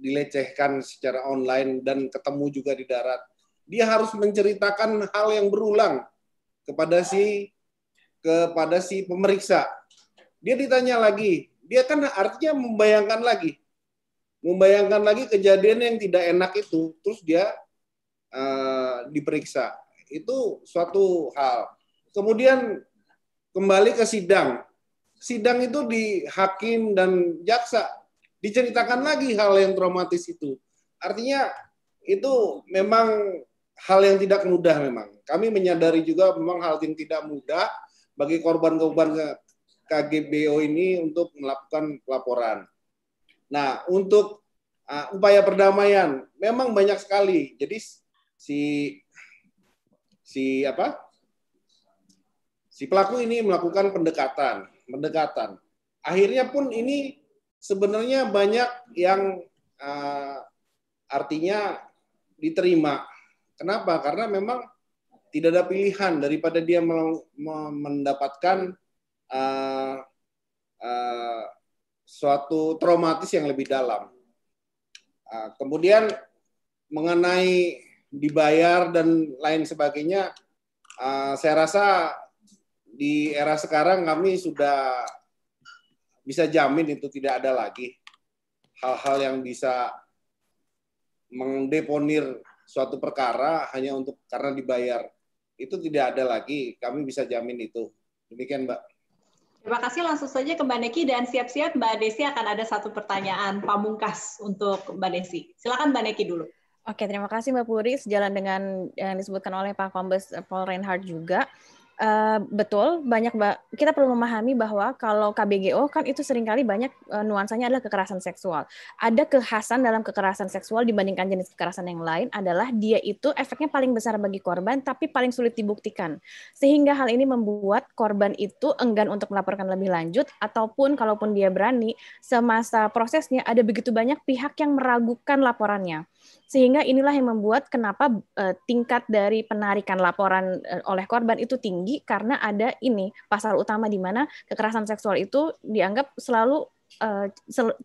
dilecehkan secara online dan ketemu juga di darat. Dia harus menceritakan hal yang berulang kepada si kepada si pemeriksa. Dia ditanya lagi, dia kan artinya membayangkan lagi. Membayangkan lagi kejadian yang tidak enak itu, terus dia uh, diperiksa. Itu suatu hal. Kemudian kembali ke sidang. Sidang itu di hakim dan jaksa. Diceritakan lagi hal yang traumatis itu. Artinya itu memang hal yang tidak mudah memang. Kami menyadari juga memang hal yang tidak mudah bagi korban-korban KGBO ini untuk melakukan laporan. Nah, untuk uh, upaya perdamaian memang banyak sekali. Jadi si si apa? Si pelaku ini melakukan pendekatan, pendekatan. Akhirnya pun ini sebenarnya banyak yang uh, artinya diterima. Kenapa? Karena memang tidak ada pilihan daripada dia mendapatkan uh, uh, suatu traumatis yang lebih dalam. Uh, kemudian mengenai dibayar dan lain sebagainya, uh, saya rasa di era sekarang kami sudah bisa jamin itu tidak ada lagi hal-hal yang bisa mendeponir suatu perkara hanya untuk karena dibayar itu tidak ada lagi. Kami bisa jamin itu. Demikian, Mbak. Terima kasih. Langsung saja ke Mbak Neki dan siap-siap Mbak Desi akan ada satu pertanyaan pamungkas untuk Mbak Desi. Silakan Mbak Neki dulu. Oke, terima kasih Mbak Puri. Sejalan dengan yang disebutkan oleh Pak Kombes eh, Paul Reinhardt juga, Eh, betul, banyak ba kita perlu memahami bahwa kalau KBGO kan itu seringkali banyak uh, nuansanya adalah kekerasan seksual. Ada kekhasan dalam kekerasan seksual dibandingkan jenis kekerasan yang lain adalah dia itu efeknya paling besar bagi korban tapi paling sulit dibuktikan. Sehingga hal ini membuat korban itu enggan untuk melaporkan lebih lanjut ataupun kalaupun dia berani semasa prosesnya ada begitu banyak pihak yang meragukan laporannya sehingga inilah yang membuat kenapa uh, tingkat dari penarikan laporan uh, oleh korban itu tinggi karena ada ini pasal utama di mana kekerasan seksual itu dianggap selalu Eh,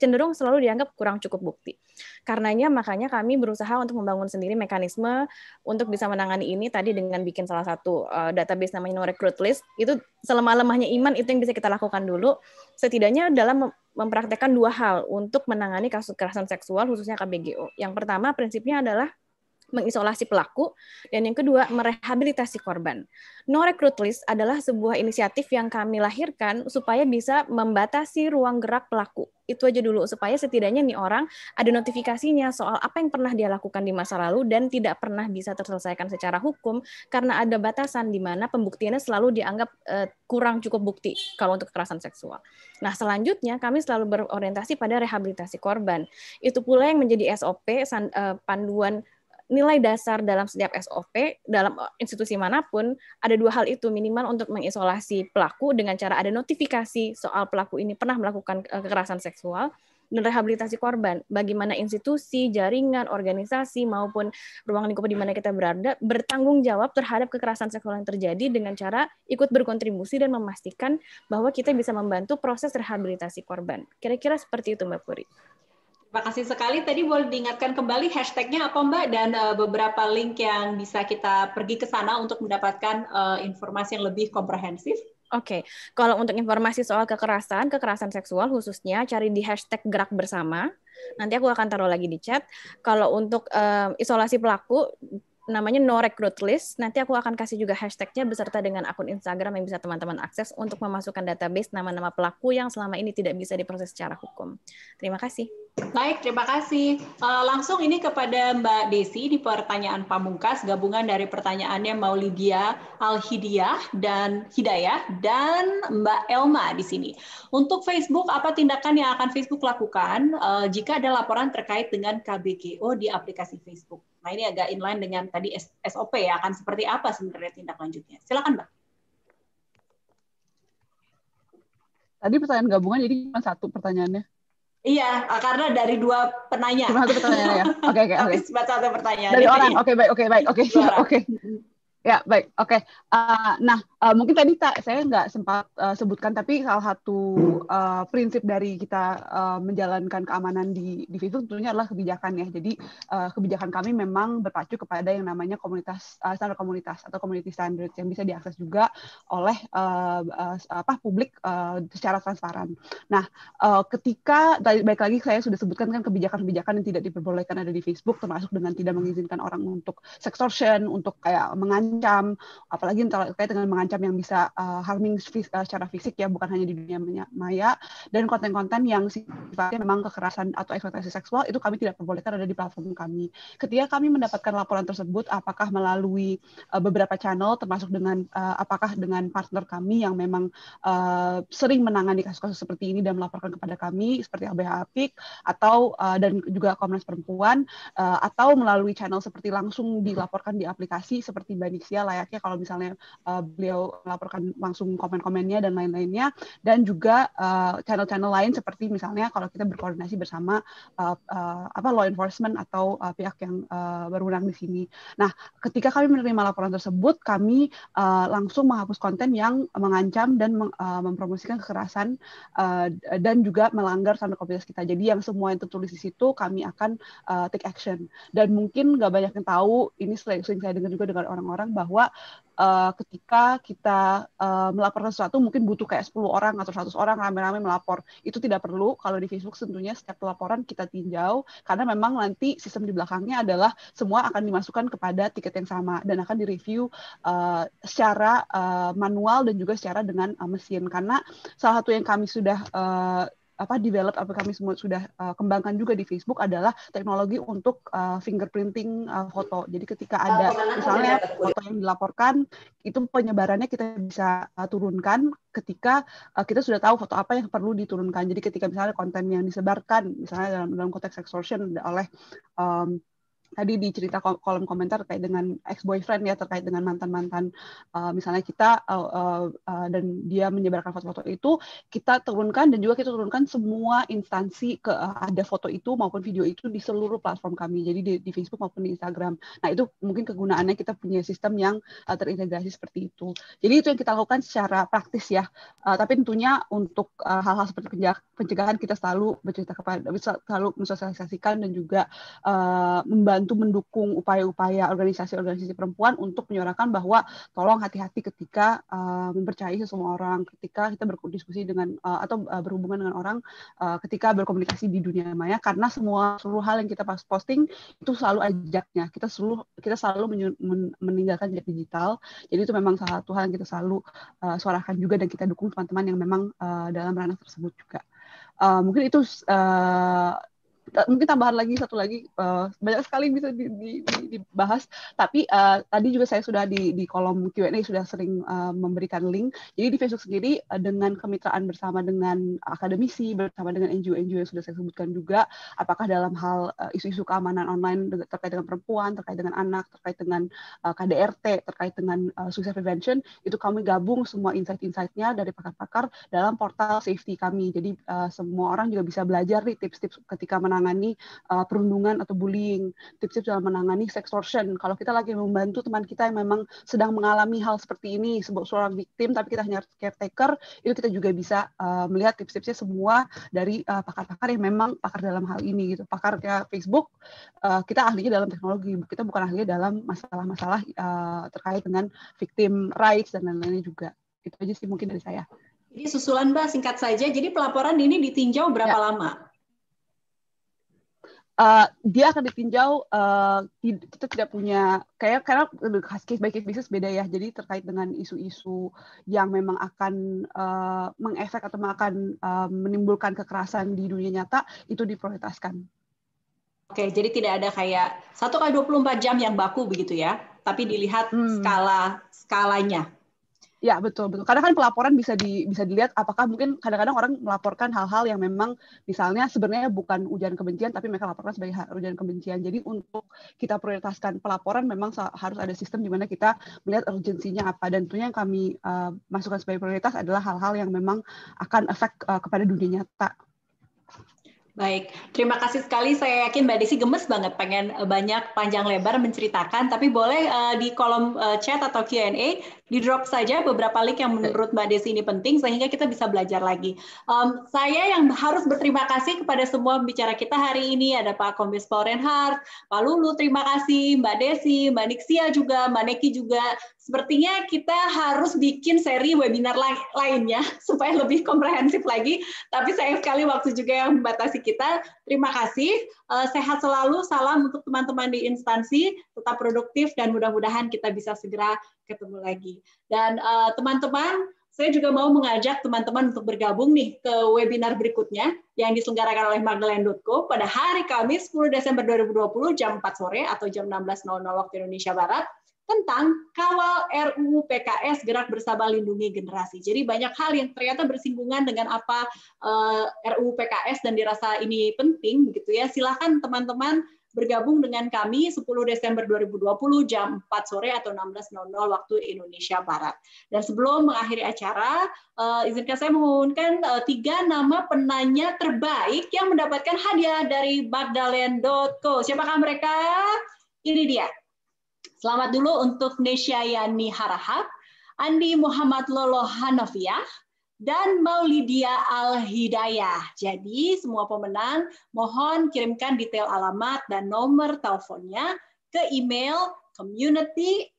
cenderung selalu dianggap kurang cukup bukti. Karenanya makanya kami berusaha untuk membangun sendiri mekanisme untuk bisa menangani ini tadi dengan bikin salah satu uh, database namanya no recruit list itu selama lemahnya iman itu yang bisa kita lakukan dulu setidaknya dalam mempraktekkan dua hal untuk menangani kasus kekerasan seksual khususnya KBGO. Yang pertama prinsipnya adalah mengisolasi pelaku, dan yang kedua, merehabilitasi korban. No Recruit List adalah sebuah inisiatif yang kami lahirkan supaya bisa membatasi ruang gerak pelaku. Itu aja dulu, supaya setidaknya nih orang ada notifikasinya soal apa yang pernah dia lakukan di masa lalu dan tidak pernah bisa terselesaikan secara hukum karena ada batasan di mana pembuktiannya selalu dianggap eh, kurang cukup bukti kalau untuk kekerasan seksual. Nah, selanjutnya kami selalu berorientasi pada rehabilitasi korban. Itu pula yang menjadi SOP, eh, panduan nilai dasar dalam setiap SOP dalam eh, institusi manapun ada dua hal itu minimal untuk mengisolasi pelaku dengan cara ada notifikasi soal pelaku ini pernah melakukan eh, kekerasan seksual dan rehabilitasi korban. Bagaimana institusi, jaringan, organisasi maupun ruang lingkup di mana kita berada bertanggung jawab terhadap kekerasan seksual yang terjadi dengan cara ikut berkontribusi dan memastikan bahwa kita bisa membantu proses rehabilitasi korban. Kira-kira seperti itu Mbak Puri. Terima kasih sekali. Tadi boleh diingatkan kembali hashtagnya apa Mbak dan uh, beberapa link yang bisa kita pergi ke sana untuk mendapatkan uh, informasi yang lebih komprehensif. Oke, okay. kalau untuk informasi soal kekerasan, kekerasan seksual khususnya cari di hashtag gerak bersama. Nanti aku akan taruh lagi di chat. Kalau untuk um, isolasi pelaku namanya no recruit list. Nanti aku akan kasih juga hashtagnya beserta dengan akun Instagram yang bisa teman-teman akses untuk memasukkan database nama-nama pelaku yang selama ini tidak bisa diproses secara hukum. Terima kasih. Baik, terima kasih. Uh, langsung ini kepada Mbak Desi di pertanyaan pamungkas, gabungan dari pertanyaannya Maulidia Alhidiah dan Hidayah dan Mbak Elma di sini. Untuk Facebook, apa tindakan yang akan Facebook lakukan uh, jika ada laporan terkait dengan KBGO di aplikasi Facebook? Nah ini agak inline dengan tadi SOP ya, akan seperti apa sebenarnya tindak lanjutnya? Silakan Mbak. Tadi pertanyaan gabungan jadi cuma satu pertanyaannya. Iya, eh, karena dari dua penanya. Cuma satu pertanyaan ya. <laughs> Oke, oke, oke. Cuma satu pertanyaan. Dari Jadi, orang. Oke, okay, baik, oke, okay, baik. Oke, okay, oke. Okay. Ya, baik. Oke. Okay. Uh, eh, nah, uh, mungkin tadi tak saya nggak sempat uh, sebutkan tapi salah satu uh, prinsip dari kita uh, menjalankan keamanan di di Facebook tentunya adalah kebijakan ya jadi uh, kebijakan kami memang berpacu kepada yang namanya komunitas uh, standar komunitas atau community standard yang bisa diakses juga oleh uh, uh, apa publik uh, secara transparan nah uh, ketika baik lagi saya sudah sebutkan kan kebijakan-kebijakan yang tidak diperbolehkan ada di Facebook termasuk dengan tidak mengizinkan orang untuk sextortion untuk kayak mengancam apalagi terkait dengan mengancam macam yang bisa uh, harming fis uh, secara fisik ya bukan hanya di dunia maya dan konten-konten yang sifatnya memang kekerasan atau eksploitasi seksual itu kami tidak perbolehkan ada di platform kami. Ketika kami mendapatkan laporan tersebut apakah melalui uh, beberapa channel termasuk dengan uh, apakah dengan partner kami yang memang uh, sering menangani kasus-kasus seperti ini dan melaporkan kepada kami seperti LBH Apik atau uh, dan juga Komnas Perempuan uh, atau melalui channel seperti langsung dilaporkan di aplikasi seperti Banisia layaknya kalau misalnya uh, beliau laporkan langsung komen-komennya dan lain-lainnya dan juga eh, channel-channel uh, lain seperti misalnya kalau kita berkoordinasi bersama uh, uh, apa law enforcement atau uh, pihak yang uh, berwenang di sini. Nah, ketika kami menerima laporan tersebut, kami uh, langsung menghapus konten yang mengancam dan meng, uh, mempromosikan kekerasan uh, dan juga melanggar standar kompetensi kita. Jadi yang semua yang tertulis di situ kami akan uh, take action. Dan mungkin nggak banyak yang tahu ini sering saya dengar juga dengan orang-orang bahwa uh, ketika kita uh, melaporkan sesuatu mungkin butuh kayak 10 orang atau 100 orang rame-rame melapor. Itu tidak perlu kalau di Facebook tentunya setiap pelaporan kita tinjau karena memang nanti sistem di belakangnya adalah semua akan dimasukkan kepada tiket yang sama dan akan direview uh, secara uh, manual dan juga secara dengan uh, mesin karena salah satu yang kami sudah uh, apa develop apa kami semua sudah uh, kembangkan juga di Facebook adalah teknologi untuk uh, fingerprinting uh, foto. Jadi ketika oh, ada misalnya ya. foto yang dilaporkan itu penyebarannya kita bisa uh, turunkan ketika uh, kita sudah tahu foto apa yang perlu diturunkan. Jadi ketika misalnya konten yang disebarkan misalnya dalam dalam konteks extortion oleh um, tadi di kolom komentar terkait dengan ex boyfriend ya terkait dengan mantan mantan uh, eh, misalnya kita uh, uh, uh, dan dia menyebarkan foto-foto itu kita turunkan dan juga kita turunkan semua instansi ke uh, ada foto itu maupun video itu di seluruh platform kami jadi di, di Facebook maupun di Instagram nah itu mungkin kegunaannya kita punya sistem yang uh, terintegrasi seperti itu jadi itu yang kita lakukan secara praktis ya uh, tapi tentunya untuk hal-hal uh, seperti pencegahan kita selalu bercerita kepada selalu mensosialisasikan dan juga uh, membantu tentu mendukung upaya-upaya organisasi-organisasi perempuan untuk menyuarakan bahwa tolong hati-hati ketika uh, mempercayai semua orang, ketika kita berdiskusi dengan uh, atau uh, berhubungan dengan orang, uh, ketika berkomunikasi di dunia maya, karena semua seluruh hal yang kita posting itu selalu ajaknya, kita selalu kita selalu men meninggalkan jejak digital, jadi itu memang salah satu hal yang kita selalu uh, suarakan juga dan kita dukung teman-teman yang memang uh, dalam ranah tersebut juga. Uh, mungkin itu uh, mungkin tambahan lagi satu lagi uh, banyak sekali bisa di, di, di, dibahas tapi uh, tadi juga saya sudah di, di kolom Q&A sudah sering uh, memberikan link jadi di Facebook sendiri uh, dengan kemitraan bersama dengan akademisi bersama dengan NGO-NGO yang sudah saya sebutkan juga apakah dalam hal isu-isu uh, keamanan online terkait dengan perempuan terkait dengan anak terkait dengan uh, KDRT terkait dengan uh, suicide prevention itu kami gabung semua insight-insightnya dari pakar-pakar dalam portal safety kami jadi uh, semua orang juga bisa belajar nih tips-tips ketika menang menangani uh, perundungan atau bullying, tips-tips dalam menangani sextortion. Kalau kita lagi membantu teman kita yang memang sedang mengalami hal seperti ini, seorang victim, tapi kita hanya caretaker, itu kita juga bisa uh, melihat tips-tipsnya semua dari pakar uh, pakar-pakar yang memang pakar dalam hal ini gitu. Pakar kayak Facebook, uh, kita ahlinya dalam teknologi, kita bukan ahlinya dalam masalah-masalah uh, terkait dengan victim rights dan lain-lainnya juga. Itu aja sih mungkin dari saya. Jadi susulan Mbak singkat saja. Jadi pelaporan ini ditinjau berapa ya. lama? uh, dia akan ditinjau uh, kita tidak punya kayak karena case by case basis beda ya jadi terkait dengan isu-isu yang memang akan uh, mengefek atau akan uh, menimbulkan kekerasan di dunia nyata itu diprioritaskan. Oke, jadi tidak ada kayak satu kali 24 jam yang baku begitu ya, tapi dilihat hmm. skala skalanya. Ya betul betul. Karena kan pelaporan bisa di bisa dilihat apakah mungkin kadang-kadang orang melaporkan hal-hal yang memang misalnya sebenarnya bukan ujian kebencian tapi mereka laporkan sebagai ujian kebencian. Jadi untuk kita prioritaskan pelaporan memang harus ada sistem di mana kita melihat urgensinya apa dan tentunya yang kami uh, masukkan sebagai prioritas adalah hal-hal yang memang akan efek uh, eh, kepada dunia nyata. Baik, terima kasih sekali. Saya yakin Mbak Desi gemes banget pengen eh, banyak panjang lebar menceritakan, tapi boleh uh, di kolom uh, chat atau Q&A di drop saja beberapa link yang menurut Mbak Desi ini penting sehingga kita bisa belajar lagi. Um, saya yang harus berterima kasih kepada semua bicara kita hari ini ada Pak Kombes Paul Reinhardt Pak Lulu, terima kasih Mbak Desi, Mbak Nixia juga, Mbak Neki juga, sepertinya kita harus bikin seri webinar lainnya <laughs> supaya lebih komprehensif lagi. Tapi sayang sekali waktu juga yang membatasi kita. Terima kasih. Eh, sehat selalu. Salam untuk teman-teman di instansi. Tetap produktif dan mudah-mudahan kita bisa segera ketemu lagi. Dan eh, teman-teman, saya juga mau mengajak teman-teman untuk bergabung nih ke webinar berikutnya yang diselenggarakan oleh Magdalene.co pada hari Kamis 10 Desember 2020 jam 4 sore atau jam 16.00 waktu Indonesia Barat tentang kawal RUU PKS Gerak Bersama Lindungi Generasi. Jadi banyak hal yang ternyata bersinggungan dengan apa uh, eh, RUU PKS dan dirasa ini penting begitu ya. Silahkan teman-teman bergabung dengan kami 10 Desember 2020 jam 4 sore atau 16.00 waktu Indonesia Barat. Dan sebelum mengakhiri acara, uh, izinkan saya mengumumkan uh, eh, tiga nama penanya terbaik yang mendapatkan hadiah dari magdalen.co. Siapakah mereka? Ini dia. Selamat dulu untuk Nesya Yani Harahap, Andi Muhammad Lolo Hanafiah, dan Maulidia Al-Hidayah. Jadi semua pemenang mohon kirimkan detail alamat dan nomor teleponnya ke email community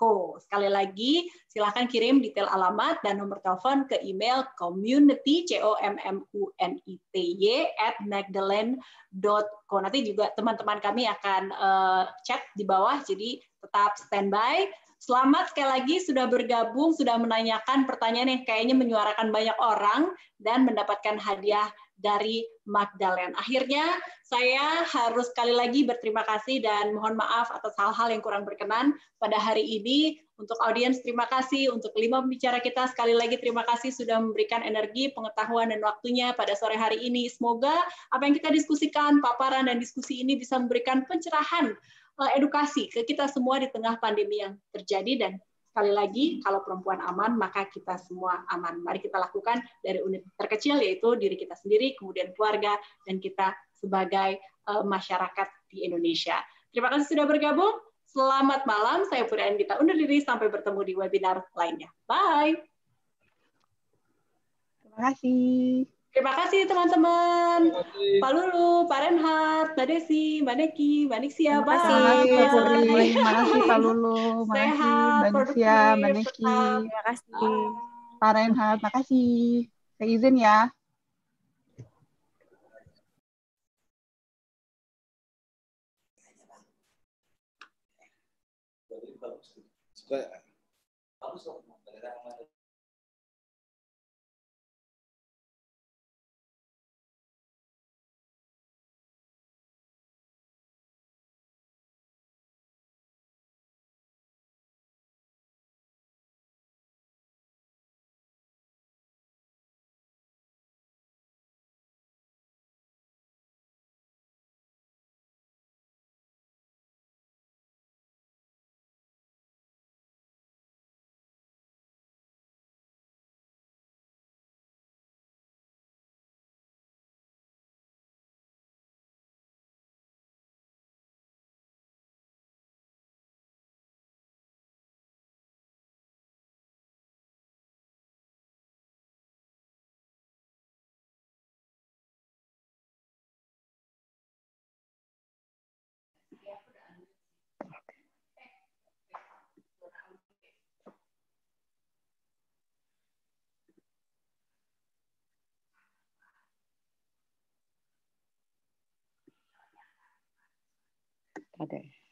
Co. Sekali lagi, silakan kirim detail alamat dan nomor telepon ke email community c o m m u n i t y at magdalene.co. Nanti juga teman-teman kami akan uh, chat di bawah, jadi tetap standby. Selamat sekali lagi sudah bergabung, sudah menanyakan pertanyaan yang kayaknya menyuarakan banyak orang dan mendapatkan hadiah dari Magdalene. Akhirnya saya harus sekali lagi berterima kasih dan mohon maaf atas hal-hal yang kurang berkenan pada hari ini. Untuk audiens terima kasih, untuk lima pembicara kita sekali lagi terima kasih sudah memberikan energi, pengetahuan dan waktunya pada sore hari ini. Semoga apa yang kita diskusikan, paparan dan diskusi ini bisa memberikan pencerahan eh, edukasi ke kita semua di tengah pandemi yang terjadi dan Sekali lagi, kalau perempuan aman, maka kita semua aman. Mari kita lakukan dari unit terkecil, yaitu diri kita sendiri, kemudian keluarga, dan kita sebagai uh, masyarakat di Indonesia. Terima kasih sudah bergabung. Selamat malam, saya Puri Andita undur diri, sampai bertemu di webinar lainnya. Bye! Terima kasih. Terima kasih teman-teman. Pak Lulu, Pak Renhat, Mbak Desi, Mbak Neki, Mbak Niksia. Terima kasih, Mbak Putri. Terima kasih Pak Lulu, Mbak kasih, Mbak Niksia, Mbak Neki. Terima kasih. Pak Renhat, kasih, Saya izin ya. Suka. Okay